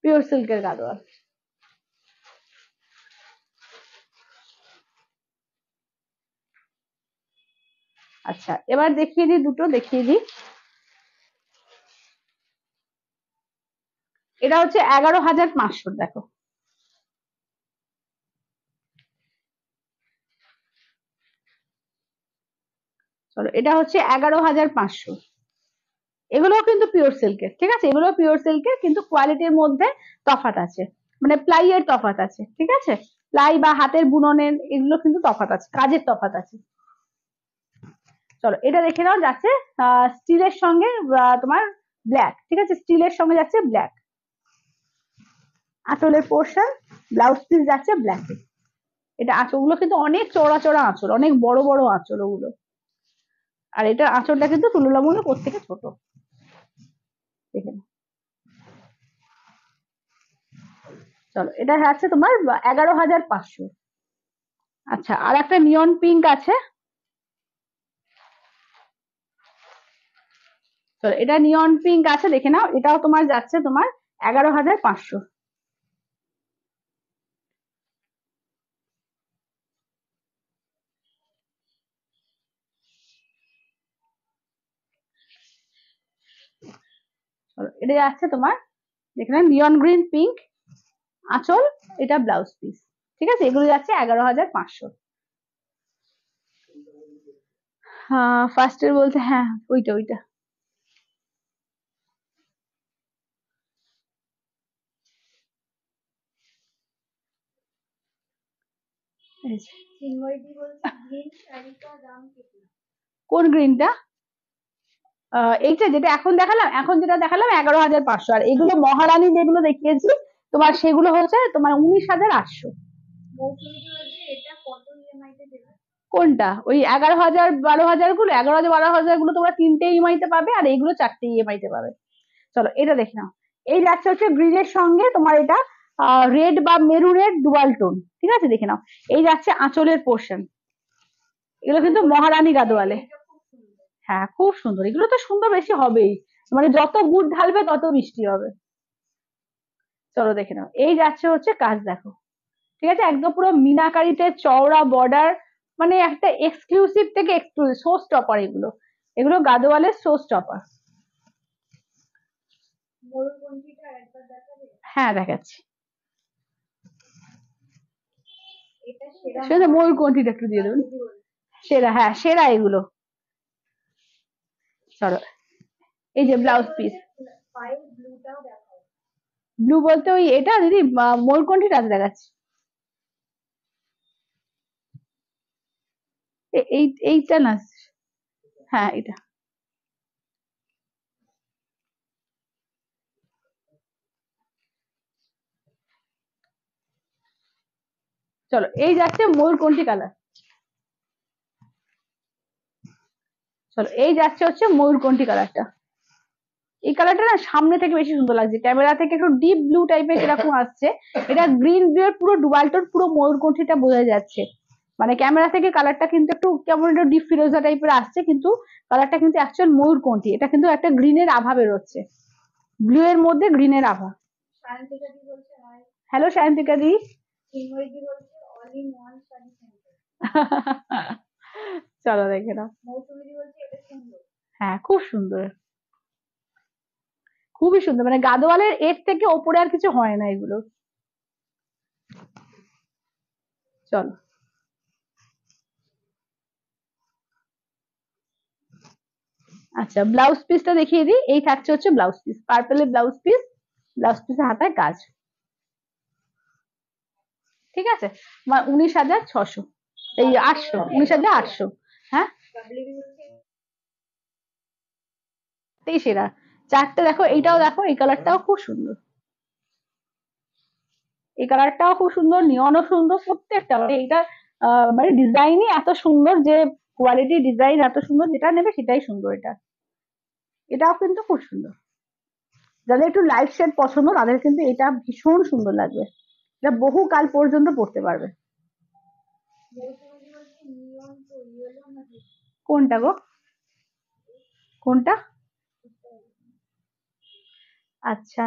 পিওর সিল্কের গাদোয়াল আচ্ছা এবার দেখিয়ে দিই দুটো দেখিয়ে দিই এটা হচ্ছে এগারো হাজার পাঁচশো দেখো এটা হচ্ছে এগারো হাজার পাঁচশো এগুলোও কিন্তু পিওর সিল্কের ঠিক আছে এগুলো পিওর সিল্কের কিন্তু কোয়ালিটির মধ্যে তফাত আছে মানে প্লাইয়ের তফাত আছে ঠিক আছে প্লাই বা হাতের বুননের এগুলো কিন্তু তফাত আছে কাজের তফাত আছে চলো এটা দেখে নাও যাচ্ছে স্টিলের সঙ্গে তোমার ব্ল্যাক ঠিক আছে স্টিলের সঙ্গে যাচ্ছে ব্ল্যাক আঁচলের পোর্শন ব্লাউজ পিস যাচ্ছে ব্ল্যাকে এটা আঁচলগুলো কিন্তু অনেক চড়া চড়া আঁচল অনেক বড় বড় আঁচল ওগুলো আর এটা আঁচলটা কিন্তু তুলনামূলক ওর থেকে ছোট দেখে চলো এটা আছে তোমার এগারো হাজার পাঁচশো আচ্ছা আর একটা নিয়ন পিঙ্ক আছে চলো এটা নিয়ন পিঙ্ক আছে দেখে নাও এটাও তোমার যাচ্ছে তোমার এগারো হাজার পাঁচশো এটা যাচ্ছে তোমার দেখে নিয়ন গ্রিন পিঙ্ক আঁচল এটা ব্লাউজ পিস ঠিক আছে এগুলো যাচ্ছে এগারো হাজার পাঁচশো ফার্স্টের হ্যাঁ, বলতে হ্যাঁ ওইটা ওইটা কোন গ্রিনটা এইটা যেটা এখন দেখালাম এখন যেটা দেখালাম এগারো হাজার পাঁচশো আর এগুলো মহারানী যেগুলো দেখিয়েছি তোমার সেগুলো হচ্ছে তোমার উনিশ হাজার আটশো কোনটা ওই এগারো হাজার বারো হাজার গুলো এগারো হাজার বারো হাজার গুলো তোমরা তিনটে ইএমআই তে পাবে আর এইগুলো চারটে ইএমআই তে পাবে চলো এটা দেখে নাও এই যাচ্ছে হচ্ছে গ্রিলের সঙ্গে তোমার এটা রেড বা মেরু রেড ডুয়াল টোন ঠিক আছে দেখে নাও এই যাচ্ছে আঁচলের পোর্শন এগুলো কিন্তু মহারানী গাদোয়ালে হ্যাঁ খুব সুন্দর এগুলো তো সুন্দর বেশি হবেই মানে যত গুড় ঢালবে তত মিষ্টি হবে চলো দেখে নাও এই যাচ্ছে হচ্ছে কাজ দেখো ঠিক আছে একদম পুরো মিনাকারিতে চওড়া বর্ডার মানে একটা এক্সক্লুসিভ থেকে এক্সক্লুসিভ শো স্টপার এগুলো এগুলো গাদোয়ালের শো স্টপার হ্যাঁ দেখাচ্ছি সেটা মূল কোনটিটা একটু দিয়ে দেবেন সেরা হ্যাঁ সেরা এগুলো চলো এই যে ব্লাউজ পিস ব্লু বলতে ওই এটা দিদি কোনটি কোনটিটা দেখাচ্ছি এইটা না হ্যাঁ এটা চলো এই যাচ্ছে কোনটি কালার চলো এই যাচ্ছে হচ্ছে কোনটি কালারটা এই কালারটা না সামনে থেকে বেশি সুন্দর লাগছে ক্যামেরা থেকে একটু ডিপ ব্লু টাইপের এরকম আসছে এটা গ্রিন ব্লু এর পুরো ডুবালটোর পুরো কোনটিটা বোঝা যাচ্ছে মানে ক্যামেরা থেকে কালারটা কিন্তু একটু কেমন একটা ডিপ ফিরোজা টাইপের আসছে কিন্তু কালারটা কিন্তু অ্যাকচুয়াল কোনটি এটা কিন্তু একটা গ্রিনের আভা বেরোচ্ছে ব্লু এর মধ্যে গ্রিনের আভা হ্যালো সায়ন্তিকা দি চলো দেখে নাও হ্যাঁ খুব সুন্দর খুবই সুন্দর মানে গাদোয়ালের এর থেকে ওপরে আর কিছু হয় না এগুলো চলো আচ্ছা ব্লাউজ পিসটা দেখিয়ে দিই এই থাকছে হচ্ছে ব্লাউজ পিস পার্পেলের ব্লাউজ পিস ব্লাউজ পিসে হাতায় কাজ ঠিক আছে উনিশ হাজার ছশো এই আটশো উনিশ হাজার আটশো হ্যাঁ সেরা চারটে দেখো এইটাও দেখো এই কালারটাও খুব সুন্দর এই কালারটাও খুব সুন্দর নিয়নও সুন্দর প্রত্যেকটা মানে এইটা মানে ডিজাইনই এত সুন্দর যে কোয়ালিটি ডিজাইন এত সুন্দর যেটা নেবে সেটাই সুন্দর এটা এটাও কিন্তু খুব সুন্দর যাদের একটু লাইট শেড পছন্দ তাদের কিন্তু এটা ভীষণ সুন্দর লাগবে যা বহু কাল পর্যন্ত পড়তে পারবে কোনটা গো কোনটা আচ্ছা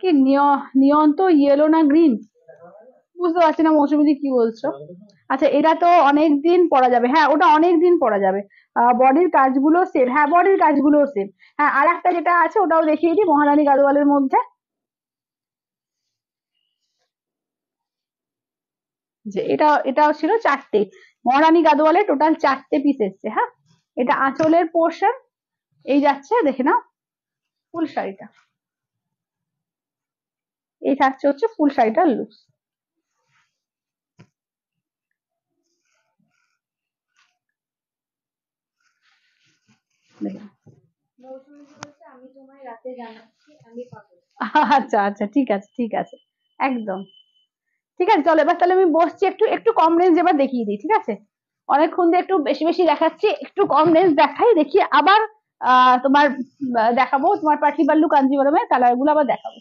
কি নিয়ন্ত ইয়েলো না গ্রিন বুঝতে পারছি না মৌসুমিদি কি বলছো আচ্ছা এটা তো অনেক দিন পড়া যাবে হ্যাঁ ওটা অনেক দিন পড়া যাবে বডির কাজগুলো সেম হ্যাঁ বডির কাজগুলো সেম হ্যাঁ আর একটা যেটা আছে ওটাও দেখিয়ে দিই মহারানী গাড়োয়ালের মধ্যে যে এটা এটাও ছিল চারটে মহারানী গাদোয়ালে টোটাল চারটে পিস এসছে হ্যাঁ এটা আঁচলের পোর্শন এই যাচ্ছে দেখে নাও ফুল শাড়িটা এই থাকছে হচ্ছে ফুল শাড়িটার লুকস আচ্ছা আচ্ছা ঠিক আছে ঠিক আছে একদম ঠিক আছে চলো এবার তাহলে আমি বসছি একটু একটু কম রেঞ্জ এবার দেখিয়ে দিই ঠিক আছে অনেকক্ষণ দিয়ে একটু বেশি বেশি দেখাচ্ছি একটু কম রেঞ্জ দেখাই দেখি আবার তোমার দেখাবো তোমার পাখি বাল্লু কাঞ্জিবরমের কালার গুলো আবার দেখাবো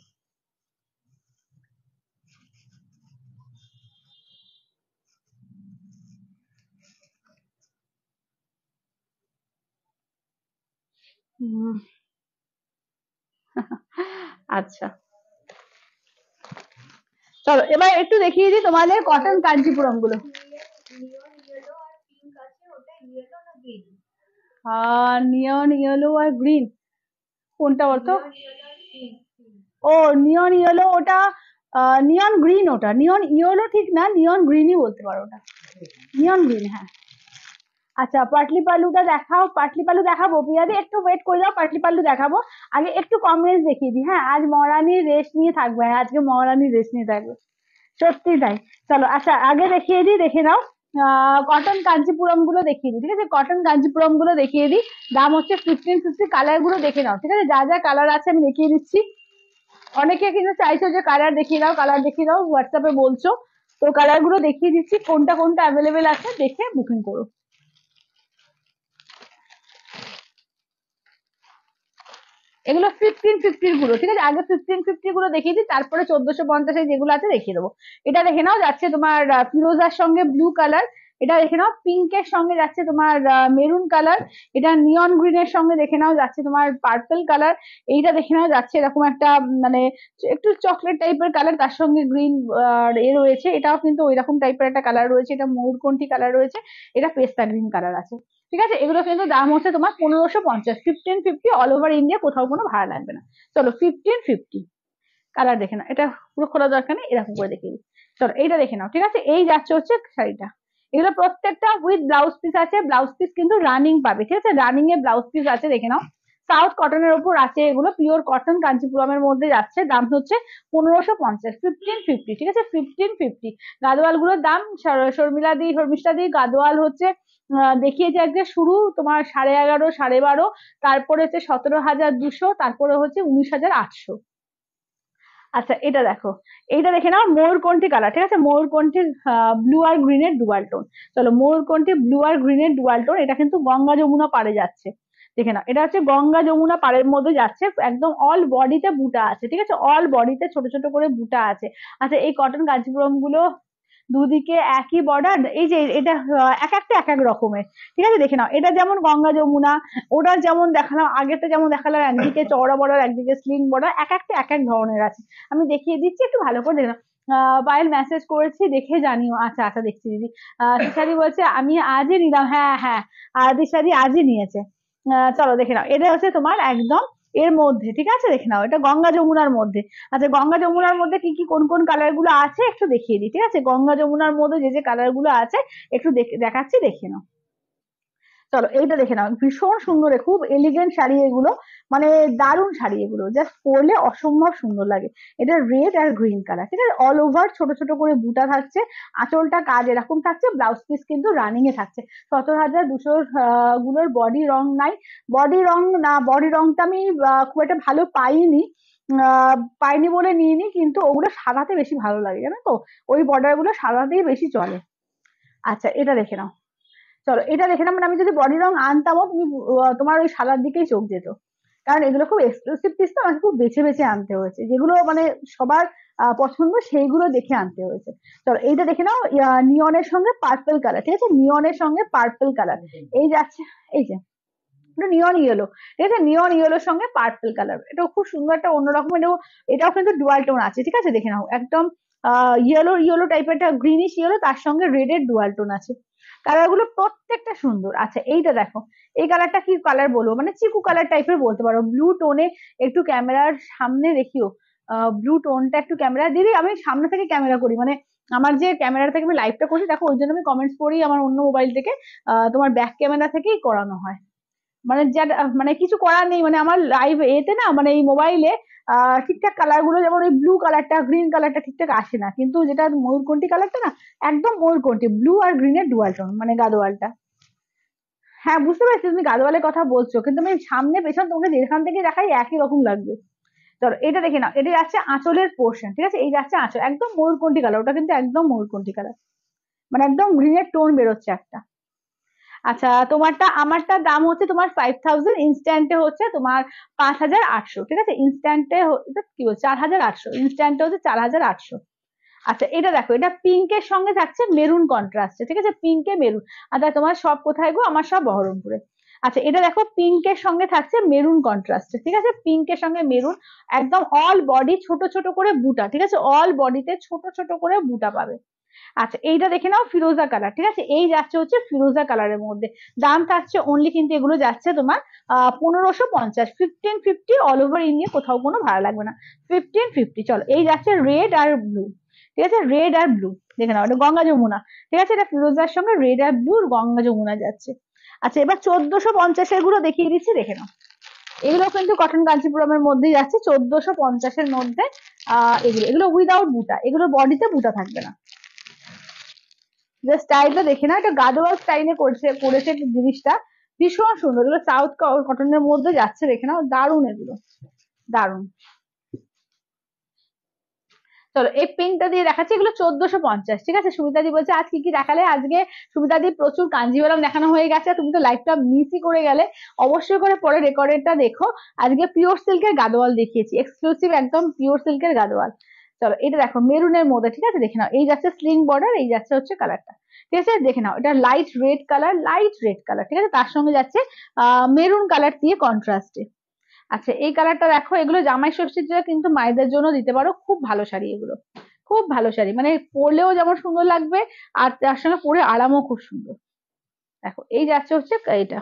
আচ্ছা চলো এবার একটু দেখিয়ে দিই তোমাদের কটন কাঞ্চিপুরম গুলো নিয়ন ইয়েলো আর গ্রিন কোনটা বলতো ও নিয়ন ইয়েলো ওটা নিয়ন গ্রিন ওটা নিয়ন ইয়েলো ঠিক না নিয়ন গ্রিনই বলতে পারো ওটা নিয়ন গ্রিন হ্যাঁ আচ্ছা পাটলি পালুটা দেখাও পাটলি পালু দেখাবো পিয়াদি একটু ওয়েট করে যাও পাটলি পালু দেখাবো আগে একটু কমেন্টস দেখিয়ে দিই হ্যাঁ আজ মরানির রেস্ট নিয়ে থাকবে হ্যাঁ আজকে মরানির রেস্ট নিয়ে থাকবে সত্যি তাই চলো আচ্ছা আগে দেখিয়ে দিই দেখে নাও কটন কাঞ্চিপুরম গুলো দেখিয়ে দিই ঠিক আছে কটন কাঞ্চিপুরম গুলো দেখিয়ে দিই দাম হচ্ছে ফিফটিন ফিফটি কালার গুলো দেখে নাও ঠিক আছে যা যা কালার আছে আমি দেখিয়ে দিচ্ছি অনেকে কিন্তু চাইছো যে কালার দেখিয়ে দাও কালার দেখিয়ে দাও হোয়াটসঅ্যাপে বলছো তো কালার গুলো দেখিয়ে দিচ্ছি কোনটা কোনটা অ্যাভেলেবেল আছে দেখে বুকিং করো এগুলো ফিফটিন ফিফটির গুলো ঠিক আছে আগে ফিফটিন ফিফটি গুলো দেখিয়ে দিই তারপরে চোদ্দশো পঞ্চাশে যেগুলো আছে দেখিয়ে দেবো এটা দেখে নাও যাচ্ছে তোমার ফিরোজার সঙ্গে ব্লু কালার এটা দেখে নাও পিঙ্কের সঙ্গে যাচ্ছে তোমার মেরুন কালার এটা নিয়ন গ্রিনের সঙ্গে দেখে নাও যাচ্ছে তোমার পার্পেল কালার এইটা দেখে নাও যাচ্ছে এরকম একটা মানে একটু চকলেট টাইপের কালার তার সঙ্গে গ্রিন এ রয়েছে এটাও কিন্তু ওইরকম টাইপের একটা কালার রয়েছে এটা ময়ূরকণ্ঠী কালার রয়েছে এটা পেস্তা গ্রিন কালার আছে ঠিক আছে এগুলো কিন্তু দাম হচ্ছে তোমার পনেরোশো পঞ্চাশ fifteen fifty all over India কোথাও কোনো ভাড়া লাগবে না চলো ফিফটিন ফিফটি কালার দেখে নাও এটা পুরো খোলা দরকার নেই এরকম করে দেখে চলো এইটা দেখে নাও ঠিক আছে এই যাচ্ছে হচ্ছে শাড়িটা এগুলো প্রত্যেকটা উইথ ব্লাউজ পিস আছে ব্লাউজ পিস কিন্তু রানিং পাবে ঠিক আছে রানিং এ ব্লাউজ পিস আছে দেখে নাও সাউথ কটনের ওপর আছে এগুলো পিওর কটন কাঞ্চিপুরমের মধ্যে যাচ্ছে দাম হচ্ছে পনেরোশো পঞ্চাশ ফিফটিন ফিফটি ঠিক আছে ফিফটিন ফিফটি গাদোয়াল গুলোর দাম শর্মিলা দি শর্মিষ্ঠা দি গাদোয়াল হচ্ছে দেখিয়েছে আজকে শুরু তোমার সাড়ে এগারো সাড়ে বারো তারপরে হচ্ছে সতেরো হাজার দুশো তারপরে হচ্ছে উনিশ হাজার আটশো আচ্ছা এটা দেখো এইটা দেখে নাও কোনটি কালার ঠিক আছে ময়ূরকণ্ঠী ব্লু আর গ্রিনের ডুয়াল টোন চলো কোনটি ব্লু আর গ্রিনের ডুয়াল টোন এটা কিন্তু গঙ্গা যমুনা পারে যাচ্ছে দেখে নাও এটা হচ্ছে গঙ্গা যমুনা পাড়ের মধ্যে যাচ্ছে একদম অল বডিতে বুটা আছে ঠিক আছে অল বডিতে ছোট ছোট করে বুটা আছে আচ্ছা এই কটন কাঞ্চিপুরম গুলো দুদিকে একই বর্ডার এই যে এটা এক একটা এক এক রকমের ঠিক আছে দেখে নাও এটা যেমন গঙ্গা যমুনা ওটা যেমন দেখালাম আগেরটা যেমন দেখালাম একদিকে চওড়া বর্ডার একদিকে স্লিং বর্ডার এক একটা এক এক ধরনের আছে আমি দেখিয়ে দিচ্ছি একটু ভালো করে দেখে পায়েল মেসেজ করেছি দেখে জানিও আচ্ছা আচ্ছা দেখছি দিদি দিশারি বলছে আমি আজই নিলাম হ্যাঁ হ্যাঁ আদি দিশারি আজই নিয়েছে চলো দেখে নাও এটা হচ্ছে তোমার একদম এর মধ্যে ঠিক আছে দেখে নাও এটা গঙ্গা যমুনার মধ্যে আচ্ছা গঙ্গা যমুনার মধ্যে কি কি কোন কোন কালার গুলো আছে একটু দেখিয়ে দিই ঠিক আছে গঙ্গা যমুনার মধ্যে যে যে কালার গুলো আছে একটু দেখাচ্ছি দেখে নাও চলো এইটা দেখে নাও ভীষণ সুন্দর খুব এলিগেন্ট শাড়ি এগুলো মানে দারুণ শাড়ি এগুলো জাস্ট পরলে অসম্ভব সুন্দর লাগে এটা রেড আর গ্রিন কালার ঠিক আছে অল ওভার ছোট ছোট করে বুটা থাকছে আঁচলটা কাজ এরকম থাকছে ব্লাউজ পিস কিন্তু রানিং এ থাকছে সতেরো হাজার দুশো গুলোর বডি রং নাই বডি রং না বডি রংটা আমি খুব একটা ভালো পাইনি পাইনি বলে নিইনি কিন্তু ওগুলো সাদাতে বেশি ভালো লাগে জানো তো ওই বর্ডার গুলো সাদাতেই বেশি চলে আচ্ছা এটা দেখে নাও চলো এটা দেখে না মানে আমি যদি বডি রং আনতামও তুমি তোমার ওই সাদার দিকেই চোখ যেত কারণ এগুলো খুব এক্সক্লুসিভ পিস তো আমাকে খুব বেছে বেছে আনতে হয়েছে যেগুলো মানে সবার পছন্দ সেইগুলো দেখে আনতে হয়েছে চলো এইটা দেখে নাও নিয়নের সঙ্গে পার্পল কালার ঠিক আছে নিয়নের সঙ্গে পার্পল কালার এই যাচ্ছে এই যে নিয়ন ইয়েলো ঠিক আছে নিয়ন ইয়েলোর সঙ্গে পার্পল কালার এটা খুব সুন্দর একটা অন্যরকম এটাও এটাও কিন্তু ডুয়াল টোন আছে ঠিক আছে দেখে নাও একদম ইয়েলো ইয়েলো টাইপের একটা গ্রিনিশ ইয়েলো তার সঙ্গে রেড এর ডুয়াল টোন আছে কালার গুলো প্রত্যেকটা সুন্দর আচ্ছা এইটা দেখো এই কালারটা কি কালার বলবো মানে চিকু কালার টাইপের বলতে পারো ব্লু টোনে একটু ক্যামেরার সামনে রেখিও ব্লু টোনটা একটু ক্যামেরা দিদি আমি সামনে থেকে ক্যামেরা করি মানে আমার যে ক্যামেরা থেকে আমি লাইভটা করি দেখো ওই জন্য আমি কমেন্টস করি আমার অন্য মোবাইল থেকে তোমার ব্যাক ক্যামেরা থেকেই করানো হয় মানে যার মানে কিছু করার নেই মানে আমার লাইভ এতে না মানে এই মোবাইলে ঠিকঠাক কালার গুলো যেমন ওই ব্লু কালারটা গ্রিন কালারটা ঠিকঠাক আসে না কিন্তু যেটা ময়ূরকণ্ঠী কালারটা না একদম ময়ূরকণ্ঠী ব্লু আর গ্রিনের ডুয়াল টোন মানে গাদোয়ালটা হ্যাঁ বুঝতে পারছি তুমি গাদোয়ালের কথা বলছো কিন্তু আমি সামনে পেছন তোমাকে যেখান থেকে দেখাই একই রকম লাগবে চলো এটা দেখে নাও এটা যাচ্ছে আঁচলের পোর্শন ঠিক আছে এই যাচ্ছে আঁচল একদম ময়ূরকণ্ঠী কালার ওটা কিন্তু একদম ময়ূরকণ্ঠী কালার মানে একদম গ্রিনের টোন বেরোচ্ছে একটা আচ্ছা তোমারটা আমারটা দাম হচ্ছে তোমার ফাইভ থাউজেন্ড ইনস্ট্যান্টে হচ্ছে তোমার পাঁচ হাজার আটশো ঠিক আছে ইনস্ট্যান্টে কি বলছে চার হাজার আটশো ইনস্ট্যান্টে হচ্ছে চার হাজার আটশো আচ্ছা এটা দেখো এটা পিঙ্কের সঙ্গে থাকছে মেরুন কন্ট্রাস্টে ঠিক আছে পিঙ্কে মেরুন আর তোমার সব কোথায় গো আমার সব বহরমপুরে আচ্ছা এটা দেখো পিঙ্কের সঙ্গে থাকছে মেরুন কন্ট্রাস্ট ঠিক আছে পিঙ্কের সঙ্গে মেরুন একদম অল বডি ছোট ছোট করে বুটা ঠিক আছে অল বডিতে ছোট ছোট করে বুটা পাবে আচ্ছা এইটা দেখে নাও ফিরোজা কালার ঠিক আছে এই যাচ্ছে হচ্ছে ফিরোজা কালারের মধ্যে দাম থাকছে অনলি কিন্তু এগুলো যাচ্ছে তোমার পনেরোশো পঞ্চাশ fifteen fifty all over India কোথাও কোনো ভাড়া লাগবে না ফিফটিন ফিফটি চলো এই যাচ্ছে রেড আর ব্লু ঠিক আছে রেড আর ব্লু দেখে নাও এটা গঙ্গা যমুনা ঠিক আছে এটা ফিরোজার সঙ্গে রেড আর ব্লু গঙ্গা যমুনা যাচ্ছে আচ্ছা এবার চোদ্দশো পঞ্চাশের গুলো দেখিয়ে দিচ্ছি দেখে নাও এগুলো কিন্তু কটন কাঞ্চিপুরমের মধ্যেই যাচ্ছে চোদ্দশো পঞ্চাশের মধ্যে আহ এগুলো এগুলো উইদাউট বুটা এগুলো বডিতে বুটা থাকবে না যে স্টাইলটা দেখে না এটা গাদোয়া স্টাইলে করছে করেছে জিনিসটা ভীষণ সুন্দর এগুলো সাউথ কটনের মধ্যে যাচ্ছে দেখে না দারুণ এগুলো দারুণ চলো এই পিঙ্কটা দিয়ে দেখাচ্ছি এগুলো চোদ্দশো পঞ্চাশ ঠিক আছে দি বলছে আজ কি কি দেখালে আজকে সুমিতাদি প্রচুর কাঞ্জিভারাম দেখানো হয়ে গেছে তুমি তো লাইফটা মিসই করে গেলে অবশ্যই করে পরে টা দেখো আজকে পিওর সিল্কের গাদোয়াল দেখিয়েছি এক্সক্লুসিভ একদম পিওর সিল্কের গাদোয়াল চলো এটা দেখো মেরুনের মধ্যে ঠিক আছে দেখে নাও এই যাচ্ছে স্লিং বর্ডার এই যাচ্ছে হচ্ছে কালারটা ঠিক আছে দেখে নাও এটা light red colour light red colour ঠিক আছে তার সঙ্গে যাচ্ছে মেরুন কালার দিয়ে কন্ট্রাস্টে আচ্ছা এই কালারটা দেখো এগুলো জামাই ষষ্ঠীর জন্য কিন্তু মায়েদের জন্য দিতে পারো খুব ভালো শাড়ি এগুলো খুব ভালো শাড়ি মানে পরলেও যেমন সুন্দর লাগবে আর তার সঙ্গে পরে আরামও খুব সুন্দর দেখো এই যাচ্ছে হচ্ছে এটা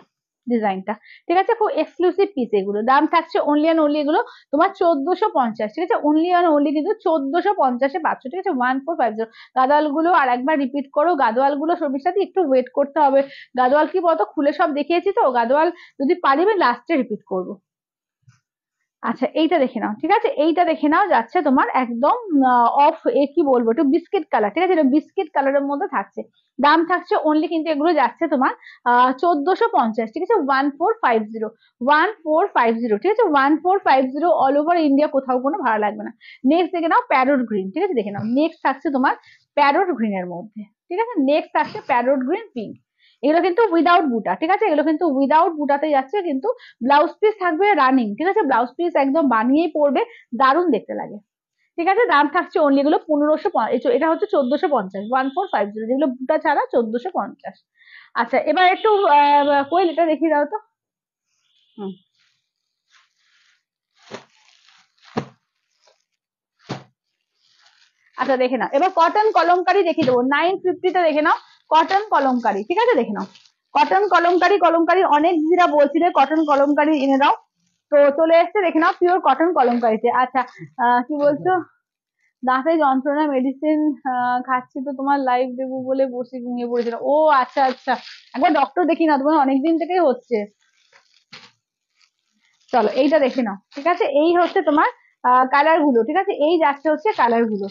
ডিজাইনটা ঠিক আছে খুব এক্সক্লুসিভ পিস এগুলো দাম থাকছে অনলি অ্যান্ড অনলি এগুলো তোমার চোদ্দশো পঞ্চাশ ঠিক আছে অনলি অ্যান্ড অনলি কিন্তু চোদ্দশো পঞ্চাশে পাচ্ছ ঠিক আছে ওয়ান ফোর ফাইভ জিরো গাদোয়ালগুলো আর একবার রিপিট করো গাদোয়ালগুলো সবির সাথে একটু ওয়েট করতে হবে গাদোয়াল কি বলতো খুলে সব দেখিয়েছি তো গাদোয়াল যদি পারি আমি লাস্টে রিপিট করবো আচ্ছা এইটা দেখে নাও ঠিক আছে এইটা দেখে নাও যাচ্ছে তোমার একদম অফ এ কি বলবো একটু বিস্কিট কালার ঠিক আছে এটা বিস্কিট কালারের মধ্যে থাকছে দাম থাকছে অনলি কিন্তু এগুলো যাচ্ছে তোমার চোদ্দশো পঞ্চাশ ঠিক আছে one four five zero one four five zero ঠিক আছে one four five zero all over India কোথাও কোনো ভাড়া লাগবে না নেক্সট দেখে নাও প্যারোট গ্রিন ঠিক আছে দেখে নাও নেক্সট থাকছে তোমার প্যারোট গ্রিনের মধ্যে ঠিক আছে নেক্সট থাকছে প্যারোট গ্রিন পিঙ্ক এগুলো কিন্তু উইদাউট বুটা ঠিক আছে এগুলো কিন্তু উইদাউট বুটাতে যাচ্ছে কিন্তু ব্লাউজ পিস থাকবে রানিং ঠিক আছে ব্লাউজ পিস একদম বানিয়েই পড়বে দারুণ দেখতে লাগে ঠিক আছে দাম থাকছে অনলি এগুলো পনেরোশো এটা হচ্ছে চোদ্দশো পঞ্চাশ ওয়ান ফোর ফাইভ জিরো যেগুলো বুটা ছাড়া চোদ্দশো পঞ্চাশ আচ্ছা এবার একটু কোয়েল এটা দেখিয়ে দাও তো আচ্ছা দেখে নাও এবার কটন কলমকারি দেখিয়ে দেবো নাইন ফিফটিটা দেখে নাও কটন কলমকারী ঠিক আছে দেখে নাও কটন কলমকারি কলমকারি অনেক দিদিরা বলছিলে কটন কলমকারী এনে দাও তো চলে এসছে দেখে নাও পিওর কটন কলমকারীতে আচ্ছা কি বলছো দাঁতে যন্ত্রণা মেডিসিন খাচ্ছি তো তোমার লাইভ দেবো বলে বসে ঘুমিয়ে পড়েছিল ও আচ্ছা আচ্ছা একবার ডক্টর দেখি না তোমার অনেকদিন থেকেই হচ্ছে চলো এইটা দেখে নাও ঠিক আছে এই হচ্ছে তোমার কালার গুলো ঠিক আছে এই যাচ্ছে হচ্ছে কালার গুলো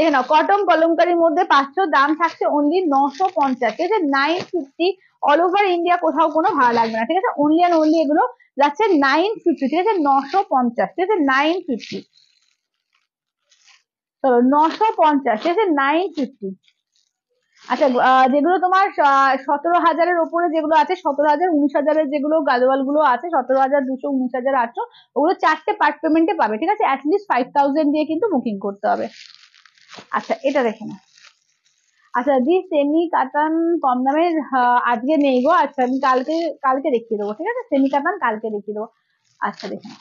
দেখে নাও কটন কলমকারীর মধ্যে পাঁচশো দাম থাকছে অনলি নশো পঞ্চাশ ঠিক আছে nine fifty all over India কোথাও কোনো ভালো লাগবে না ঠিক আছে অনলি অ্যান্ড অনলি এগুলো যাচ্ছে নাইন ফিফটি ঠিক আছে নশো পঞ্চাশ ঠিক আছে নাইন ফিফটি চলো নশো পঞ্চাশ ঠিক আছে নাইন ফিফটি আচ্ছা যেগুলো তোমার সতেরো হাজারের ওপরে যেগুলো আছে সতেরো হাজার উনিশ হাজারের যেগুলো গাদোয়াল গুলো আছে সতেরো হাজার দুশো উনিশ হাজার আটশো ওগুলো চারটে পার্ট পেমেন্টে পাবে ঠিক আছে অ্যাটলিস্ট ফাইভ থাউজেন্ড দিয়ে কিন্তু বুকিং করতে হবে আচ্ছা এটা দেখে না আচ্ছা দি সেমি কাতান কম দামের হ্যাঁ, আজকে নেই গো আচ্ছা আমি কালকে কালকে দেখিয়ে দেবো ঠিক আছে সেমি কাতান কালকে দেখিয়ে দেবো আচ্ছা দেখে নাও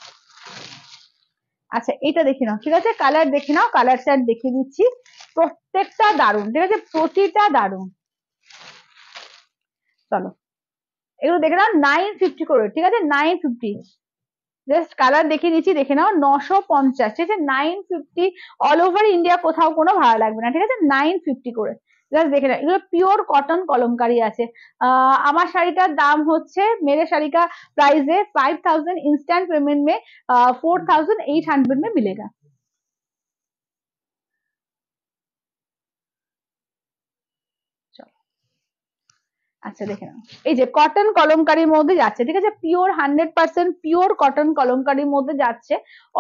আচ্ছা এটা দেখে নাও ঠিক আছে কালার দেখে নাও কালার চার্ট দেখিয়ে দিচ্ছি প্রত্যেকটা দারুন ঠিক আছে প্রতিটা দারুন চলো এগুলো দেখে নাও নাইন ফিফটি করে ঠিক আছে নাইন ফিফটি জাস্ট কালার দেখে নিচ্ছি দেখে নাও নশো পঞ্চাশ ঠিক আছে nine fifty all over India কোথাও কোনো ভাড়া লাগবে না ঠিক আছে নাইন ফিফটি করে জাস্ট দেখে নাও এগুলো পিওর কটন কলমকারি আছে আমার শাড়িটার দাম হচ্ছে মেরে শাড়িটা প্রাইসে ফাইভ है ইনস্ট্যান্ট পেমেন্ট মে ফোর থাউজেন্ড এইট হান্ড্রেড মে মিলেগা আচ্ছা দেখে নাও এই যে কটন কলমকারির মধ্যে যাচ্ছে ঠিক আছে pure hundred percent pure cotton কলমকারির মধ্যে যাচ্ছে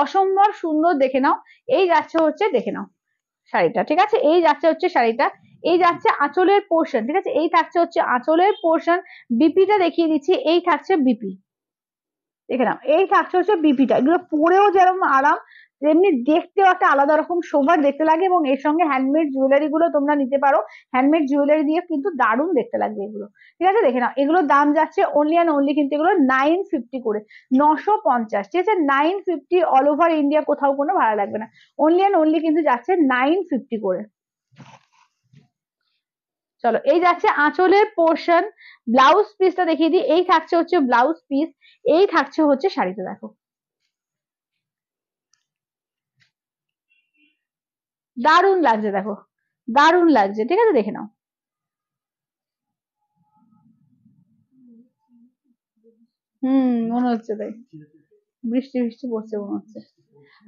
অসম্ভব সুন্দর দেখে নাও এই যাচ্ছে হচ্ছে দেখে নাও শাড়িটা ঠিক আছে এই যাচ্ছে হচ্ছে শাড়িটা এই যাচ্ছে আঁচলের পোর্শন ঠিক আছে এই থাকছে হচ্ছে আঁচলের পোর্শন বিপিটা দেখিয়ে দিচ্ছি এই থাকছে বিপি দেখে নাও এই থাকছে হচ্ছে বিপিটা এগুলো পরেও যেরকম আরাম এমনি দেখতেও একটা আলাদা রকম শোভা দেখতে লাগে এবং এর সঙ্গে হ্যান্ডমেড জুয়েলারি গুলো তোমরা নিতে পারো হ্যান্ডমেড জুয়েলারি দিয়ে কিন্তু দারুণ দেখতে লাগবে এগুলো ঠিক আছে দেখে নাও এগুলোর দাম যাচ্ছে অনলি অ্যান্ড অনলি কিন্তু এগুলো নাইন ফিফটি করে নশো পঞ্চাশ ঠিক আছে nine fifty all over India কোথাও কোনো ভালো লাগবে না অনলি অ্যান্ড অনলি কিন্তু যাচ্ছে নাইন ফিফটি করে চলো এই যাচ্ছে আঁচলের পোর্শন ব্লাউজ পিসটা দেখিয়ে দিই এই থাকছে হচ্ছে ব্লাউজ পিস এই থাকছে হচ্ছে শাড়িতে দেখো দারুণ লাগছে দেখো দারুণ লাগছে ঠিক আছে দেখে নাও হম মনে হচ্ছে তাই বৃষ্টি বৃষ্টি পড়ছে মনে হচ্ছে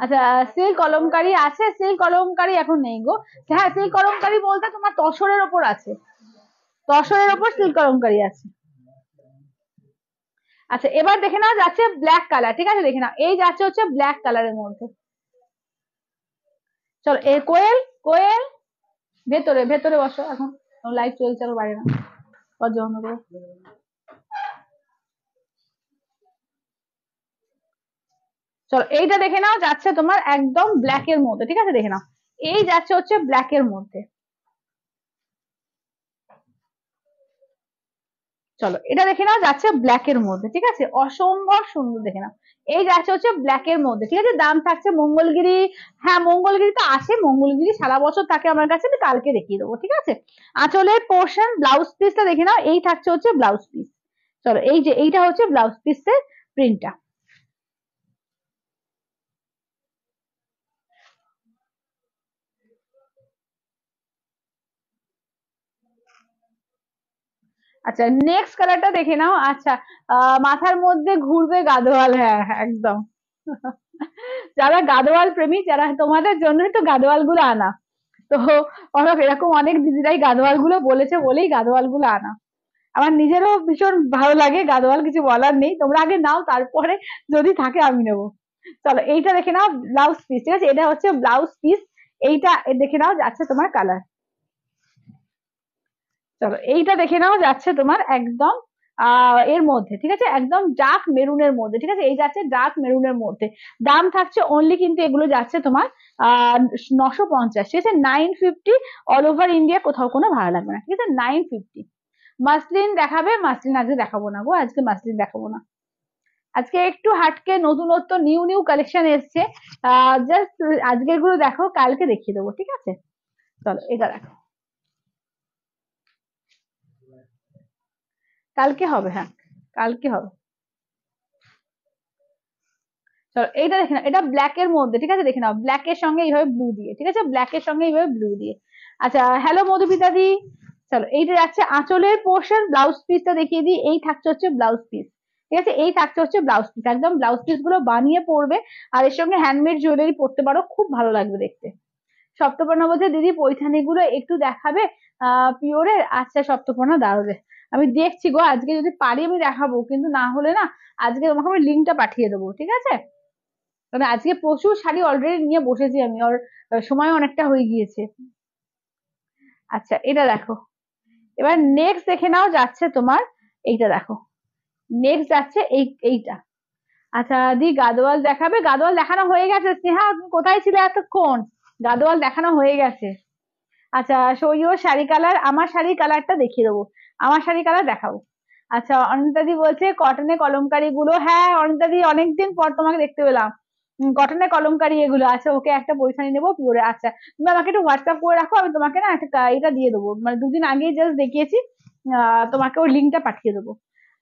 আচ্ছা সেই কলমকারী আছে সেই কলমকারী এখন নেই গো হ্যাঁ সেই কলমকারী বলতে তোমার তসরের ওপর আছে তসরের ওপর সিল কলমকারী আছে আচ্ছা এবার দেখে নাও যাচ্ছে ব্ল্যাক কালার ঠিক আছে দেখে নাও এই যাচ্ছে হচ্ছে ব্ল্যাক কালারের মধ্যে চলো এ কোয়েল কোয়েল ভেতরে ভেতরে বসো এখন লাইট চলছে আর বাইরে না দরজা করো চলো এইটা দেখে নাও যাচ্ছে তোমার একদম ব্ল্যাক এর মধ্যে ঠিক আছে দেখে নাও এই যাচ্ছে হচ্ছে ব্ল্যাক এর মধ্যে চলো এটা দেখে নাও যাচ্ছে ব্ল্যাক এর মধ্যে ঠিক আছে অসম্ভব সুন্দর দেখে নাও এই যাচ্ছে হচ্ছে ব্ল্যাক এর মধ্যে ঠিক আছে দাম থাকছে মঙ্গলগিরি হ্যাঁ মঙ্গলগিরি তো আছে মঙ্গলগিরি সারা বছর থাকে আমার কাছে আমি কালকে দেখিয়ে দেবো ঠিক আছে আঁচলের পোর্শন ব্লাউজ পিসটা দেখে নাও এই থাকছে হচ্ছে ব্লাউজ পিস চলো এই যে এইটা হচ্ছে ব্লাউজ পিসের প্রিন্টটা আচ্ছা নেক্সট কালারটা দেখে নাও আচ্ছা মাথার মধ্যে ঘুরবে গাদোয়াল হ্যাঁ, হ্যাঁ একদম যারা গাদোয়াল প্রেমী যারা তোমাদের জন্যই তো গাদোয়াল গুলো আনা তো অনেক এরকম অনেক দিদিরাই গাদোয়াল গুলো বলেছে বলেই গাদোয়াল গুলো আনা আমার নিজেরও ভীষণ ভালো লাগে গাদোয়াল কিছু বলার নেই তোমরা আগে নাও তারপরে যদি থাকে আমি নেবো চলো এইটা দেখে নাও ব্লাউজ পিস ঠিক আছে এটা হচ্ছে ব্লাউজ পিস এইটা দেখে নাও আচ্ছা তোমার কালার চলো এইটা দেখে নাও যাচ্ছে তোমার একদম এর মধ্যে ঠিক আছে একদম ডার্ক মেরুনের মধ্যে ঠিক আছে এই যাচ্ছে ডার্ক মেরুনের মধ্যে দাম থাকছে অনলি কিন্তু এগুলো যাচ্ছে তোমার আহ নশো পঞ্চাশ ঠিক আছে nine fifty all over India কোথাও কোনো ভাড়া লাগবে না ঠিক আছে নাইন ফিফটি মাসলিন দেখাবে মাসলিন আজকে দেখাবো না গো আজকে মাসলিন দেখাবো না আজকে একটু হাটকে নতুনত্ব নিউ নিউ কালেকশন এসছে জাস্ট আজকে এগুলো দেখো কালকে দেখিয়ে দেবো ঠিক আছে চলো এটা দেখো কালকে হবে হ্যাঁ কালকে হবে চলো এইটা দেখে নাও এটা ব্ল্যাক এর মধ্যে ঠিক আছে দেখে নাও ব্ল্যাক এর সঙ্গে এইভাবে ব্লু দিয়ে ঠিক আছে ব্ল্যাক এর সঙ্গে এইভাবে ব্লু দিয়ে আচ্ছা হ্যালো মধুপিতা দি চলো এইটা যাচ্ছে আঁচলের পোর্শন ব্লাউজ পিসটা দেখিয়ে দিই এই থাকছে হচ্ছে ব্লাউজ পিস ঠিক আছে এই থাকছে হচ্ছে ব্লাউজ পিস একদম ব্লাউজ পিস গুলো বানিয়ে পরবে আর এর সঙ্গে হ্যান্ডমেড জুয়েলারি পরতে পারো খুব ভালো লাগবে দেখতে সপ্তপর্ণা বলছে দিদি পৈঠানি গুলো একটু দেখাবে আহ পিওরের আচ্ছা সপ্তপর্ণা দাঁড়াবে আমি দেখছি গো আজকে যদি পারি আমি দেখাবো কিন্তু না হলে না আজকে তোমাকে আমি লিঙ্কটা পাঠিয়ে দেবো ঠিক আছে তবে আজকে প্রচুর শাড়ি অলরেডি নিয়ে বসেছি আমি ওর সময় অনেকটা হয়ে গিয়েছে আচ্ছা এটা দেখো এবার নেক্সট দেখে নাও যাচ্ছে তোমার এইটা দেখো নেক্সট যাচ্ছে এই এইটা আচ্ছা দি গাদোয়াল দেখাবে গাদোয়াল দেখানো হয়ে গেছে স্নেহা তুমি কোথায় ছিলে এতক্ষণ গাদোয়াল দেখানো হয়ে গেছে আচ্ছা সৌরিও শাড়ি কালার আমার শাড়ি কালারটা দেখিয়ে দেবো আমার শাড়ি কালার দেখাও আচ্ছা অনিতাদি বলছে কটনে কলমকারি গুলো হ্যাঁ অনিতাদি অনেকদিন পর তোমাকে দেখতে পেলাম কটনে কলমকারি এগুলো আচ্ছা ওকে একটা পয়সা নিয়ে নেবো পিওরে আচ্ছা তুমি আমাকে একটু হোয়াটসঅ্যাপ করে রাখো আমি তোমাকে না একটা এটা দিয়ে দেবো মানে দুদিন আগেই জাস্ট দেখিয়েছি তোমাকে ওর লিঙ্কটা পাঠিয়ে দেবো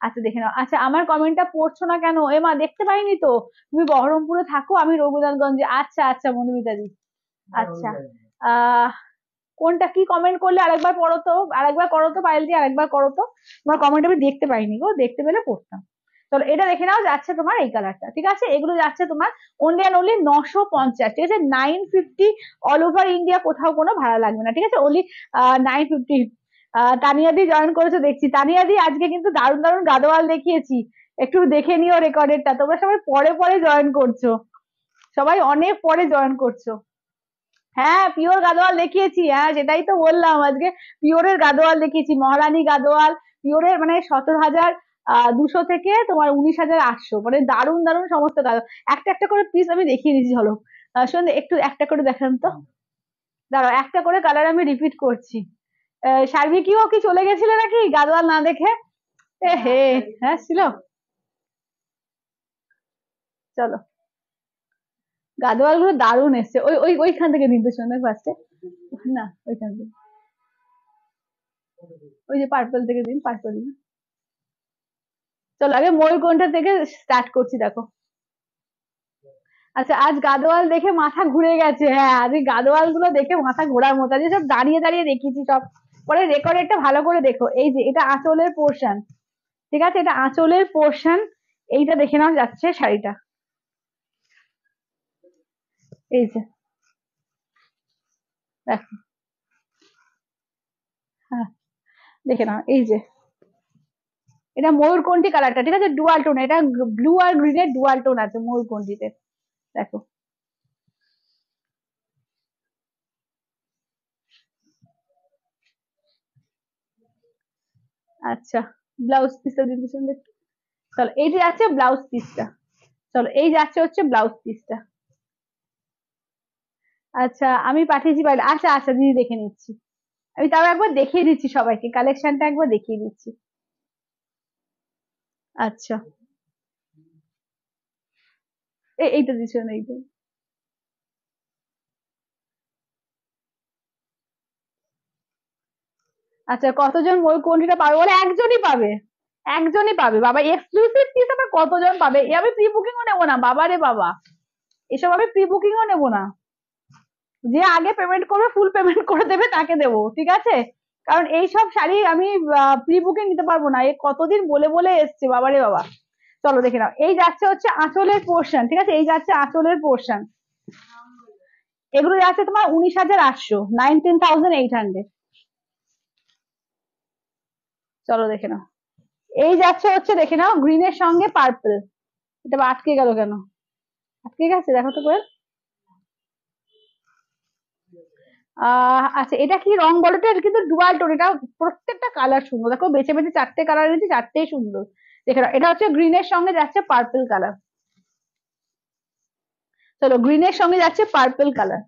আচ্ছা দেখে নাও আচ্ছা আমার কমেন্টটা পড়ছো না কেন এ মা দেখতে পাইনি তো তুমি বহরমপুরে থাকো আমি রঘুনাথগঞ্জে আচ্ছা আচ্ছা মধুমিতাদি আচ্ছা আহ কোনটা কি কমেন্ট করলে আরেকবার পড়ো তো আরেকবার করো তো পায়েল দিয়ে আরেকবার করো তো তোমার কমেন্ট আমি দেখতে পাইনি গো দেখতে পেলে পড়তাম চলো এটা দেখে নাও যাচ্ছে তোমার এই কালারটা ঠিক আছে এগুলো যাচ্ছে তোমার অনলি অ্যান্ড অনলি নশো পঞ্চাশ ঠিক আছে nine fifty all over India কোথাও কোনো ভাড়া লাগবে না ঠিক আছে অনলি নাইন ফিফটি তানিয়াদি জয়েন করেছো দেখছি তানিয়াদি আজকে কিন্তু দারুণ দারুণ গাদোয়াল দেখিয়েছি একটু দেখে নিও রেকর্ডেরটা তোমরা সবাই পরে পরে জয়েন করছো সবাই অনেক পরে জয়েন করছো হ্যাঁ পিওর গাদোয়াল দেখিয়েছি হ্যাঁ সেটাই তো বললাম আজকে পিওরের গাদোয়াল দেখিয়েছি মহারানী গাদোয়াল পিওরের মানে সতেরো হাজার দুশো থেকে তোমার উনিশ হাজার আটশো মানে দারুন দারুন সমস্ত গাদোয়াল একটা একটা করে পিস আমি দেখিয়ে নিচ্ছি চলো শোন একটু একটা করে দেখান তো দাঁড়াও একটা করে কালার আমি রিপিট করছি সার্বিকিও কি চলে গেছিলো নাকি গাদোয়াল না দেখে এ হে হ্যাঁ ছিল চলো গাদোয়াল গুলো দারুণ এসছে ওই ওই ওইখান থেকে নির্দেশ ফার্স্টে না ওইখান থেকে ওই যে পার্পল থেকে দিন পার্পল না চলো আগে ময়ূরকণ্ঠা থেকে স্টার্ট করছি দেখো আচ্ছা আজ গাদোয়াল দেখে মাথা ঘুরে গেছে হ্যাঁ আজ গাদোয়াল গুলো দেখে মাথা ঘোরার মতো যে সব দাঁড়িয়ে দাঁড়িয়ে দেখেছি সব পরে একটা ভালো করে দেখো এই যে এটা আঁচলের পোর্শন ঠিক আছে এটা আঁচলের পোর্শন এইটা দেখে নাও যাচ্ছে শাড়িটা এই যে দেখো হ্যাঁ দেখে নাও এই যে এটা ময়ূর কোনটি কালারটা ঠিক আছে ডুয়াল টোন এটা ব্লু আর গ্রিনের ডুয়াল টোন আছে ময়ূরকণ্ঠীতে দেখো আচ্ছা ব্লাউজ পিসটা দিয়ে দেখ চলো এই যে আছে ব্লাউজ পিসটা চলো এই যাচ্ছে হচ্ছে ব্লাউজ পিসটা আচ্ছা আমি পাঠিয়েছি আচ্ছা আচ্ছা দিদি দেখে নিচ্ছি আমি তাও একবার দেখিয়ে দিচ্ছি সবাইকে কালেকশনটা একবার দেখিয়ে দিচ্ছি আচ্ছা এইটা দিচ্ছ না এইটা আচ্ছা কতজন ওই কোনটা পাবে বলে একজনই পাবে একজনই পাবে বাবা এক্সক্লুসিভ পিস আবার কতজন পাবে এ আমি প্রি বুকিংও নেবো না বাবা রে বাবা এসব আমি প্রি বুকিংও নেবো না যে আগে পেমেন্ট করবে ফুল পেমেন্ট করে দেবে তাকে দেব ঠিক আছে কারণ এই সব শাড়ি আমি প্রি বুকে নিতে পারবো না এ কতদিন বলে বলে এসছে বাবারে বাবা চলো দেখে নাও এই যাচ্ছে হচ্ছে আঁচলের পোর্শন ঠিক আছে এই যাচ্ছে আঁচলের পোর্শন এগুলো যাচ্ছে তোমার উনিশ হাজার আটশো নাইনটিন থাউজেন্ড এইট হান্ড্রেড চলো দেখে নাও এই যাচ্ছে হচ্ছে দেখে নাও গ্রিনের সঙ্গে পার্পল এটা আটকে গেল কেন আটকে গেছে দেখো তো কোয়েল আচ্ছা এটা কি রং বলো এটা কিন্তু ডুয়াল টোন এটা প্রত্যেকটা কালার সুন্দর দেখো বেছে বেছে চারটে কালার এনেছি চারটেই সুন্দর দেখে এটা হচ্ছে গ্রিনের সঙ্গে যাচ্ছে পার্পল কালার চলো গ্রিনের সঙ্গে যাচ্ছে পার্পল কালার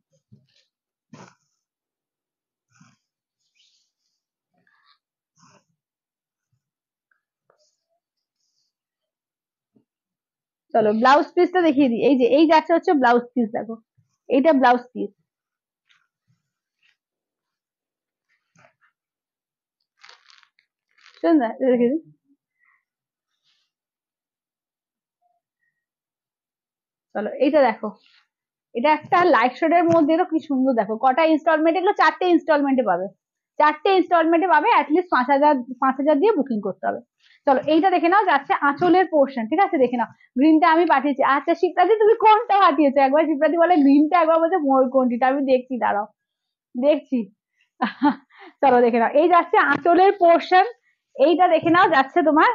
চলো ব্লাউজ পিসটা দেখিয়ে দিই এই যে এই যাচ্ছে হচ্ছে ব্লাউজ পিস দেখো এইটা ব্লাউজ পিস না চলো এইটা দেখো এটা একটা শেড এর মধ্যে কি সুন্দর দেখো কটা ইনস্টলমেন্ট এগুলো চারটে ইনস্টলমেন্টে পাবে চারটে ইনস্টলমেন্টে পাবে অ্যাটলিস্ট পাঁচ হাজার পাঁচ হাজার দিয়ে বুকিং করতে হবে চলো এইটা দেখে নাও যাচ্ছে আঁচলের পোর্শন ঠিক আছে দেখে নাও গ্রিনটা আমি পাঠিয়েছি আচ্ছা শিবরাজি তুমি কোনটা পাঠিয়েছো একবার শিবরাজি বলে গ্রিনটা একবার বলছে মোর কোনটিটা আমি দেখছি দাঁড়াও দেখছি চলো দেখে নাও এই যাচ্ছে আঁচলের পোর্শন এইটা দেখে নাও যাচ্ছে তোমার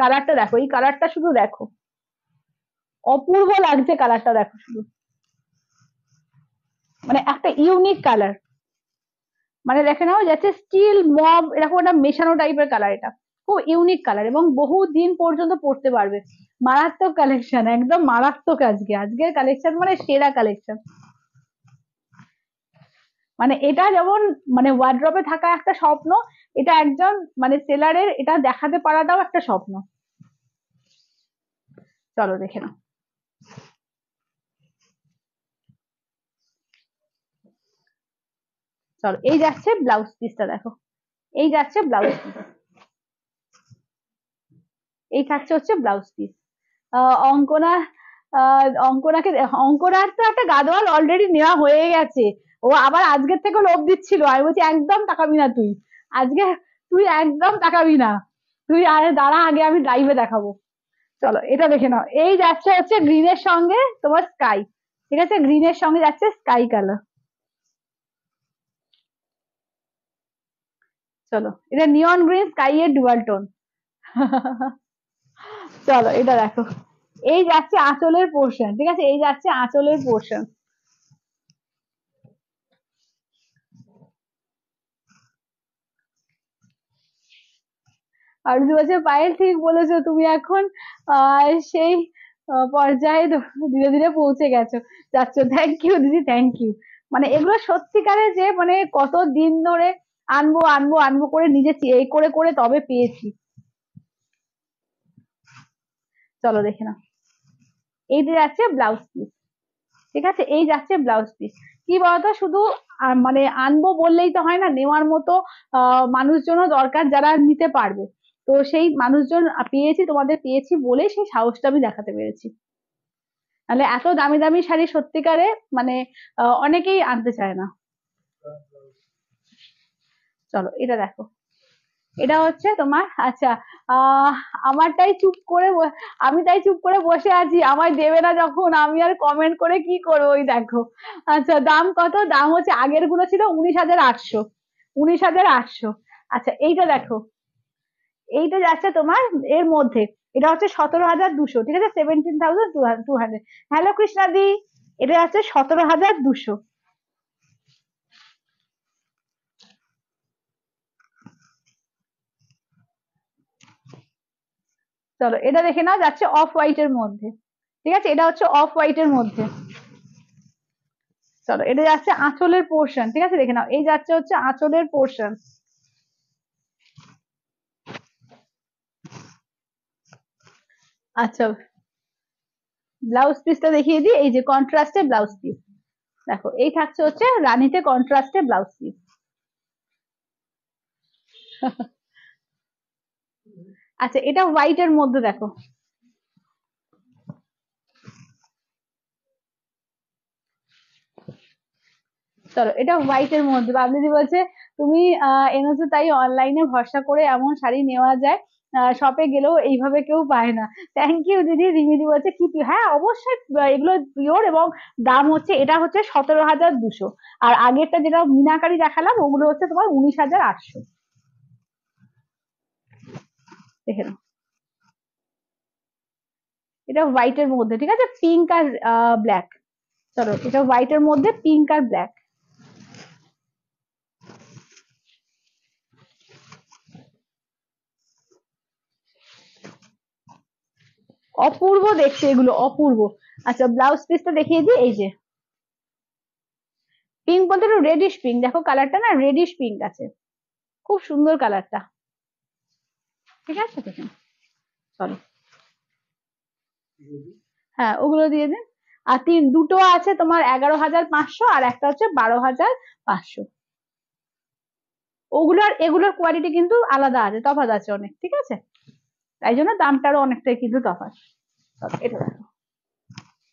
কালারটা দেখো এই কালারটা শুধু দেখো অপূর্ব লাগছে কালারটা দেখো শুধু মানে একটা ইউনিক কালার মানে দেখে নাও যাচ্ছে স্টিল মব এরকম একটা মেশানো টাইপের কালার এটা খুব ইউনিক কালার এবং বহু দিন পর্যন্ত পড়তে পারবে মারাত্মক কালেকশন একদম মারাত্মক আজকে আজকের কালেকশন মানে সেরা কালেকশন মানে এটা যেমন মানে ওয়ার্ড্রপে থাকা একটা স্বপ্ন এটা একজন মানে সেলারের এটা দেখাতে পারাটাও একটা স্বপ্ন চলো দেখে নাও চলো এই যাচ্ছে ব্লাউজ পিসটা দেখো এই যাচ্ছে ব্লাউজ পিস এই থাকছে হচ্ছে ব্লাউজ পিস অঙ্কনা অঙ্কনাকে অঙ্কনার তো একটা গাদোয়াল অলরেডি নেওয়া হয়ে গেছে ও আবার আজকের থেকে লোভ দিচ্ছিল আমি বলছি একদম তাকাবি না তুই আজকে তুই একদম তাকাবি না তুই আরে দাঁড়া আগে আমি লাইভে দেখাবো চলো এটা দেখে নাও এই যাচ্ছে হচ্ছে গ্রিনের সঙ্গে তোমার স্কাই ঠিক আছে গ্রিনের সঙ্গে যাচ্ছে স্কাই কালার চলো এটা নিয়ন গ্রিন স্কাই এর ডুয়াল টোন চলো এটা দেখো এই যাচ্ছে আঁচলের পোর্শন ঠিক আছে এই যাচ্ছে আঁচলের পোর্শন আরজু বলছে পায়েল ঠিক বলেছো তুমি এখন সেই পর্যায়ে ধীরে ধীরে পৌঁছে গেছো যাচ্ছ থ্যাংক ইউ দিদি থ্যাংক ইউ মানে এগুলো সত্যিকারে যে মানে কত দিন ধরে আনবো আনবো আনবো করে নিজে এই করে করে তবে পেয়েছি চলো দেখে নাও যে যাচ্ছে ব্লাউজ পিস ঠিক আছে এই যাচ্ছে ব্লাউজ পিস কি বলতো শুধু মানে আনবো বললেই তো হয় না নেওয়ার মতো আহ মানুষজনও দরকার যারা নিতে পারবে তো সেই মানুষজন পেয়েছি তোমাদের পেয়েছি বলে সেই সাহসটা আমি দেখাতে পেরেছি নাহলে এত দামি দামি শাড়ি সত্যিকারে মানে অনেকেই আনতে চায় না চলো এটা দেখো এটা হচ্ছে তোমার আচ্ছা আমার তাই চুপ করে আমি তাই চুপ করে বসে আছি আমায় দেবে না যখন আমি আর কমেন্ট করে কি করবো ওই দেখো আচ্ছা দাম কত দাম হচ্ছে আগের গুলো ছিল উনিশ হাজার আটশো উনিশ হাজার আটশো আচ্ছা এইটা দেখো এইটা যাচ্ছে তোমার এর মধ্যে এটা হচ্ছে সতেরো হাজার দুশো ঠিক আছে seventeen thousand two hundred hello কৃষ্ণাদি এটা যাচ্ছে সতেরো হাজার দুশো চলো এটা দেখে নাও যাচ্ছে অফ হোয়াইট এর মধ্যে ঠিক আছে এটা হচ্ছে অফ হোয়াইট এর মধ্যে চলো এটা যাচ্ছে আঁচলের পোর্শন ঠিক আছে দেখে নাও এই যাচ্ছে হচ্ছে আঁচলের পোর্শন আচ্ছা ব্লাউজ পিসটা দেখিয়ে দিই এই যে কন্ট্রাস্টে ব্লাউজ পিস দেখো এই থাকছে হচ্ছে রানীতে কন্ট্রাস্টে ব্লাউজ পিস আচ্ছা এটা হোয়াইট এর মধ্যে দেখো চলো এটা হোয়াইট এর মধ্যে বাবলিদি বলছে তুমি এনেছো তাই অনলাইনে ভরসা করে এমন শাড়ি নেওয়া যায় শপে গেলেও এইভাবে কেউ পায় না থ্যাংক ইউ দিদি রিমিদি বলছে কি হ্যাঁ অবশ্যই এগুলো পিওর এবং দাম হচ্ছে এটা হচ্ছে সতেরো হাজার দুশো আর আগেরটা যেটা মিনাকারি দেখালাম ওগুলো হচ্ছে তোমার উনিশ হাজার আটশো দেখে নাও এটা হোয়াইটের মধ্যে ঠিক আছে পিঙ্ক আর ব্ল্যাক চলো এটা হোয়াইটের মধ্যে পিঙ্ক আর ব্ল্যাক অপূর্ব দেখতে এগুলো অপূর্ব আচ্ছা ব্লাউজ পিসটা দেখিয়ে দিই এই যে পিঙ্ক বলতে একটু রেডিশ পিঙ্ক দেখো কালারটা না রেডিশ পিঙ্ক আছে খুব সুন্দর কালারটা ঠিক আছে দেখুন চলো হ্যাঁ ওগুলো দিয়ে দিন আর তিন দুটো আছে তোমার এগারো হাজার পাঁচশো আর একটা হচ্ছে বারো হাজার পাঁচশো ওগুলোর এগুলোর কোয়ালিটি কিন্তু আলাদা আছে তফাৎ আছে অনেক ঠিক আছে তাই জন্য দামটারও অনেকটাই কিন্তু তফাৎ আচ্ছা।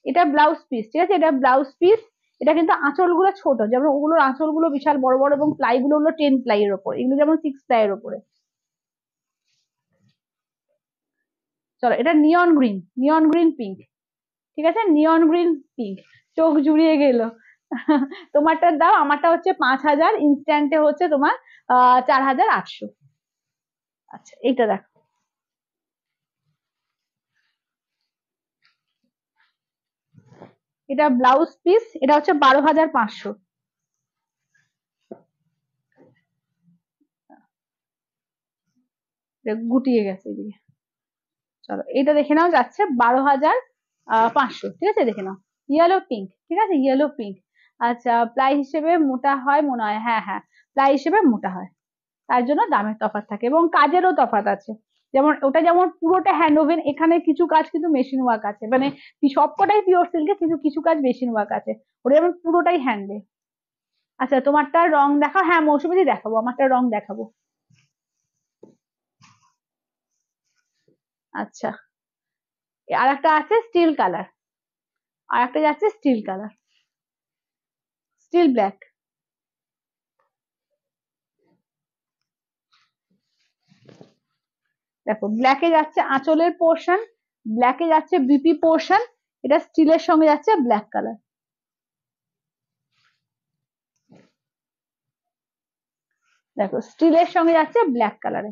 এটা ব্লাউজ পিস ঠিক আছে এটা ব্লাউজ পিস এটা কিন্তু আঁচলগুলো ছোট যেমন ওগুলোর আঁচলগুলো বিশাল বড় বড় এবং গুলো হলো টেন প্লাইয়ের ওপর এগুলো যেমন সিক্স প্লাইয়ের ওপরে চলো এটা neon green neon green pink ঠিক আছে নিয়ন গ্রিন পিঙ্ক চোখ জুড়িয়ে গেল তোমারটার দাম আমারটা হচ্ছে পাঁচ হাজার ইনস্ট্যান্টে হচ্ছে তোমার আহ চার হাজার আটশো আচ্ছা এইটা দেখো এটা ব্লাউজ পিস এটা হচ্ছে বারো হাজার পাঁচশো গুটিয়ে গেছে এদিকে চলো এটা দেখে নাও যাচ্ছে বারো হাজার পাঁচশো ঠিক আছে দেখে নাও ইয়েলো পিঙ্ক ঠিক আছে ইয়েলো পিঙ্ক আচ্ছা প্লাই হিসেবে মোটা হয় মনে হয় হ্যাঁ হ্যাঁ প্লাই হিসেবে মোটা হয় তার জন্য দামের তফাৎ থাকে এবং কাজেরও তফাৎ আছে যেমন ওটা যেমন পুরোটা হ্যান্ড ওভেন এখানে কিছু কাজ কিন্তু মেশিন ওয়ার্ক আছে মানে সবকটাই পিওর সিল্কে কিন্তু কিছু কাজ মেশিন ওয়ার্ক আছে ওটা যেমন পুরোটাই হ্যান্ডে আচ্ছা তোমারটা রং দেখাও হ্যাঁ মৌসুমিদি দেখাবো আমারটা রং দেখাবো আচ্ছা আর একটা আছে স্টিল কালার আর একটা যাচ্ছে স্টিল কালার স্টিল ব্ল্যাক দেখো ব্ল্যাকে যাচ্ছে আঁচলের পোর্শন ব্ল্যাকে যাচ্ছে বিপি পোর্শন এটা স্টিলের সঙ্গে যাচ্ছে ব্ল্যাক কালার দেখো স্টিলের সঙ্গে যাচ্ছে ব্ল্যাক কালারে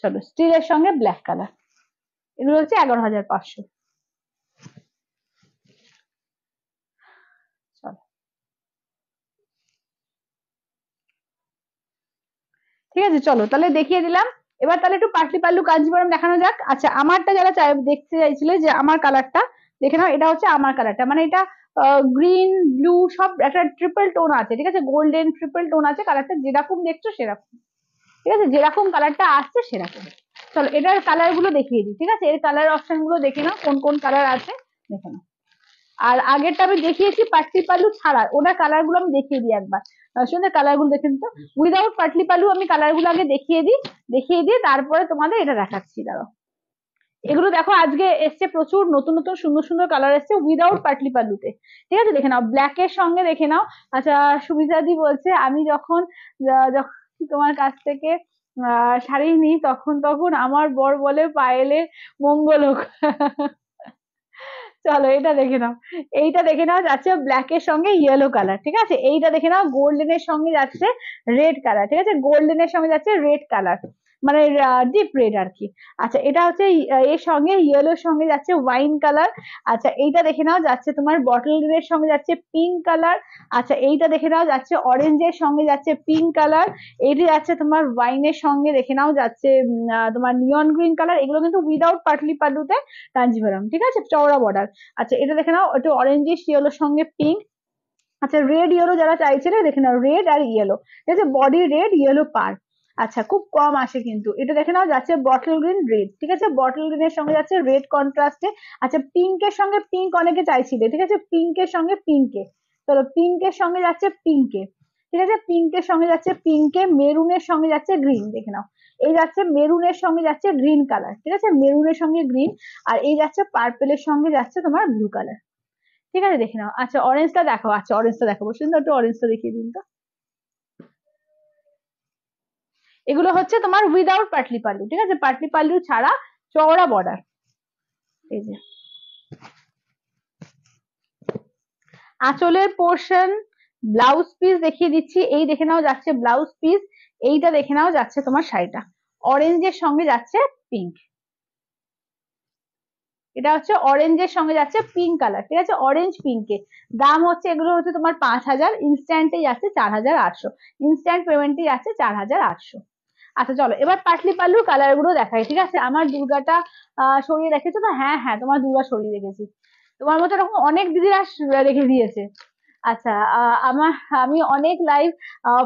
চলো স্টিলের সঙ্গে ব্ল্যাক কালার এগুলো হচ্ছে এগারো হাজার পাঁচশো ঠিক আছে চলো তাহলে দেখিয়ে দিলাম এবার তাহলে একটু পাটলি পাল্লু কাঞ্জিবরম দেখানো যাক আচ্ছা আমারটা যারা চাই দেখতে চাইছিলে যে আমার কালারটা দেখে নাও এটা হচ্ছে আমার কালারটা মানে এটা গ্রিন ব্লু সব একটা ট্রিপল টোন আছে ঠিক আছে গোল্ডেন ট্রিপল টোন আছে কালারটা যেরকম দেখছো সেরকম ঠিক আছে যেরকম কালারটা আসছে সেরকম চলো এটার কালার গুলো দেখিয়ে দিই ঠিক আছে এর কালার অপশন গুলো দেখে নাও কোন কোন কালার আছে দেখে নাও আর আগেরটা আমি দেখিয়েছি পাটলি পাল্লু ছাড়া ওনার কালার গুলো আমি দেখিয়ে দিই একবার সুন্দর কালার গুলো দেখেন তো উইদাউট পাটলি পালু আমি কালার গুলো আগে দেখিয়ে দিই দেখিয়ে দিয়ে তারপরে তোমাদের এটা দেখাচ্ছি দাঁড়াও এগুলো দেখো আজকে এসছে প্রচুর নতুন নতুন সুন্দর সুন্দর কালার এসছে উইদাউট পাটলি পাল্লুতে ঠিক আছে দেখে নাও ব্ল্যাক এর সঙ্গে দেখে নাও আচ্ছা সুবিধাদি বলছে আমি যখন যখন তোমার কাছ থেকে শাড়ি নিই তখন তখন আমার বর বলে পায়েলের মঙ্গল হোক চলো এটা দেখে নাও এইটা দেখে নাও যাচ্ছে ব্ল্যাক এর সঙ্গে ইয়েলো কালার ঠিক আছে এইটা দেখে নাও গোল্ডেন এর সঙ্গে যাচ্ছে রেড কালার ঠিক আছে গোল্ডেন এর সঙ্গে যাচ্ছে রেড কালার মানে ডিপ রেড আর কি আচ্ছা এটা হচ্ছে এর সঙ্গে ইয়েলোর সঙ্গে যাচ্ছে ওয়াইন কালার আচ্ছা এইটা দেখে নাও যাচ্ছে তোমার বটল এর সঙ্গে যাচ্ছে পিঙ্ক কালার আচ্ছা এইটা দেখে নাও যাচ্ছে অরেঞ্জের সঙ্গে যাচ্ছে পিঙ্ক কালার এটি যাচ্ছে তোমার ওয়াইনের সঙ্গে দেখে নাও যাচ্ছে তোমার নিয়ন গ্রিন কালার এগুলো কিন্তু উইদাউট পাটলি পাটলুতে কাঞ্জিভারাম ঠিক আছে চওড়া বর্ডার আচ্ছা এটা দেখে নাও একটু অরেঞ্জিস ইয়েলোর সঙ্গে পিঙ্ক আচ্ছা রেড ইয়েলো যারা চাইছে না দেখে নাও রেড আর ইয়েলো ঠিক আছে বডি রেড ইয়েলো পার্ট আচ্ছা খুব কম আসে কিন্তু এটা দেখে নাও যাচ্ছে বটল গ্রিন রেড ঠিক আছে বটল গ্রিন এর সঙ্গে যাচ্ছে রেড কন্ট্রাস্টে আচ্ছা পিঙ্ক এর সঙ্গে পিঙ্ক অনেকে চাইছিলে ঠিক আছে পিঙ্ক এর সঙ্গে পিঙ্কে চলো পিঙ্ক এর সঙ্গে যাচ্ছে পিঙ্কে ঠিক আছে পিঙ্ক এর সঙ্গে যাচ্ছে পিঙ্কে মেরুন এর সঙ্গে যাচ্ছে গ্রিন দেখে নাও এই যাচ্ছে মেরুন এর সঙ্গে যাচ্ছে গ্রিন কালার ঠিক আছে মেরুন এর সঙ্গে গ্রিন আর এই যাচ্ছে পার্পেল এর সঙ্গে যাচ্ছে তোমার ব্লু কালার ঠিক আছে দেখে নাও আচ্ছা অরেঞ্জটা দেখো আচ্ছা অরেঞ্জটা দেখো সুন্দর একটু অরেঞ্জটা দেখিয়ে দিন তো এগুলো হচ্ছে তোমার উইদাউট পাটলি পাল্লু ঠিক আছে পাটলি পাল্লু ছাড়া চওড়া বর্ডার এই যে আঁচলের পোর্শন ব্লাউজ পিস দেখিয়ে দিচ্ছি এই দেখে নাও যাচ্ছে ব্লাউজ পিস এইটা দেখে নাও যাচ্ছে তোমার শাড়িটা অরেঞ্জের সঙ্গে যাচ্ছে পিঙ্ক এটা হচ্ছে অরেঞ্জের সঙ্গে যাচ্ছে পিঙ্ক কালার ঠিক আছে অরেঞ্জ পিঙ্কে দাম হচ্ছে এগুলো হচ্ছে তোমার পাঁচ হাজার ইনস্ট্যান্টে যাচ্ছে চার হাজার আটশো ইনস্ট্যান্ট পেমেন্টে যাচ্ছে চার হাজার আটশো আচ্ছা চলো এবার পাটলি পাল্লুর কালার গুলো দেখাই ঠিক আছে আমার দুর্গাটা সরিয়ে রেখেছো তো হ্যাঁ হ্যাঁ তোমার দুর্গা সরিয়ে রেখেছি তোমার মতো এরকম অনেক দিদিরা রেখে দিয়েছে আচ্ছা আমার আমি অনেক লাইভ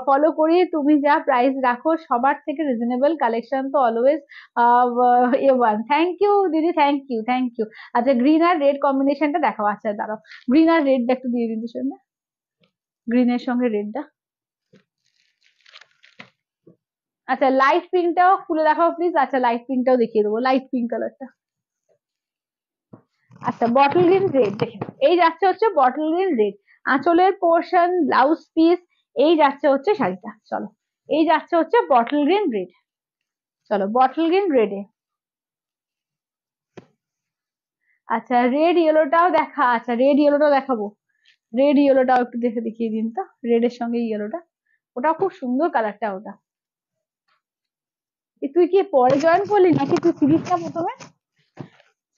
ফলো করি তুমি যা প্রাইস রাখো সবার থেকে রিজনেবল কালেকশন তো always A one thank you দিদি থ্যাংক ইউ থ্যাংক ইউ আচ্ছা গ্রিন আর রেড কম্বিনেশনটা দেখাও আচ্ছা দাঁড়াও গ্রিন আর রেডটা একটু দিয়ে দিন তো গ্রিনের সঙ্গে রেডটা আচ্ছা লাইট পিঙ্কটাও খুলে দেখাও প্লিজ আচ্ছা লাইট পিঙ্কটাও দেখিয়ে দেবো লাইট পিঙ্ক কালারটা আচ্ছা বটল গ্রিন রেড দেখে এই যাচ্ছে হচ্ছে বটল গ্রিন রেড আঁচলের পোর্শন ব্লাউজ পিস এই যাচ্ছে হচ্ছে শাড়িটা চলো এই যাচ্ছে হচ্ছে বটল গ্রিন রেড চলো বটল গ্রিন রেডে আচ্ছা রেড ইয়েলোটাও দেখা আচ্ছা রেড ইয়েলোটাও দেখাবো রেড ইয়েলোটাও একটু দেখে দেখিয়ে দিন তো রেড এর সঙ্গে ইয়েলোটা ওটা খুব সুন্দর কালারটা ওটা তুই কি পরে জয়েন করলি নাকি তুই সিরিজটা প্রথমে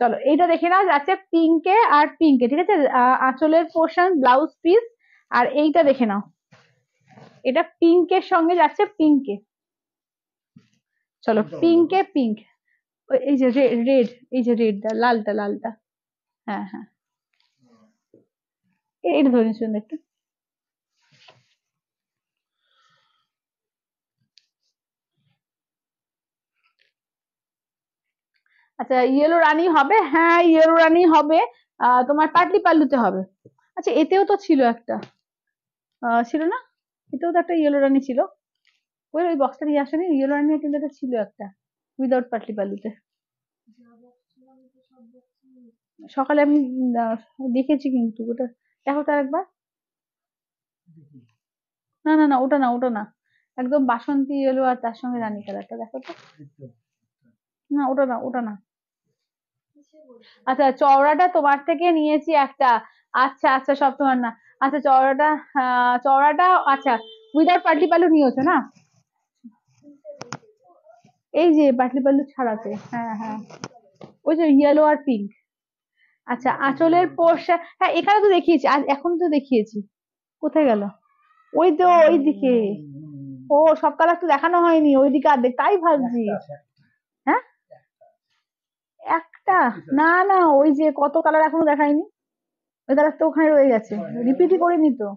চলো এইটা দেখে নাও আছে পিঙ্কে আর পিঙ্কে ঠিক আছে আঁচলের পোর্শন ব্লাউজ পিস আর এইটা দেখে নাও এটা পিঙ্কের সঙ্গে যাচ্ছে পিঙ্কে চলো পিঙ্কে পিঙ্ক এই যে রেড এই যে রেডটা লালটা লালটা হ্যাঁ হ্যাঁ এই ধরে শুনুন একটু আচ্ছা ইয়েলো রানি হবে হ্যাঁ ইয়েলো রানি হবে তোমার পাটলি পাল্লুতে হবে আচ্ছা এতেও তো ছিল একটা ছিল না এতেও তো একটা ইয়েলো রানি ছিল ওই ওই বক্সটা নিয়ে আসেনি ইয়েলো রানি কিন্তু এটা ছিল একটা উইদাউট পাটলি পাল্লুতে সকালে আমি দেখেছি কিন্তু ওটা দেখো তার একবার না না না ওটা না ওটা না একদম বাসন্তী ইয়েলো আর তার সঙ্গে রানী কালারটা দেখো তো না ওটা না ওটা না আচ্ছা চওড়াটা তোমার থেকে নিয়েছি একটা আচ্ছা আচ্ছা সব তোমার না আচ্ছা চওড়াটা চওড়াটা আচ্ছা উইদাউট পাটলি পালু নিয়েছো না এই যে পাটলি পালু ছাড়াতে হ্যাঁ হ্যাঁ ওই যে ইয়েলো আর পিঙ্ক আচ্ছা আঁচলের পোষা হ্যাঁ এখানে তো দেখিয়েছি আজ এখন তো দেখিয়েছি কোথায় গেল ওই তো ওই দিকে ও সব কালার তো দেখানো হয়নি ওইদিকে আর তাই ভাবছি একটা না না ওই যে কত কালার এখনো দেখায়নি ওই কালার তো ওখানে রয়ে গেছে রিপিটই হ্যাঁ, হ্যাঁ। করিনি তো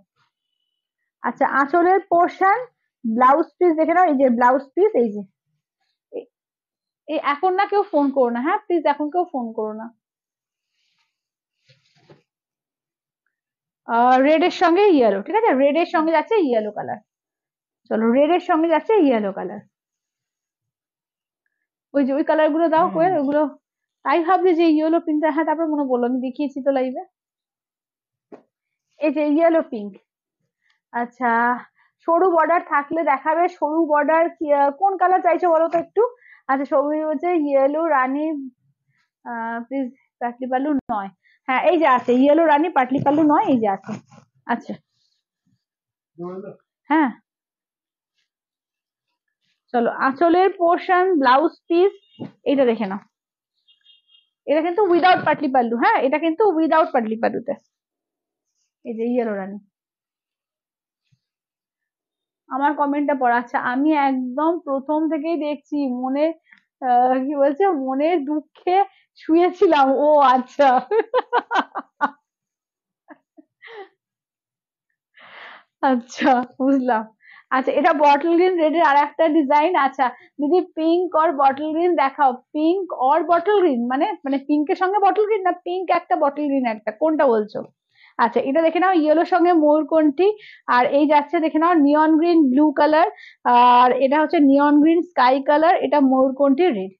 আচ্ছা আঁচলের পোর্শন ব্লাউজ পিস দেখে নাও এই যে ব্লাউজ পিস এই যে এই এখন না কেউ ফোন করো না হ্যাঁ প্লিজ এখন কেউ ফোন করো না রেড এর সঙ্গে ইয়েলো ঠিক আছে রেড এর সঙ্গে যাচ্ছে ইয়েলো কালার চলো রেড এর সঙ্গে যাচ্ছে ইয়েলো কালার ওই যে ওই কালার গুলো দাও কোয়েল ওগুলো তাই ভাবছি যে ইয়েলো পিঙ্কটা হ্যাঁ তারপর মনে বললো আমি দেখিয়েছি তো লাইভে এই যে ইয়েলো পিঙ্ক আচ্ছা সরু বর্ডার থাকলে দেখাবে সরু বর্ডার কোন কালার চাইছো বলো তো একটু আচ্ছা সবুজ হচ্ছে ইয়েলো রানী প্লিজ পাটলি পাল্লু নয় হ্যাঁ এই যে আছে ইয়েলো রানী পাটলি পাল্লু নয় এই যে আছে আচ্ছা হ্যাঁ চলো আঁচলের পোর্শন ব্লাউজ পিস এইটা দেখে নাও এটা কিন্তু উইদাউট পাটলি পাল্লু হ্যাঁ এটা কিন্তু উইদাউট পাটলি পাল্লুতে এই যে ইয়েলো রানী আমার কমেন্টটা পড়া আচ্ছা আমি একদম প্রথম থেকেই দেখছি মনে কি বলছে মনের দুঃখে শুয়েছিলাম ও আচ্ছা আচ্ছা বুঝলাম আচ্ছা এটা বটল গ্রিন রেড এর আর একটা ডিজাইন আচ্ছা দিদি পিঙ্ক অর বটল গ্রিন দেখাও পিঙ্ক অর বটল গ্রিন মানে মানে পিঙ্কের সঙ্গে বটল গ্রিন না পিঙ্ক একটা বটল গ্রিন একটা কোনটা বলছো আচ্ছা এটা দেখে নাও ইয়েলো সঙ্গে ময়ূরকণ্ঠী আর এই যাচ্ছে দেখে নাও নিয়ন গ্রিন ব্লু কালার আর এটা হচ্ছে নিয়ন গ্রিন স্কাই কালার এটা কোনটি রেড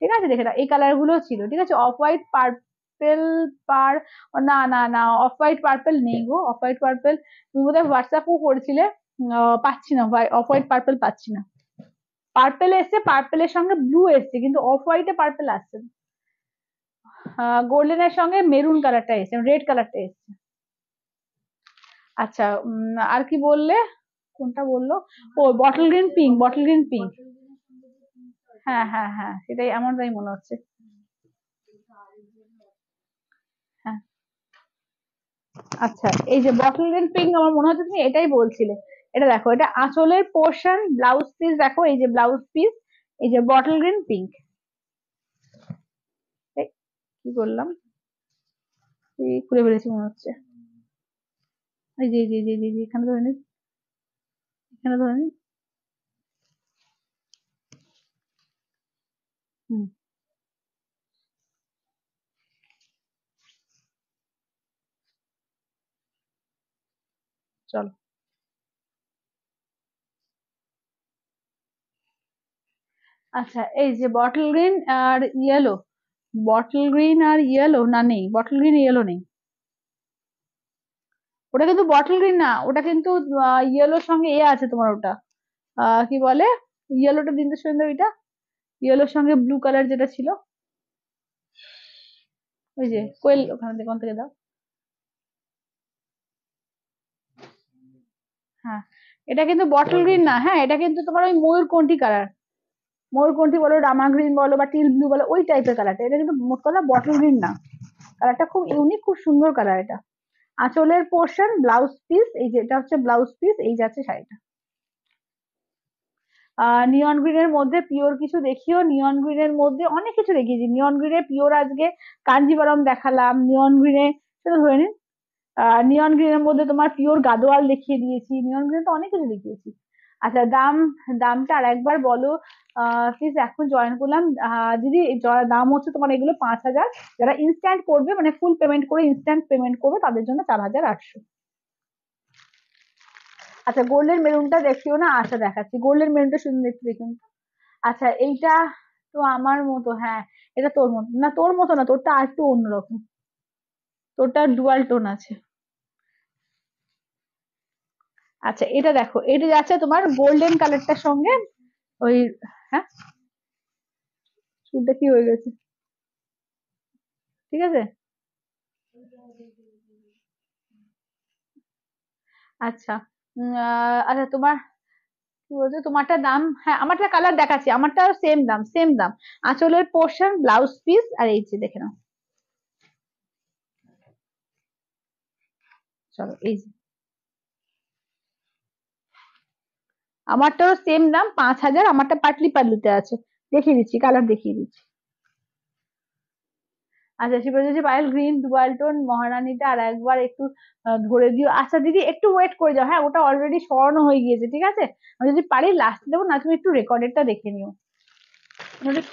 ঠিক আছে দেখে নাও এই কালার গুলো ছিল ঠিক আছে অফ হোয়াইট পার্পেল পার না না না অফ হোয়াইট পার্পেল নেই গো অফ হোয়াইট পার্পেল তুমি বোধহয় হোয়াটসঅ্যাপও করেছিলে পাচ্ছি না অফ হোয়াইট পার্পেল পাচ্ছি না পার্পেল এসছে পার্পেলের সঙ্গে ব্লু এসছে কিন্তু অফ হোয়াইটে পার্পেল আসছে না গোল্ডেনের সঙ্গে মেরুন কালারটা এসছে রেড কালারটা এসছে আচ্ছা আর কি বললে কোনটা বললো ও bottle green pink bottle green pink হ্যাঁ হ্যাঁ হ্যাঁ সেটাই আমার তাই মনে হচ্ছে হ্যাঁ। আচ্ছা এই যে বটল গ্রিন পিঙ্ক আমার মনে হচ্ছে তুমি এটাই বলছিলে এটা দেখো এটা আঁচলের পোর্শন ব্লাউজ পিস দেখো এই যে ব্লাউজ পিস এই যে বটল গ্রিন পিঙ্ক কি করলাম খুলে ফেলেছি মনে হচ্ছে এখানে ধরে এখানে ধরে হুম চলো আচ্ছা এই যে বটল গ্রিন আর ইয়েলো বটল গ্রিন আর ইয়েলো না নেই বটল গ্রিন ইয়েলো নেই ওটা কিন্তু বটল গ্রিন না ওটা কিন্তু ইয়েলোর সঙ্গে এ আছে তোমার ওটা কি বলে ইয়েলোটা দিন তো সুন্দর ওইটা ইয়েলোর সঙ্গে ব্লু কালার যেটা ছিল ওই যে কোয়েল ওখানে দেখুন থেকে দাও হ্যাঁ এটা কিন্তু বটল গ্রিন না হ্যাঁ এটা কিন্তু তোমার ওই ময়ূর কোনটি কালার ময়ূরকণ্ঠী বলো রামা গ্রিন বলো বা টিল ব্লু বলো ওই টাইপের কালারটা এটা কিন্তু মোট কথা বটল গ্রিন না কালারটা খুব ইউনিক খুব সুন্দর কালার এটা আঁচলের পোর্শন ব্লাউজ পিস এই যে এটা হচ্ছে ব্লাউজ পিস এই যাচ্ছে শাড়িটা নিয়ন গ্রিনের মধ্যে পিওর কিছু দেখিও নিয়ন গ্রিনের মধ্যে অনেক কিছু দেখিয়েছি নিয়ন গ্রিনে পিওর আজকে কাঞ্জিবরম দেখালাম নিয়ন গ্রিনে সেটা ধরে নিন নিয়ন গ্রিনের মধ্যে তোমার পিওর গাদোয়াল দেখিয়ে দিয়েছি নিয়ন গ্রিনে তো অনেক কিছু দেখিয়েছি আচ্ছা দাম দামটা আর একবার বলো প্লিজ এখন জয়েন করলাম দিদি দাম হচ্ছে তোমার এগুলো পাঁচ হাজার যারা ইনস্ট্যান্ট করবে মানে ফুল পেমেন্ট করে ইনস্ট্যান্ট পেমেন্ট করবে তাদের জন্য চার হাজার আটশো আচ্ছা গোল্ডের মেরুনটা দেখিও না আশা আচ্ছা, দেখাচ্ছি গোল্ডের মেরুনটা শুধু দেখতে দেখুন আচ্ছা এইটা তো আমার মতো হ্যাঁ এটা তোর মতো না তোর মতো না তোরটা আর একটু অন্যরকম তোরটা ডুয়াল টোন আছে আচ্ছা এটা দেখো এটা যাচ্ছে তোমার গোল্ডেন কালারটার সঙ্গে ওই হ্যাঁ চুলটা কি হয়ে গেছে ঠিক আছে আচ্ছা আচ্ছা তোমার কি বলছো তোমারটা দাম হ্যাঁ আমারটা কালার দেখাচ্ছি আমারটাও সেম দাম সেম দাম আঁচলের পোর্শন ব্লাউজ পিস আর এই যে দেখে নাও চলো এই যে আমারটাও সেম দাম পাঁচ হাজার আমারটা পাটলি পাটলিতে আছে দেখিয়ে দিচ্ছি কালার দেখিয়ে দিচ্ছি আচ্ছা সে বলছে যে পায়েল গ্রিন ডুয়াল মহারানীটা আর একবার একটু ধরে দিও আচ্ছা দিদি একটু ওয়েট করে যাও হ্যাঁ ওটা অলরেডি সরানো হয়ে গিয়েছে ঠিক আছে আমি যদি পারি লাস্ট দেবো না তুমি একটু রেকর্ডেডটা দেখে নিও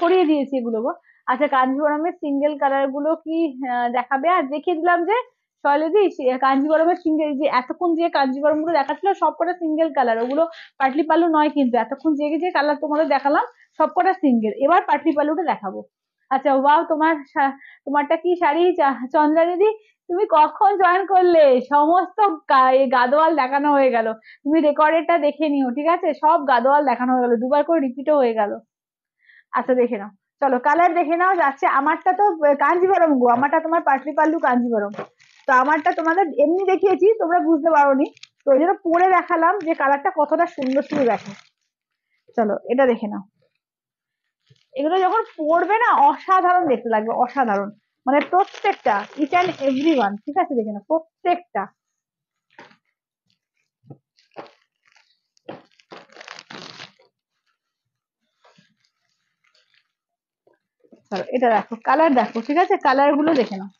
করিয়ে দিয়েছি এগুলো গো আচ্ছা কাঞ্জিবরমের সিঙ্গেল কালার গুলো কি দেখাবে আর দেখিয়ে দিলাম যে শৈলজি কাঞ্জিবরমের সিঙ্গেল যে এতক্ষণ যে কাঞ্জিবরম গুলো দেখাচ্ছিল সবকটা সিঙ্গেল কালার ওগুলো পাটলি পালু নয় কিন্তু এতক্ষণ যে যে কালার তোমাদের দেখালাম সবকটা সিঙ্গেল এবার পাটলি পালুটা দেখাবো আচ্ছা ওয়াও তোমার তোমারটা কি শাড়ি চন্দ্রা দিদি তুমি কখন জয়েন করলে সমস্ত গাদোয়াল দেখানো হয়ে গেল তুমি রেকর্ডেরটা দেখে নিও ঠিক আছে সব গাদোয়াল দেখানো হয়ে গেল দুবার করে রিপিটও হয়ে গেল আচ্ছা দেখে নাও চলো কালার দেখে নাও যাচ্ছে আমারটা তো কাঞ্জিবরম গো আমারটা তোমার পাটলি পাল্লু কাঞ্জিবরম তো আমারটা তোমাদের এমনি দেখিয়েছি তোমরা বুঝতে পারোনি তো ওই জন্য পরে দেখালাম যে কালারটা কতটা সুন্দর শুধু দেখো চলো এটা দেখে নাও এগুলো যখন পড়বে না অসাধারণ দেখতে লাগবে অসাধারণ মানে প্রত্যেকটা ইচ অ্যান্ড এভরি ওয়ান ঠিক আছে দেখে নাও প্রত্যেকটা এটা দেখো কালার দেখো ঠিক আছে কালার গুলো দেখে নাও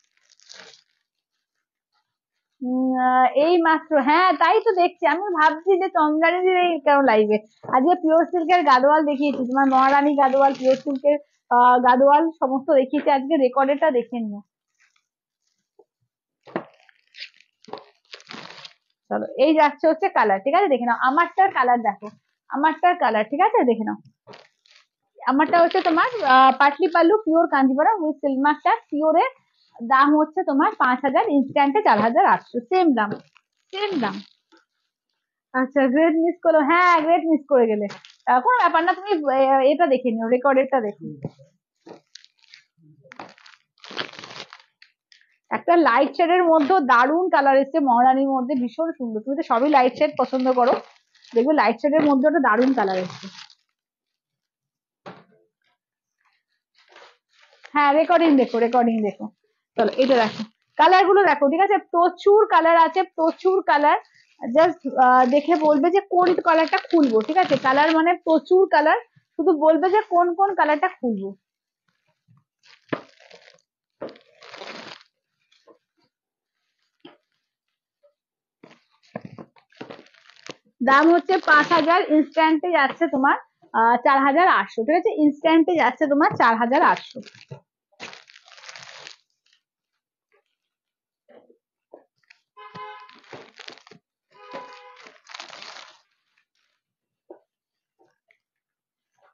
এই মাত্র হ্যাঁ তাই তো দেখছি আমি ভাবছি যে চন্দ্রানীদের এই কেন লাইভে আজকে পিওর সিল্কের গাদোয়াল দেখিয়েছি তোমার মহারানী গাদোয়াল পিওর সিল্কের গাদোয়াল সমস্ত দেখিয়েছি আজকে রেকর্ডেটা দেখে নিও চলো এই যাচ্ছে হচ্ছে কালার ঠিক আছে দেখে নাও আমারটার কালার দেখো আমারটার কালার ঠিক আছে দেখে নাও আমারটা হচ্ছে তোমার পাটলি পাল্লু পিওর কাঞ্জিপাড়া উইথ সিলমারটা পিওরের দাম হচ্ছে তোমার পাঁচ হাজার ইনস্ট্যান্টে চার হাজার আটশো সেম দাম সেম দাম আচ্ছা গ্রেড মিস করলো হ্যাঁ গ্রেড মিস করে গেলে কোনো ব্যাপার না তুমি এটা দেখে নিও রেকর্ডেরটা দেখে একটা লাইট শেডের মধ্যে দারুণ কালার এসছে মহারানীর মধ্যে ভীষণ সুন্দর তুমি তো সবই লাইট শেড পছন্দ করো দেখবে লাইট শেডের মধ্যে একটা দারুণ কালার এসছে হ্যাঁ রেকর্ডিং দেখো রেকর্ডিং দেখো চলো এটা দেখো কালার গুলো দেখো ঠিক আছে প্রচুর কালার আছে প্রচুর কালার জাস্ট দেখে বলবে যে কোন কালারটা খুলবো ঠিক আছে কালার মানে প্রচুর কালার শুধু বলবে যে কোন কোন কালারটা খুলবো দাম হচ্ছে পাঁচ হাজার ইনস্ট্যান্টে যাচ্ছে তোমার আহ চার হাজার আটশো ঠিক আছে ইনস্ট্যান্টে যাচ্ছে তোমার চার হাজার আটশো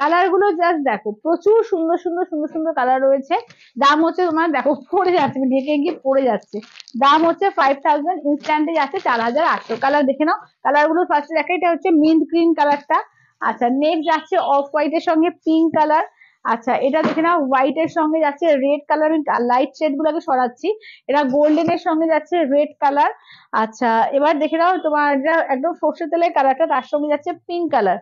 কালার গুলো জাস্ট দেখো প্রচুর সুন্দর সুন্দর সুন্দর সুন্দর কালার রয়েছে দাম হচ্ছে তোমার দেখো পড়ে যাচ্ছে ঢেকে গিয়ে পড়ে যাচ্ছে দাম হচ্ছে ফাইভ থাউজেন্ড ইনস্ট্যান্টে যাচ্ছে চার হাজার আটশো কালার দেখে নাও কালার গুলো ফার্স্টে দেখে এটা হচ্ছে মিন্ট গ্রিন কালারটা আচ্ছা নেক্সট যাচ্ছে অফ হোয়াইট এর সঙ্গে পিঙ্ক কালার আচ্ছা এটা দেখে না হোয়াইট এর সঙ্গে যাচ্ছে রেড কালার লাইট শেড গুলোকে সরাচ্ছি এটা গোল্ডেন এর সঙ্গে যাচ্ছে রেড কালার আচ্ছা এবার দেখে নাও তোমার একদম সর্ষে তেলের কালারটা তার সঙ্গে যাচ্ছে পিঙ্ক কালার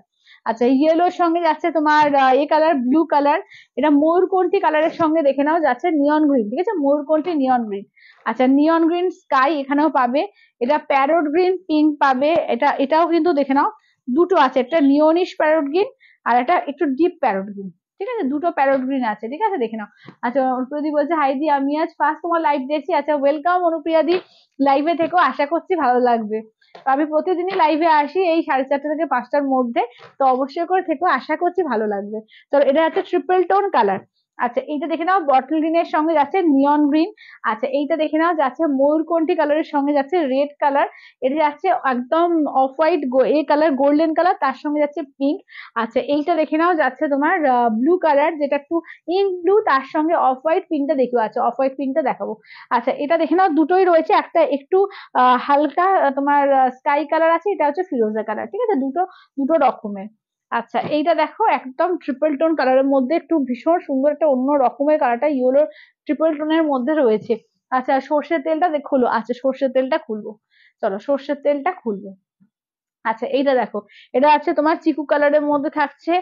আচ্ছা ইয়েলোর সঙ্গে যাচ্ছে তোমার এ কালার ব্লু কালার এটা ময়ূরকন্ঠী কালারের সঙ্গে দেখে নাও যাচ্ছে নিয়ন গ্রিন ঠিক আছে ময়ূরকন্ঠী নিয়ন গ্রিন আচ্ছা নিয়ন গ্রিন স্কাই এখানেও পাবে এটা প্যারোট গ্রিন পিঙ্ক পাবে এটা এটাও কিন্তু দেখে নাও দুটো আছে একটা নিয়নিশ প্যারোট গ্রিন আর একটা একটু ডিপ প্যারোট গ্রিন ঠিক আছে দুটো প্যারট গ্রিন আছে ঠিক আছে দেখে নাও আচ্ছা অনুপ্রিয়াদি বলছে হাই দি আমি আজ ফার্স্ট তোমার লাইভ দেখছি আচ্ছা ওয়েলকাম অনুপ্রিয়াদি লাইভে থেকো আশা করছি ভালো লাগবে আমি প্রতিদিনই লাইভে আসি এই সাড়ে চারটা থেকে পাঁচটার মধ্যে তো অবশ্যই করে থেকো আশা করছি ভালো লাগবে তো এটা হচ্ছে ট্রিপল টোন কালার আচ্ছা এইটা দেখে নাও বটল গ্রিনের সঙ্গে যাচ্ছে নিয়ন গ্রিন আচ্ছা এইটা দেখে নাও যাচ্ছে ময়ূরকণ্ঠী কালারের সঙ্গে যাচ্ছে রেড কালার এটা যাচ্ছে একদম অফ হোয়াইট এ কালার গোল্ডেন কালার তার সঙ্গে যাচ্ছে পিঙ্ক আচ্ছা এইটা দেখে নাও যাচ্ছে তোমার ব্লু কালার যেটা একটু ইন ব্লু তার সঙ্গে অফ হোয়াইট পিঙ্কটা দেখেও আছে অফ হোয়াইট পিঙ্কটা দেখাবো আচ্ছা এটা দেখে নাও দুটোই রয়েছে একটা একটু হালকা তোমার স্কাই কালার আছে এটা হচ্ছে ফিরোজা কালার ঠিক আছে দুটো দুটো রকমের আচ্ছা এইটা দেখো একদম ট্রিপল টোন কালারের মধ্যে একটু ভীষণ সুন্দর একটা অন্য রকমের কালারটা ইয়েলো ট্রিপল টোনের মধ্যে রয়েছে আচ্ছা সর্ষের তেলটা খুলো আচ্ছা সর্ষের তেলটা খুলবো চলো সর্ষের তেলটা খুলবো আচ্ছা এইটা দেখো এটা হচ্ছে তোমার চিকু কালারের মধ্যে থাকছে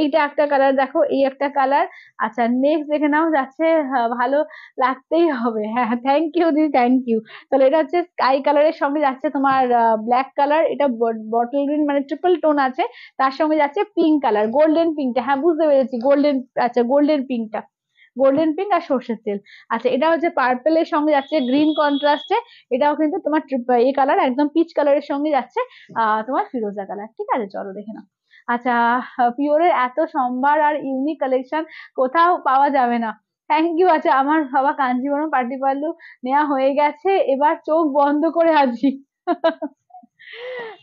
এইটা একটা কালার দেখো এই একটা কালার আচ্ছা নেক্সট দেখে নাও যাচ্ছে হ্যাঁ, ভালো লাগতেই হবে হ্যাঁ থ্যাংক ইউ দিদি থ্যাংক ইউ তাহলে এটা হচ্ছে স্কাই কালারের সঙ্গে যাচ্ছে তোমার ব্ল্যাক কালার এটা বটল গ্রিন মানে ট্রিপল টোন আছে তার সঙ্গে যাচ্ছে পিঙ্ক কালার গোল্ডেন পিঙ্কটা হ্যাঁ বুঝতে পেরেছি গোল্ডেন আচ্ছা গোল্ডেন পিঙ্কটা গোল্ডেন পিঙ্ক আর সর্ষের তেল আচ্ছা এটা হচ্ছে পার্পেল এর সঙ্গে যাচ্ছে গ্রিন কন্ট্রাস্টে এটাও কিন্তু তোমার এই কালার একদম পিচ কালারের সঙ্গে যাচ্ছে তোমার ফিরোজা কালার ঠিক আছে চলো দেখে নাও আচ্ছা পিওরের এত সম্ভার আর ইউনিক কালেকশন কোথাও পাওয়া যাবে না থ্যাংক ইউ আচ্ছা আমার বাবা কাঞ্জিবরম পার্টি পার্লু নেওয়া হয়ে গেছে এবার চোখ বন্ধ করে আসি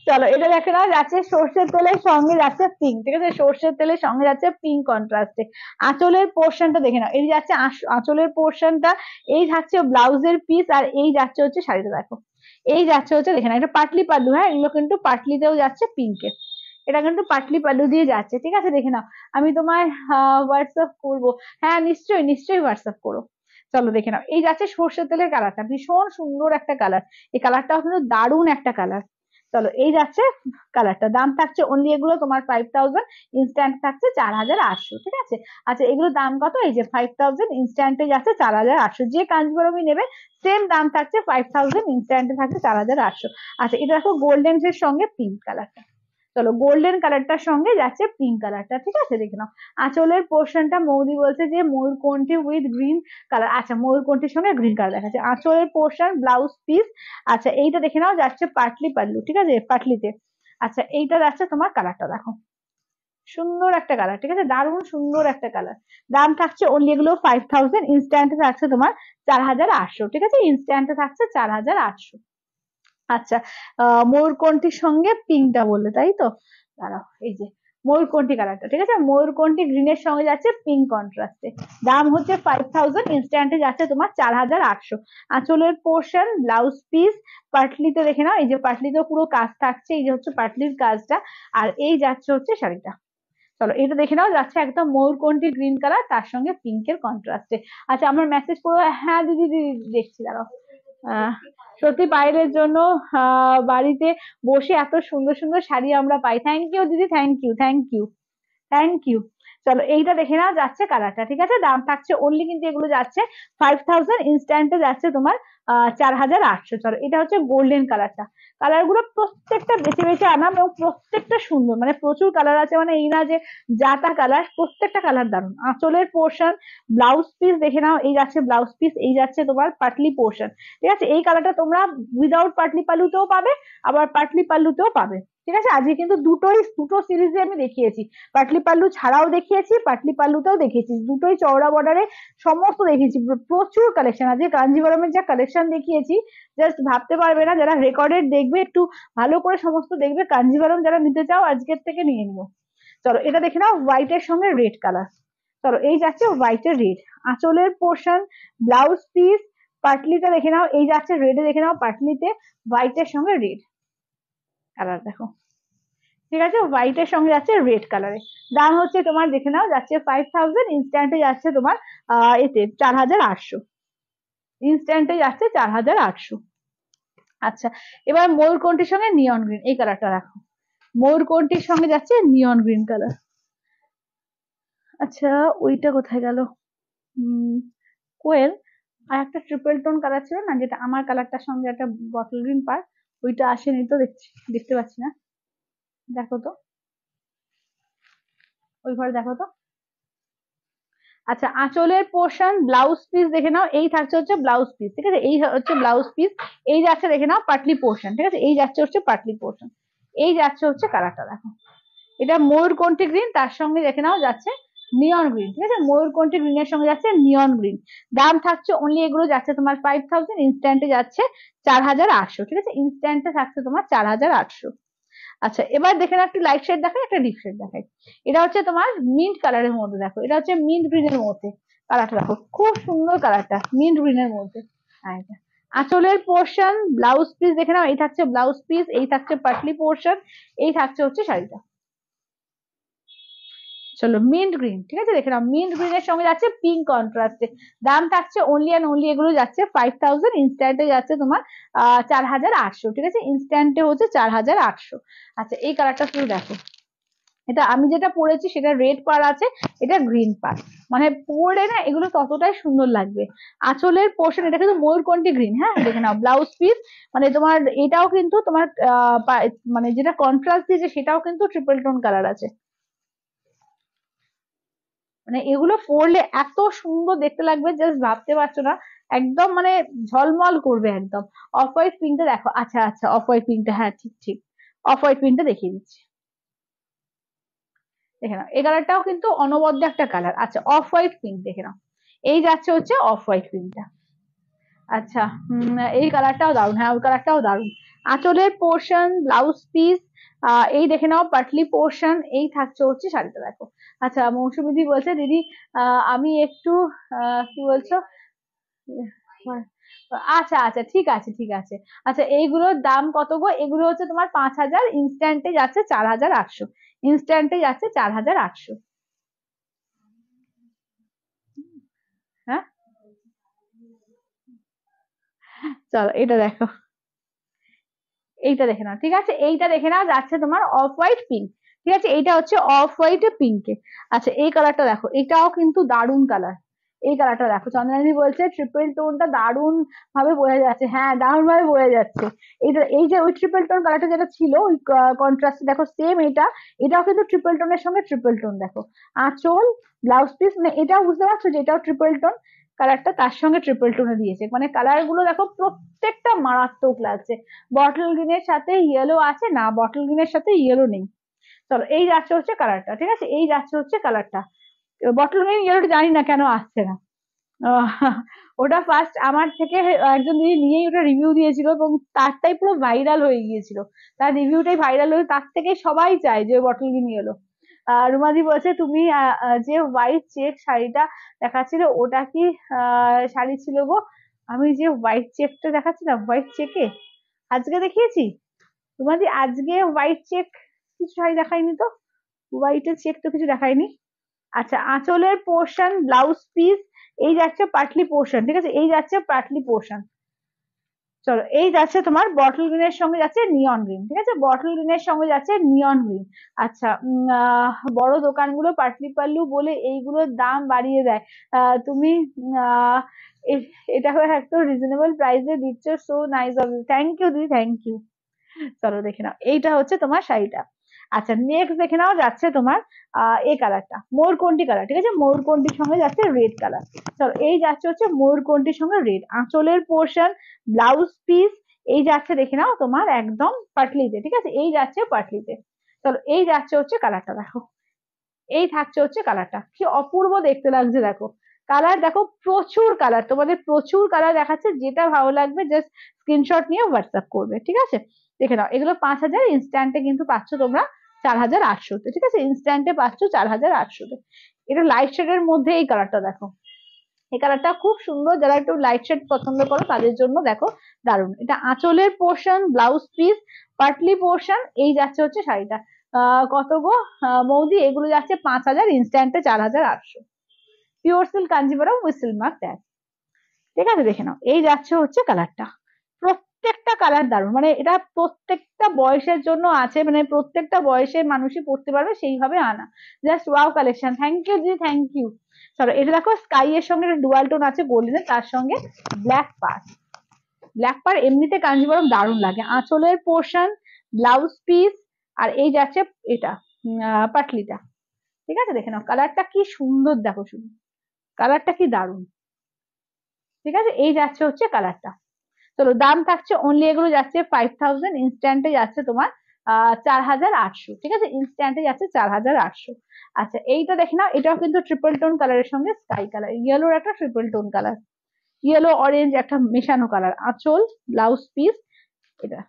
চলো এটা দেখে নাও যাচ্ছে সর্ষের তেলের সঙ্গে যাচ্ছে পিঙ্ক ঠিক আছে সর্ষের তেলের সঙ্গে যাচ্ছে পিঙ্ক কন্ট্রাস্টে আঁচলের পোর্শনটা দেখে নাও এই যাচ্ছে আঁচলের পোর্শনটা এই যাচ্ছে ব্লাউজের পিস আর এই যাচ্ছে হচ্ছে শাড়িটা দেখো এই যাচ্ছে হচ্ছে দেখে নাও এটা পাটলি পাল্লু হ্যাঁ এগুলো কিন্তু পাটলিতেও যাচ্ছে পিঙ্কে এটা কিন্তু পাটলি পাল্লু দিয়ে যাচ্ছে ঠিক আছে দেখে নাও আমি তোমার হোয়াটসঅ্যাপ করবো হ্যাঁ নিশ্চয়ই নিশ্চয়ই হোয়াটসঅ্যাপ করো চলো দেখে নাও এই যাচ্ছে সর্ষের তেলের কালারটা ভীষণ সুন্দর একটা কালার এই কালারটাও কিন্তু দারুণ একটা কালার চলো এই যাচ্ছে কালারটা দাম থাকছে অনলি এগুলো তোমার ফাইভ থাউজেন্ড ইনস্ট্যান্ট থাকছে চার হাজার আটশো ঠিক আছে আচ্ছা এগুলো দাম কত এই যে ফাইভ থাউজেন্ড ইনস্ট্যান্টে যাচ্ছে চার হাজার আটশো যে কাঞ্জিবরমই নেবে সেম দাম থাকছে ফাইভ থাউজেন্ড ইনস্ট্যান্টে থাকছে চার হাজার আটশো আচ্ছা এটা দেখো গোল্ডেন এর সঙ্গে পিঙ্ক কালারটা চলো গোল্ডেন কালারটার সঙ্গে যাচ্ছে পিঙ্ক কালারটা ঠিক আছে দেখে নাও আঁচলের পোর্শনটা মৌদি বলছে যে ময়ূরকণ্ঠী উইথ গ্রিন কালার আচ্ছা ময়ূরকণ্ঠীর সঙ্গে গ্রিন কালার দেখাচ্ছে আঁচলের পোর্শন ব্লাউজ পিস আচ্ছা এইটা দেখে নাও যাচ্ছে পাটলি পাল্লু ঠিক আছে পাটলিতে আচ্ছা এইটা যাচ্ছে তোমার কালারটা দেখো সুন্দর একটা কালার ঠিক আছে দারুণ সুন্দর একটা কালার দাম থাকছে অনলি এগুলো ফাইভ থাউজেন্ড ইনস্ট্যান্টে থাকছে তোমার চার হাজার আটশো ঠিক আছে ইনস্ট্যান্টে থাকছে চার হাজার আটশো আচ্ছা ময়ূরকণ্ঠীর সঙ্গে পিঙ্কটা বললে তাই তো দাঁড়াও এই যে ময়ূরকণ্ঠী কালারটা ঠিক আছে ময়ূরকণ্ঠী এর সঙ্গে যাচ্ছে পিঙ্ক কন্ট্রাস্টে দাম হচ্ছে ফাইভ থাউজেন্ড ইনস্ট্যান্টে যাচ্ছে তোমার চার হাজার আটশো আঁচলের পোর্শন ব্লাউজ পিস পাটলিতে দেখে নাও এই যে পাটলিতে পুরো কাজ থাকছে এই যে হচ্ছে পাটলির কাজটা আর এই যাচ্ছে হচ্ছে শাড়িটা চলো এটা দেখে নাও যাচ্ছে একদম ময়ূরকণ্ঠী গ্রিন কালার তার সঙ্গে পিঙ্কের কন্ট্রাস্টে আচ্ছা আমার মেসেজ পুরো হ্যাঁ দিদি দিদি দেখছি দাঁড়াও সত্যি বাইরের জন্য বাড়িতে বসে এত সুন্দর সুন্দর শাড়ি আমরা পাই থ্যাংক ইউ দিদি thank you thank you thank you চলো এইটা দেখে নাও যাচ্ছে কালারটা ঠিক আছে দাম থাকছে অনলি কিন্তু এগুলো যাচ্ছে ফাইভ থাউজেন্ড ইনস্ট্যান্টে যাচ্ছে তোমার চার হাজার আটশো চলো এটা হচ্ছে গোল্ডেন কালারটা কালার গুলো প্রত্যেকটা বেছে বেছে আনাম এবং প্রত্যেকটা সুন্দর মানে প্রচুর কালার আছে মানে এই না যে তা কালার প্রত্যেকটা কালার দারুন আঁচলের পোর্শন ব্লাউজ পিস দেখে নাও এই যাচ্ছে ব্লাউজ পিস এই যাচ্ছে তোমার পাটলি পোর্শন ঠিক আছে এই কালারটা তোমরা উইদাউট পাটলি পাল্লুতেও পাবে আবার পাটলি পাল্লুতেও পাবে ঠিক আছে আজকে কিন্তু দুটোই দুটো সিরিজে আমি দেখিয়েছি পাটলিপাল্লু ছাড়াও দেখিয়েছি পাটলিপাল্লুতেও দেখিয়েছি দুটোই চওড়া বর্ডারে সমস্ত দেখিয়েছি প্রচুর কালেকশন আজকে কাঞ্জিভরমের যা কালেকশন দেখিয়েছি জাস্ট ভাবতে পারবে না যারা রেকর্ডেড দেখবে একটু ভালো করে সমস্ত দেখবে কাঞ্জিভরম যারা নিতে চাও আজকের থেকে নিয়ে নিও চলো এটা দেখে নাও হোয়াইটের সঙ্গে রেড কালার চলো এই যাচ্ছে হোয়াইটের রেড আঁচলের পোর্শন ব্লাউজ পিস পাটলিতে দেখে নাও এই যাচ্ছে রেডে দেখে নাও পাটলিতে হোয়াইটের সঙ্গে রেড কালার দেখো ঠিক আছে হোয়াইটের সঙ্গে যাচ্ছে রেড কালারে দাম হচ্ছে তোমার দেখে নাও যাচ্ছে ফাইভ থাউজেন্ড ইনস্ট্যান্টে যাচ্ছে তোমার এতে চার হাজার আটশো ইনস্ট্যান্টে যাচ্ছে চার হাজার আটশো আচ্ছা এবার ময়ূর কোনটির সঙ্গে নিয়ন গ্রিন এই কালারটা রাখো ময়ূর কোনটির সঙ্গে যাচ্ছে নিয়ন গ্রিন কালার আচ্ছা ওইটা কোথায় গেল কোয়েল আর একটা ট্রিপল টোন কালার ছিল না যেটা আমার কালারটার সঙ্গে একটা বটল গ্রিন পার্ক ওইটা আসেনি তো দেখছি দেখতে পাচ্ছি না দেখো তো ওই ঘরে দেখো তো আচ্ছা আঁচলের পোর্শন ব্লাউজ পিস দেখে নাও এই থাকছে হচ্ছে ব্লাউজ পিস ঠিক আছে এই হচ্ছে ব্লাউজ পিস এই যাচ্ছে দেখে নাও পাটলি পোর্শন ঠিক আছে এই যাচ্ছে হচ্ছে পাটলি পোর্শন এই যাচ্ছে হচ্ছে কালারটা দেখো এটা ময়ূর কোনটি গ্রিন তার সঙ্গে দেখে নাও যাচ্ছে নিয়ন গ্রিন ঠিক আছে ময়ূরকণ্ঠী গ্রিন এর সঙ্গে যাচ্ছে নিয়ন গ্রিন দাম থাকছে অনলি এগুলো যাচ্ছে তোমার ফাইভ থাউজেন্ড ইনস্ট্যান্টে যাচ্ছে চার হাজার আটশো ঠিক আছে ইনস্ট্যান্টে থাকছে তোমার চার হাজার আটশো আচ্ছা এবার দেখে না একটু লাইট শেড দেখাই একটা ডিপ শেড দেখাই এটা হচ্ছে তোমার মিন্ট কালারের মধ্যে দেখো এটা হচ্ছে মিন্ট গ্রিনের মধ্যে কালারটা দেখো খুব সুন্দর কালারটা মিন্ট গ্রিনের মধ্যে এটা আচ্ছা, আঁচলের পোর্শন ব্লাউজ পিস দেখে নাও এই থাকছে ব্লাউজ পিস এই থাকছে পাটলি পোর্শন এই থাকছে হচ্ছে শাড়িটা চলো মিন্ট গ্রিন ঠিক আছে দেখে নাও মিন্ট গ্রিন এর সঙ্গে যাচ্ছে পিঙ্ক কন্ট্রাস্টে দাম থাকছে অনলি অ্যান্ড অনলি এগুলো যাচ্ছে ফাইভ থাউজেন্ড ইনস্ট্যান্টে যাচ্ছে তোমার চার হাজার আটশো ঠিক আছে ইনস্ট্যান্টে হচ্ছে চার হাজার আটশো আচ্ছা এই কালারটা শুধু দেখো এটা আমি যেটা পরেছি সেটা রেড পার আছে এটা গ্রিন পার মানে পরে না এগুলো ততটাই সুন্দর লাগবে আঁচলের পোর্শন এটা কিন্তু কন্টি গ্রিন হ্যাঁ দেখে নাও ব্লাউজ পিস মানে তোমার এটাও কিন্তু তোমার মানে যেটা কন্ট্রাস্ট দিয়েছে সেটাও কিন্তু ট্রিপল টোন কালার আছে মানে এগুলো পড়লে এত সুন্দর দেখতে লাগবে জাস্ট ভাবতে পারছো না একদম মানে ঝলমল করবে একদম অফ হোয়াইট পিঙ্কটা দেখো আচ্ছা আচ্ছা অফ হোয়াইট পিঙ্কটা হ্যাঁ ঠিক ঠিক অফ হোয়াইট পিঙ্কটা দেখিয়ে দিচ্ছি দেখে নাও এই কালারটাও কিন্তু অনবদ্য একটা কালার আচ্ছা অফ হোয়াইট পিঙ্ক দেখে নাও এই যাচ্ছে হচ্ছে অফ হোয়াইট পিঙ্কটা আচ্ছা এই কালারটাও দারুন হ্যাঁ ওই কালারটাও দারুন আঁচলের পোর্শন ব্লাউজ পিস এই দেখে নাও পাটলি পোর্শন এই থাকছে হচ্ছে শাড়িটা দেখো আচ্ছা মৌসুমিদি বলছে দিদি আমি একটু কি বলছো আচ্ছা আচ্ছা ঠিক আছে ঠিক আছে আচ্ছা এইগুলোর দাম কত গো এগুলো হচ্ছে তোমার পাঁচ হাজার ইনস্ট্যান্টে যাচ্ছে চার হাজার আটশো ইনস্ট্যান্টে যাচ্ছে চার হাজার আটশো হ্যাঁ চলো এটা দেখো এইটা দেখে নাও ঠিক আছে এইটা দেখে নাও যাচ্ছে তোমার অফ হোয়াইট পিঙ্ক ঠিক আছে এইটা হচ্ছে অফ হোয়াইট পিঙ্কে আচ্ছা এই কালারটা দেখো এটাও কিন্তু দারুণ কালার এই কালারটা দেখো চন্দ্রানি বলছে ট্রিপল টোনটা দারুন ভাবে বোঝা যাচ্ছে হ্যাঁ দারুন ভাবে বোঝা যাচ্ছে এইটা এই যে ওই ট্রিপল টোন কালারটা যেটা ছিল ওই কন্ট্রাস্ট দেখো সেম এটা এটাও কিন্তু ট্রিপল টোনের সঙ্গে ট্রিপল টোন দেখো আঁচল ব্লাউজ পিস মানে এটাও বুঝতে পারছো যে এটাও ট্রিপল টোন কালারটা তার সঙ্গে ট্রিপল টোনে দিয়েছে মানে কালার গুলো দেখো প্রত্যেকটা মারাত্মক লাগছে বটল গ্রিনের সাথে ইয়েলো আছে না বটল গ্রিনের সাথে ইয়েলো নেই চলো এই যাচ্ছে হচ্ছে কালারটা ঠিক আছে এই যাচ্ছে হচ্ছে কালারটা বটল গ্রিন ইয়েলোটা জানি না কেন আসছে না ওটা ফার্স্ট আমার থেকে একজন দিদি নিয়েই ওটা রিভিউ দিয়েছিল এবং তারটাই পুরো ভাইরাল হয়ে গিয়েছিল তার রিভিউটাই ভাইরাল হয়ে তার থেকে সবাই চায় যে বটল গ্রিন ইয়েলো রুমাদি বলছে তুমি যে হোয়াইট চেক শাড়িটা দেখাচ্ছিলে ওটা কি শাড়ি ছিল গো আমি যে হোয়াইট চেকটা দেখাচ্ছিলাম হোয়াইট চেকে আজকে দেখিয়েছি রুমাদি আজকে হোয়াইট চেক কিছু শাড়ি দেখাইনি তো হোয়াইটের চেক তো কিছু দেখায়নি আচ্ছা আঁচলের পোর্শন ব্লাউজ পিস এই যাচ্ছে পাটলি পোর্শন ঠিক আছে এই যাচ্ছে পাটলি পোর্শন চলো এই যাচ্ছে তোমার বটল গ্রিনের সঙ্গে যাচ্ছে নিয়ন গ্রিন ঠিক আছে বটল গ্রিনের সঙ্গে যাচ্ছে নিয়ন গ্রিন আচ্ছা বড় দোকানগুলো পাটলি পাল্লু বলে এইগুলোর দাম বাড়িয়ে দেয় তুমি এটা হয়ে একটু রিজনেবল প্রাইসে দিচ্ছ so nice of thank you দিদি থ্যাংক ইউ চলো দেখে নাও এইটা হচ্ছে তোমার শাড়িটা আচ্ছা নেক্সট দেখে নাও যাচ্ছে তোমার আহ এ কালারটা কোনটি কালার ঠিক আছে কোনটির সঙ্গে যাচ্ছে রেড কালার চলো এই যাচ্ছে হচ্ছে কোনটির সঙ্গে রেড আঁচলের পোর্শন ব্লাউজ পিস এই যাচ্ছে দেখে নাও তোমার একদম পাটলিতে ঠিক আছে এই যাচ্ছে পাটলিতে চলো এই যাচ্ছে হচ্ছে কালারটা দেখো এই থাকছে হচ্ছে কালারটা কি অপূর্ব দেখতে লাগছে দেখো কালার দেখো প্রচুর কালার তোমাদের প্রচুর কালার দেখাচ্ছে যেটা ভালো লাগবে জাস্ট স্ক্রিনশট নিয়ে হোয়াটসঅ্যাপ করবে ঠিক আছে দেখে নাও এগুলো পাঁচ হাজার ইনস্ট্যান্টে কিন্তু পাচ্ছ তোমরা চার হাজার আটশোতে ঠিক আছে ইনস্ট্যান্টে পাচ্ছ চার হাজার আটশোতে এটা লাইট শেডের মধ্যে এই কালারটা দেখো এই কালারটা খুব সুন্দর যারা একটু লাইট শেড পছন্দ করো তাদের জন্য দেখো দারুন এটা আঁচলের portion blouse piece patli portion এই যাচ্ছে হচ্ছে শাড়িটা কত গো মৌদি এগুলো যাচ্ছে পাঁচ হাজার ইনস্ট্যান্টে চার হাজার আটশো পিওর সিল্ক কাঞ্জিভারম উইসিল মার্ক দেয় ঠিক আছে দেখে নাও এই যাচ্ছে হচ্ছে কালারটা প্রত্যেকটা কালার দারুন মানে এটা প্রত্যেকটা বয়সের জন্য আছে মানে প্রত্যেকটা বয়সের মানুষই পড়তে পারবে সেইভাবে আনা just wow collection thank you ji thank you চলো এটা দেখো স্কাই এর সঙ্গে ডুয়াল টোন আছে এর তার সঙ্গে ব্ল্যাক পার ব্ল্যাক পার এমনিতে কাঞ্জিবরম দারুণ লাগে আঁচলের পোর্শন ব্লাউজ পিস আর এই যাচ্ছে এটা পাটলিটা ঠিক আছে দেখে নাও কালারটা কি সুন্দর দেখো শুধু কালারটা কি দারুণ ঠিক আছে এই যাচ্ছে হচ্ছে কালারটা চলো দাম থাকছে অনলি এগুলো যাচ্ছে ফাইভ থাউজেন্ড ইনস্ট্যান্টে যাচ্ছে তোমার চার হাজার আটশো ঠিক আছে ইনস্ট্যান্টে যাচ্ছে চার হাজার আটশো আচ্ছা এইটা দেখে নাও এটাও কিন্তু ট্রিপল টোন কালারের সঙ্গে স্কাই কালার ইয়েলোর একটা triple tone colour yellow orange একটা মেশানো কালার আঁচল ব্লাউজ পিস এটা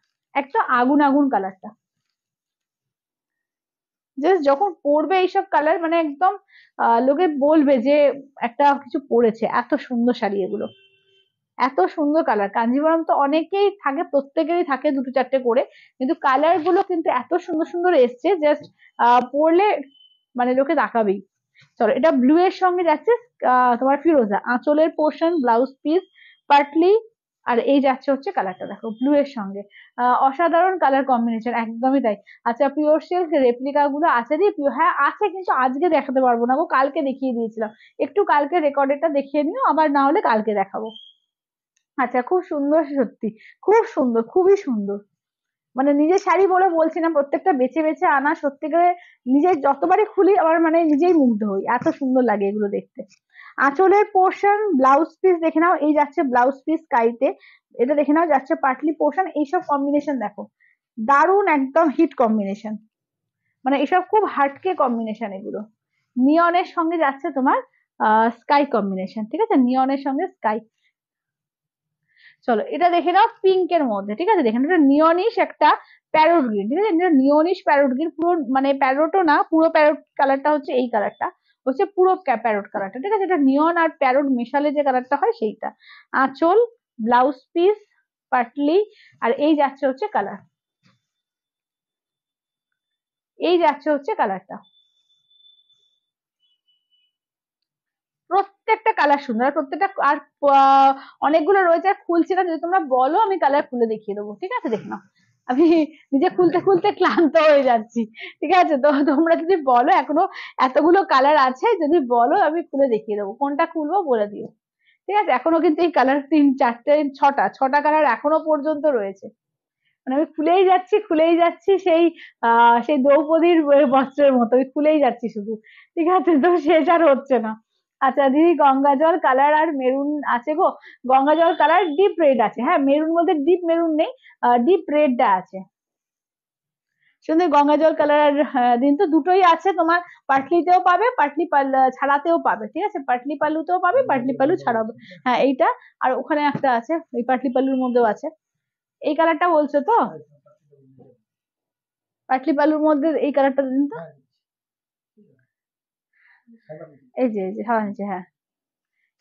একটা আগুন আগুন কালারটা জাস্ট যখন পরবে এইসব কালার মানে একদম লোকে বলবে যে একটা কিছু পরেছে এত সুন্দর শাড়ি এগুলো এত সুন্দর কালার কাঞ্জিবরম তো অনেকেই থাকে প্রত্যেকেরই থাকে দুটো চারটে করে কিন্তু কালার গুলো কিন্তু এত সুন্দর সুন্দর এসছে জাস্ট পরলে মানে লোকে তাকাবেই চলো এটা ব্লু এর সঙ্গে যাচ্ছে তোমার ফিরোজা আঁচলের পোর্শন ব্লাউজ পিস পার্টলি আর এই যাচ্ছে হচ্ছে কালারটা দেখো ব্লু এর সঙ্গে অসাধারণ কালার কম্বিনেশন একদমই তাই আচ্ছা পিওর সিল্ক রেপ্লিকা গুলো আছে যে হ্যাঁ আছে কিন্তু আজকে দেখাতে পারবো না গো কালকে দেখিয়ে দিয়েছিলাম একটু কালকে টা দেখিয়ে নিও আবার না হলে কালকে দেখাবো আচ্ছা খুব সুন্দর সত্যি খুব সুন্দর খুবই সুন্দর মানে নিজের শাড়ি বলে বলছি না প্রত্যেকটা বেছে বেছে আনা সত্যি করে নিজের যতবারই খুলি আমার মানে নিজেই মুগ্ধ হই এত সুন্দর লাগে এগুলো দেখতে আঁচলের পোর্শন ব্লাউজ পিস দেখে নাও এই যাচ্ছে ব্লাউজ পিস কাইতে এটা দেখে নাও যাচ্ছে পাটলি পোর্শন এইসব কম্বিনেশন দেখো দারুণ একদম হিট কম্বিনেশন মানে এসব খুব হাটকে কম্বিনেশন এগুলো নিয়নের সঙ্গে যাচ্ছে তোমার স্কাই কম্বিনেশন ঠিক আছে নিয়নের সঙ্গে স্কাই চলো এটা দেখে নাও পিঙ্ক এর মধ্যে ঠিক আছে দেখে নাও এটা নিয়নিশ একটা প্যারোট গ্রিন ঠিক আছে এটা নিয়নিশ প্যারোট গ্রিন পুরো মানে প্যারোটও না পুরো প্যারোট কালারটা হচ্ছে এই কালারটা হচ্ছে পুরো প্যারোট কালারটা ঠিক আছে এটা নিয়ন আর প্যারোট মেশালে যে কালারটা হয় সেইটা আঁচল ব্লাউজ পিস পাটলি আর এই যাচ্ছে হচ্ছে কালার এই যাচ্ছে হচ্ছে কালারটা প্রত্যেকটা কালার সুন্দর আর প্রত্যেকটা আর অনেকগুলো রয়েছে আর খুলছি না যদি তোমরা বলো আমি কালার খুলে দেখিয়ে দেবো ঠিক আছে দেখে নাও আমি নিজে খুলতে খুলতে ক্লান্ত হয়ে যাচ্ছি ঠিক আছে তো তোমরা যদি বলো এখনো এতগুলো কালার আছে যদি বলো আমি খুলে দেখিয়ে দেবো কোনটা খুলবো বলে দিও ঠিক আছে এখনো কিন্তু এই কালার তিন চারটে ছটা ছটা কালার এখনো পর্যন্ত রয়েছে মানে আমি খুলেই যাচ্ছি খুলেই যাচ্ছি সেই আহ সেই দ্রৌপদীর বস্ত্রের মতো আমি খুলেই যাচ্ছি শুধু ঠিক আছে তো শেষ আর হচ্ছে না আচ্ছা দিদি গঙ্গা জল কালার আর মেরুন আছে গো গঙ্গা জল কালার ডিপ রেড আছে হ্যাঁ মেরুন বলতে ডিপ মেরুন নেই ডিপ রেডটা আছে সুন্দর গঙ্গা জল কালার দিন তো দুটোই আছে তোমার পাটলিতেও পাবে পাটলি পাল ছাড়াতেও পাবে ঠিক আছে পাটলি পালুতেও পাবে পাটলি পালু ছাড়াবে হ্যাঁ এইটা আর ওখানে একটা আছে ওই পাটলি পালুর মধ্যেও আছে এই কালারটা বলছো তো পাটলি পালুর মধ্যে এই কালারটা দিন তো এই যে এই যে হ্যাঁ নিচে হ্যাঁ, হ্যাঁ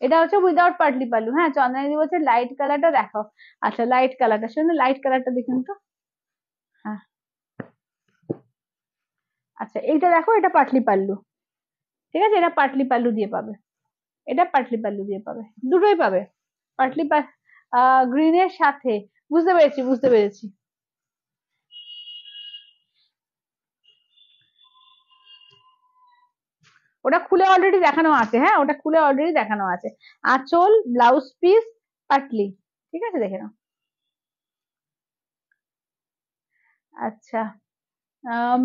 এটা হচ্ছে উইদাউট পাটলি পালু হ্যাঁ চন্দ্রানী বলছে লাইট কালারটা দেখো আচ্ছা লাইট কালারটা শুনে লাইট কালারটা দেখুন তো হ্যাঁ আচ্ছা এইটা দেখো এটা পাটলি পাল্লু ঠিক আছে এটা পাটলি পাল্লু দিয়ে পাবে এটা পাটলি পাল্লু দিয়ে পাবে দুটোই পাবে পাটলি পা গ্রিনের সাথে বুঝতে পেরেছি বুঝতে পেরেছি ওটা খুলে অলরেডি দেখানো আছে হ্যাঁ ওটা খুলে অলরেডি দেখানো আছে আঁচল ব্লাউজ পিস পাটলি ঠিক আছে দেখে নাও আচ্ছা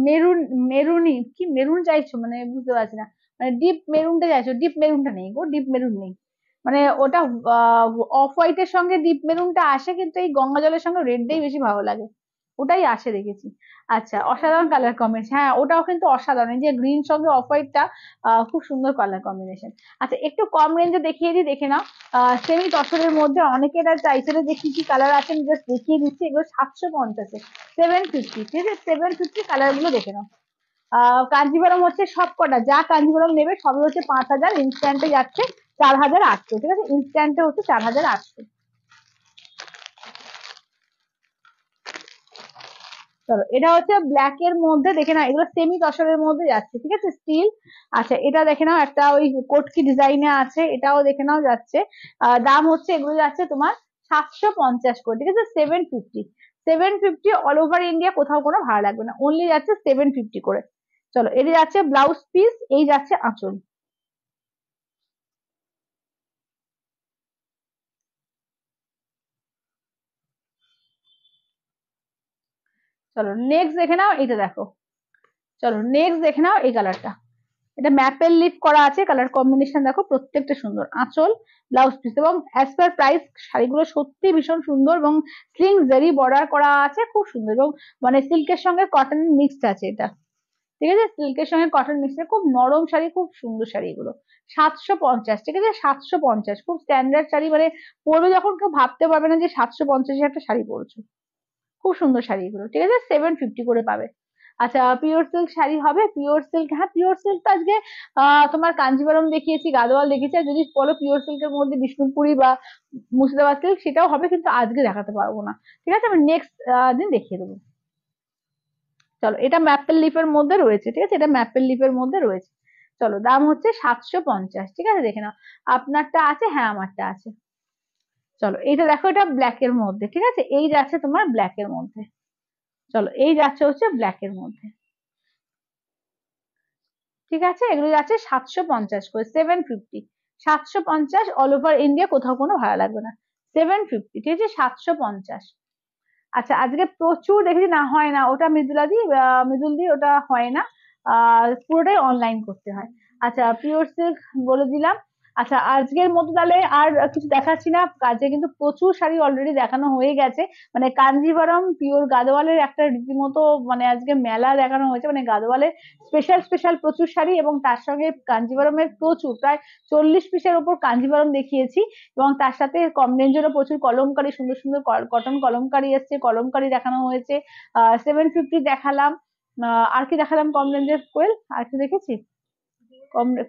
মেরুন মেরুনি কি মেরুন চাইছো মানে বুঝতে পারছি না মানে ডিপ মেরুনটা চাইছো ডিপ মেরুনটা নেই গো ডিপ মেরুন নেই মানে ওটা অফ হোয়াইটের সঙ্গে ডিপ মেরুনটা আসে কিন্তু এই গঙ্গা জলের সঙ্গে রেডটাই বেশি ভালো লাগে ওটাই আসে দেখেছি আচ্ছা অসাধারণ কালার কম্বিনেশন হ্যাঁ ওটাও কিন্তু অসাধারণ যে গ্রিন সঙ্গে অফ হোয়াইটটা খুব সুন্দর কালার কম্বিনেশন আচ্ছা একটু কম রেঞ্জে দেখিয়ে দিই দেখে নাও সেমি দশরের মধ্যে অনেকে এটা চাইছিল যে কি কি কালার আছে আমি জাস্ট দেখিয়ে দিচ্ছি এগুলো সাতশো পঞ্চাশে সেভেন ফিফটি ঠিক আছে সেভেন ফিফটি কালারগুলো দেখে নাও আহ কাঞ্জিভারম হচ্ছে সব কটা যা কাঞ্জিভারম নেবে সবই হচ্ছে পাঁচ হাজার ইনস্ট্যান্টে যাচ্ছে চার হাজার আটশো ঠিক আছে ইনস্ট্যান্টে হচ্ছে চার হাজার আটশো চলো এটা হচ্ছে ব্ল্যাক এর মধ্যে দেখে নাও এগুলো সেমি তসরের মধ্যে যাচ্ছে ঠিক আছে স্টিল আচ্ছা এটা দেখে নাও একটা ওই কোটকি ডিজাইনে আছে এটাও দেখে নাও যাচ্ছে দাম হচ্ছে এগুলো যাচ্ছে তোমার সাতশো পঞ্চাশ করে ঠিক আছে seven fifty seven fifty all over India কোথাও কোনো ভাড়া লাগবে না অনলি যাচ্ছে সেভেন ফিফটি করে চলো এটা যাচ্ছে ব্লাউজ পিস এই যাচ্ছে আঁচল চলো নেক্সট দেখে নাও এটা দেখো চলো নেক্সট দেখে নাও এই কালারটা এটা ম্যাপেল লিপ করা আছে কালার কম্বিনেশন দেখো প্রত্যেকটা সুন্দর আঁচল ব্লাউজ পিস এবং অ্যাজ পার প্রাইস শাড়িগুলো সত্যি ভীষণ সুন্দর এবং স্লিং জেরি বর্ডার করা আছে খুব সুন্দর এবং মানে সিল্কের সঙ্গে কটন মিক্সড আছে এটা ঠিক আছে সিল্কের সঙ্গে কটন মিক্সড খুব নরম শাড়ি খুব সুন্দর শাড়ি এগুলো সাতশো পঞ্চাশ ঠিক আছে সাতশো পঞ্চাশ খুব স্ট্যান্ডার্ড শাড়ি মানে পরবে যখন কেউ ভাবতে পারবে না যে সাতশো পঞ্চাশে একটা শাড়ি পরছো খুব সুন্দর শাড়ি এগুলো ঠিক আছে সেভেন ফিফটি করে পাবে আচ্ছা পিওর সিল্ক শাড়ি হবে পিওর সিল্ক হ্যাঁ পিওর সিল্ক তো আজকে তোমার কাঞ্জিবরম দেখিয়েছি গাদোয়াল দেখিয়েছি আর যদি বলো পিওর সিল্কের মধ্যে বিষ্ণুপুরি বা মুর্শিদাবাদ সিল্ক সেটাও হবে কিন্তু আজকে দেখাতে পারবো না ঠিক আছে আমি নেক্সট দিন দেখিয়ে দেবো চলো এটা ম্যাপেল লিপের মধ্যে রয়েছে ঠিক আছে এটা ম্যাপেল লিপের মধ্যে রয়েছে চলো দাম হচ্ছে সাতশো পঞ্চাশ ঠিক আছে দেখে নাও আপনারটা আছে হ্যাঁ আমারটা আছে চলো এইটা দেখো এটা ব্ল্যাক এর মধ্যে ঠিক আছে এই যাচ্ছে তোমার ব্ল্যাক এর মধ্যে চলো এই যাচ্ছে হচ্ছে ব্ল্যাক এর মধ্যে ঠিক আছে এগুলো যাচ্ছে সাতশো পঞ্চাশ করে সেভেন ফিফটি সাতশো পঞ্চাশ অল ওভার ইন্ডিয়া কোথাও কোনো ভাড়া লাগবে না সেভেন ফিফটি ঠিক আছে সাতশো পঞ্চাশ আচ্ছা আজকে প্রচুর দেখেছি না হয় না ওটা মৃদুলা দি মৃদুল দি ওটা হয় না পুরোটাই অনলাইন করতে হয় আচ্ছা পিওর সিল্ক বলে দিলাম আচ্ছা আজকের মতো তাহলে আর কিছু দেখাচ্ছি না কাজে কিন্তু প্রচুর শাড়ি অলরেডি দেখানো হয়ে গেছে মানে কাঞ্জিভরম পিওর গাদোয়ালের একটা রীতিমতো মানে আজকে মেলা দেখানো হয়েছে মানে গাদোয়ালের স্পেশাল স্পেশাল প্রচুর শাড়ি এবং তার সঙ্গে কাঞ্জিভরমের প্রচুর প্রায় চল্লিশ পিসের ওপর কাঞ্জিভরম দেখিয়েছি এবং তার সাথে কম রেঞ্জেরও প্রচুর কলমকারি সুন্দর সুন্দর কটন কলমকারি এসছে কলমকারি দেখানো হয়েছে আহ সেভেন ফিফটি দেখালাম আর কি দেখালাম কম রেঞ্জের কোয়েল আর কি দেখেছি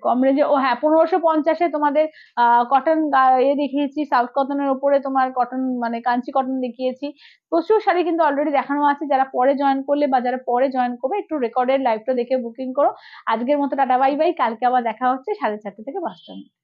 কমরেজে ও হ্যাঁ পনেরোশো পঞ্চাশে তোমাদের কটন এ ইয়ে দেখিয়েছি সাউথ কটনের ওপরে তোমার কটন মানে কাঞ্চি কটন দেখিয়েছি প্রচুর শাড়ি কিন্তু অলরেডি দেখানো আছে যারা পরে জয়েন করলে বা যারা পরে জয়েন করবে একটু রেকর্ডের লাইভটা দেখে বুকিং করো আজকের মতো টাটা বাই বাই কালকে আবার দেখা হচ্ছে সাড়ে চারটে থেকে পাঁচটার মধ্যে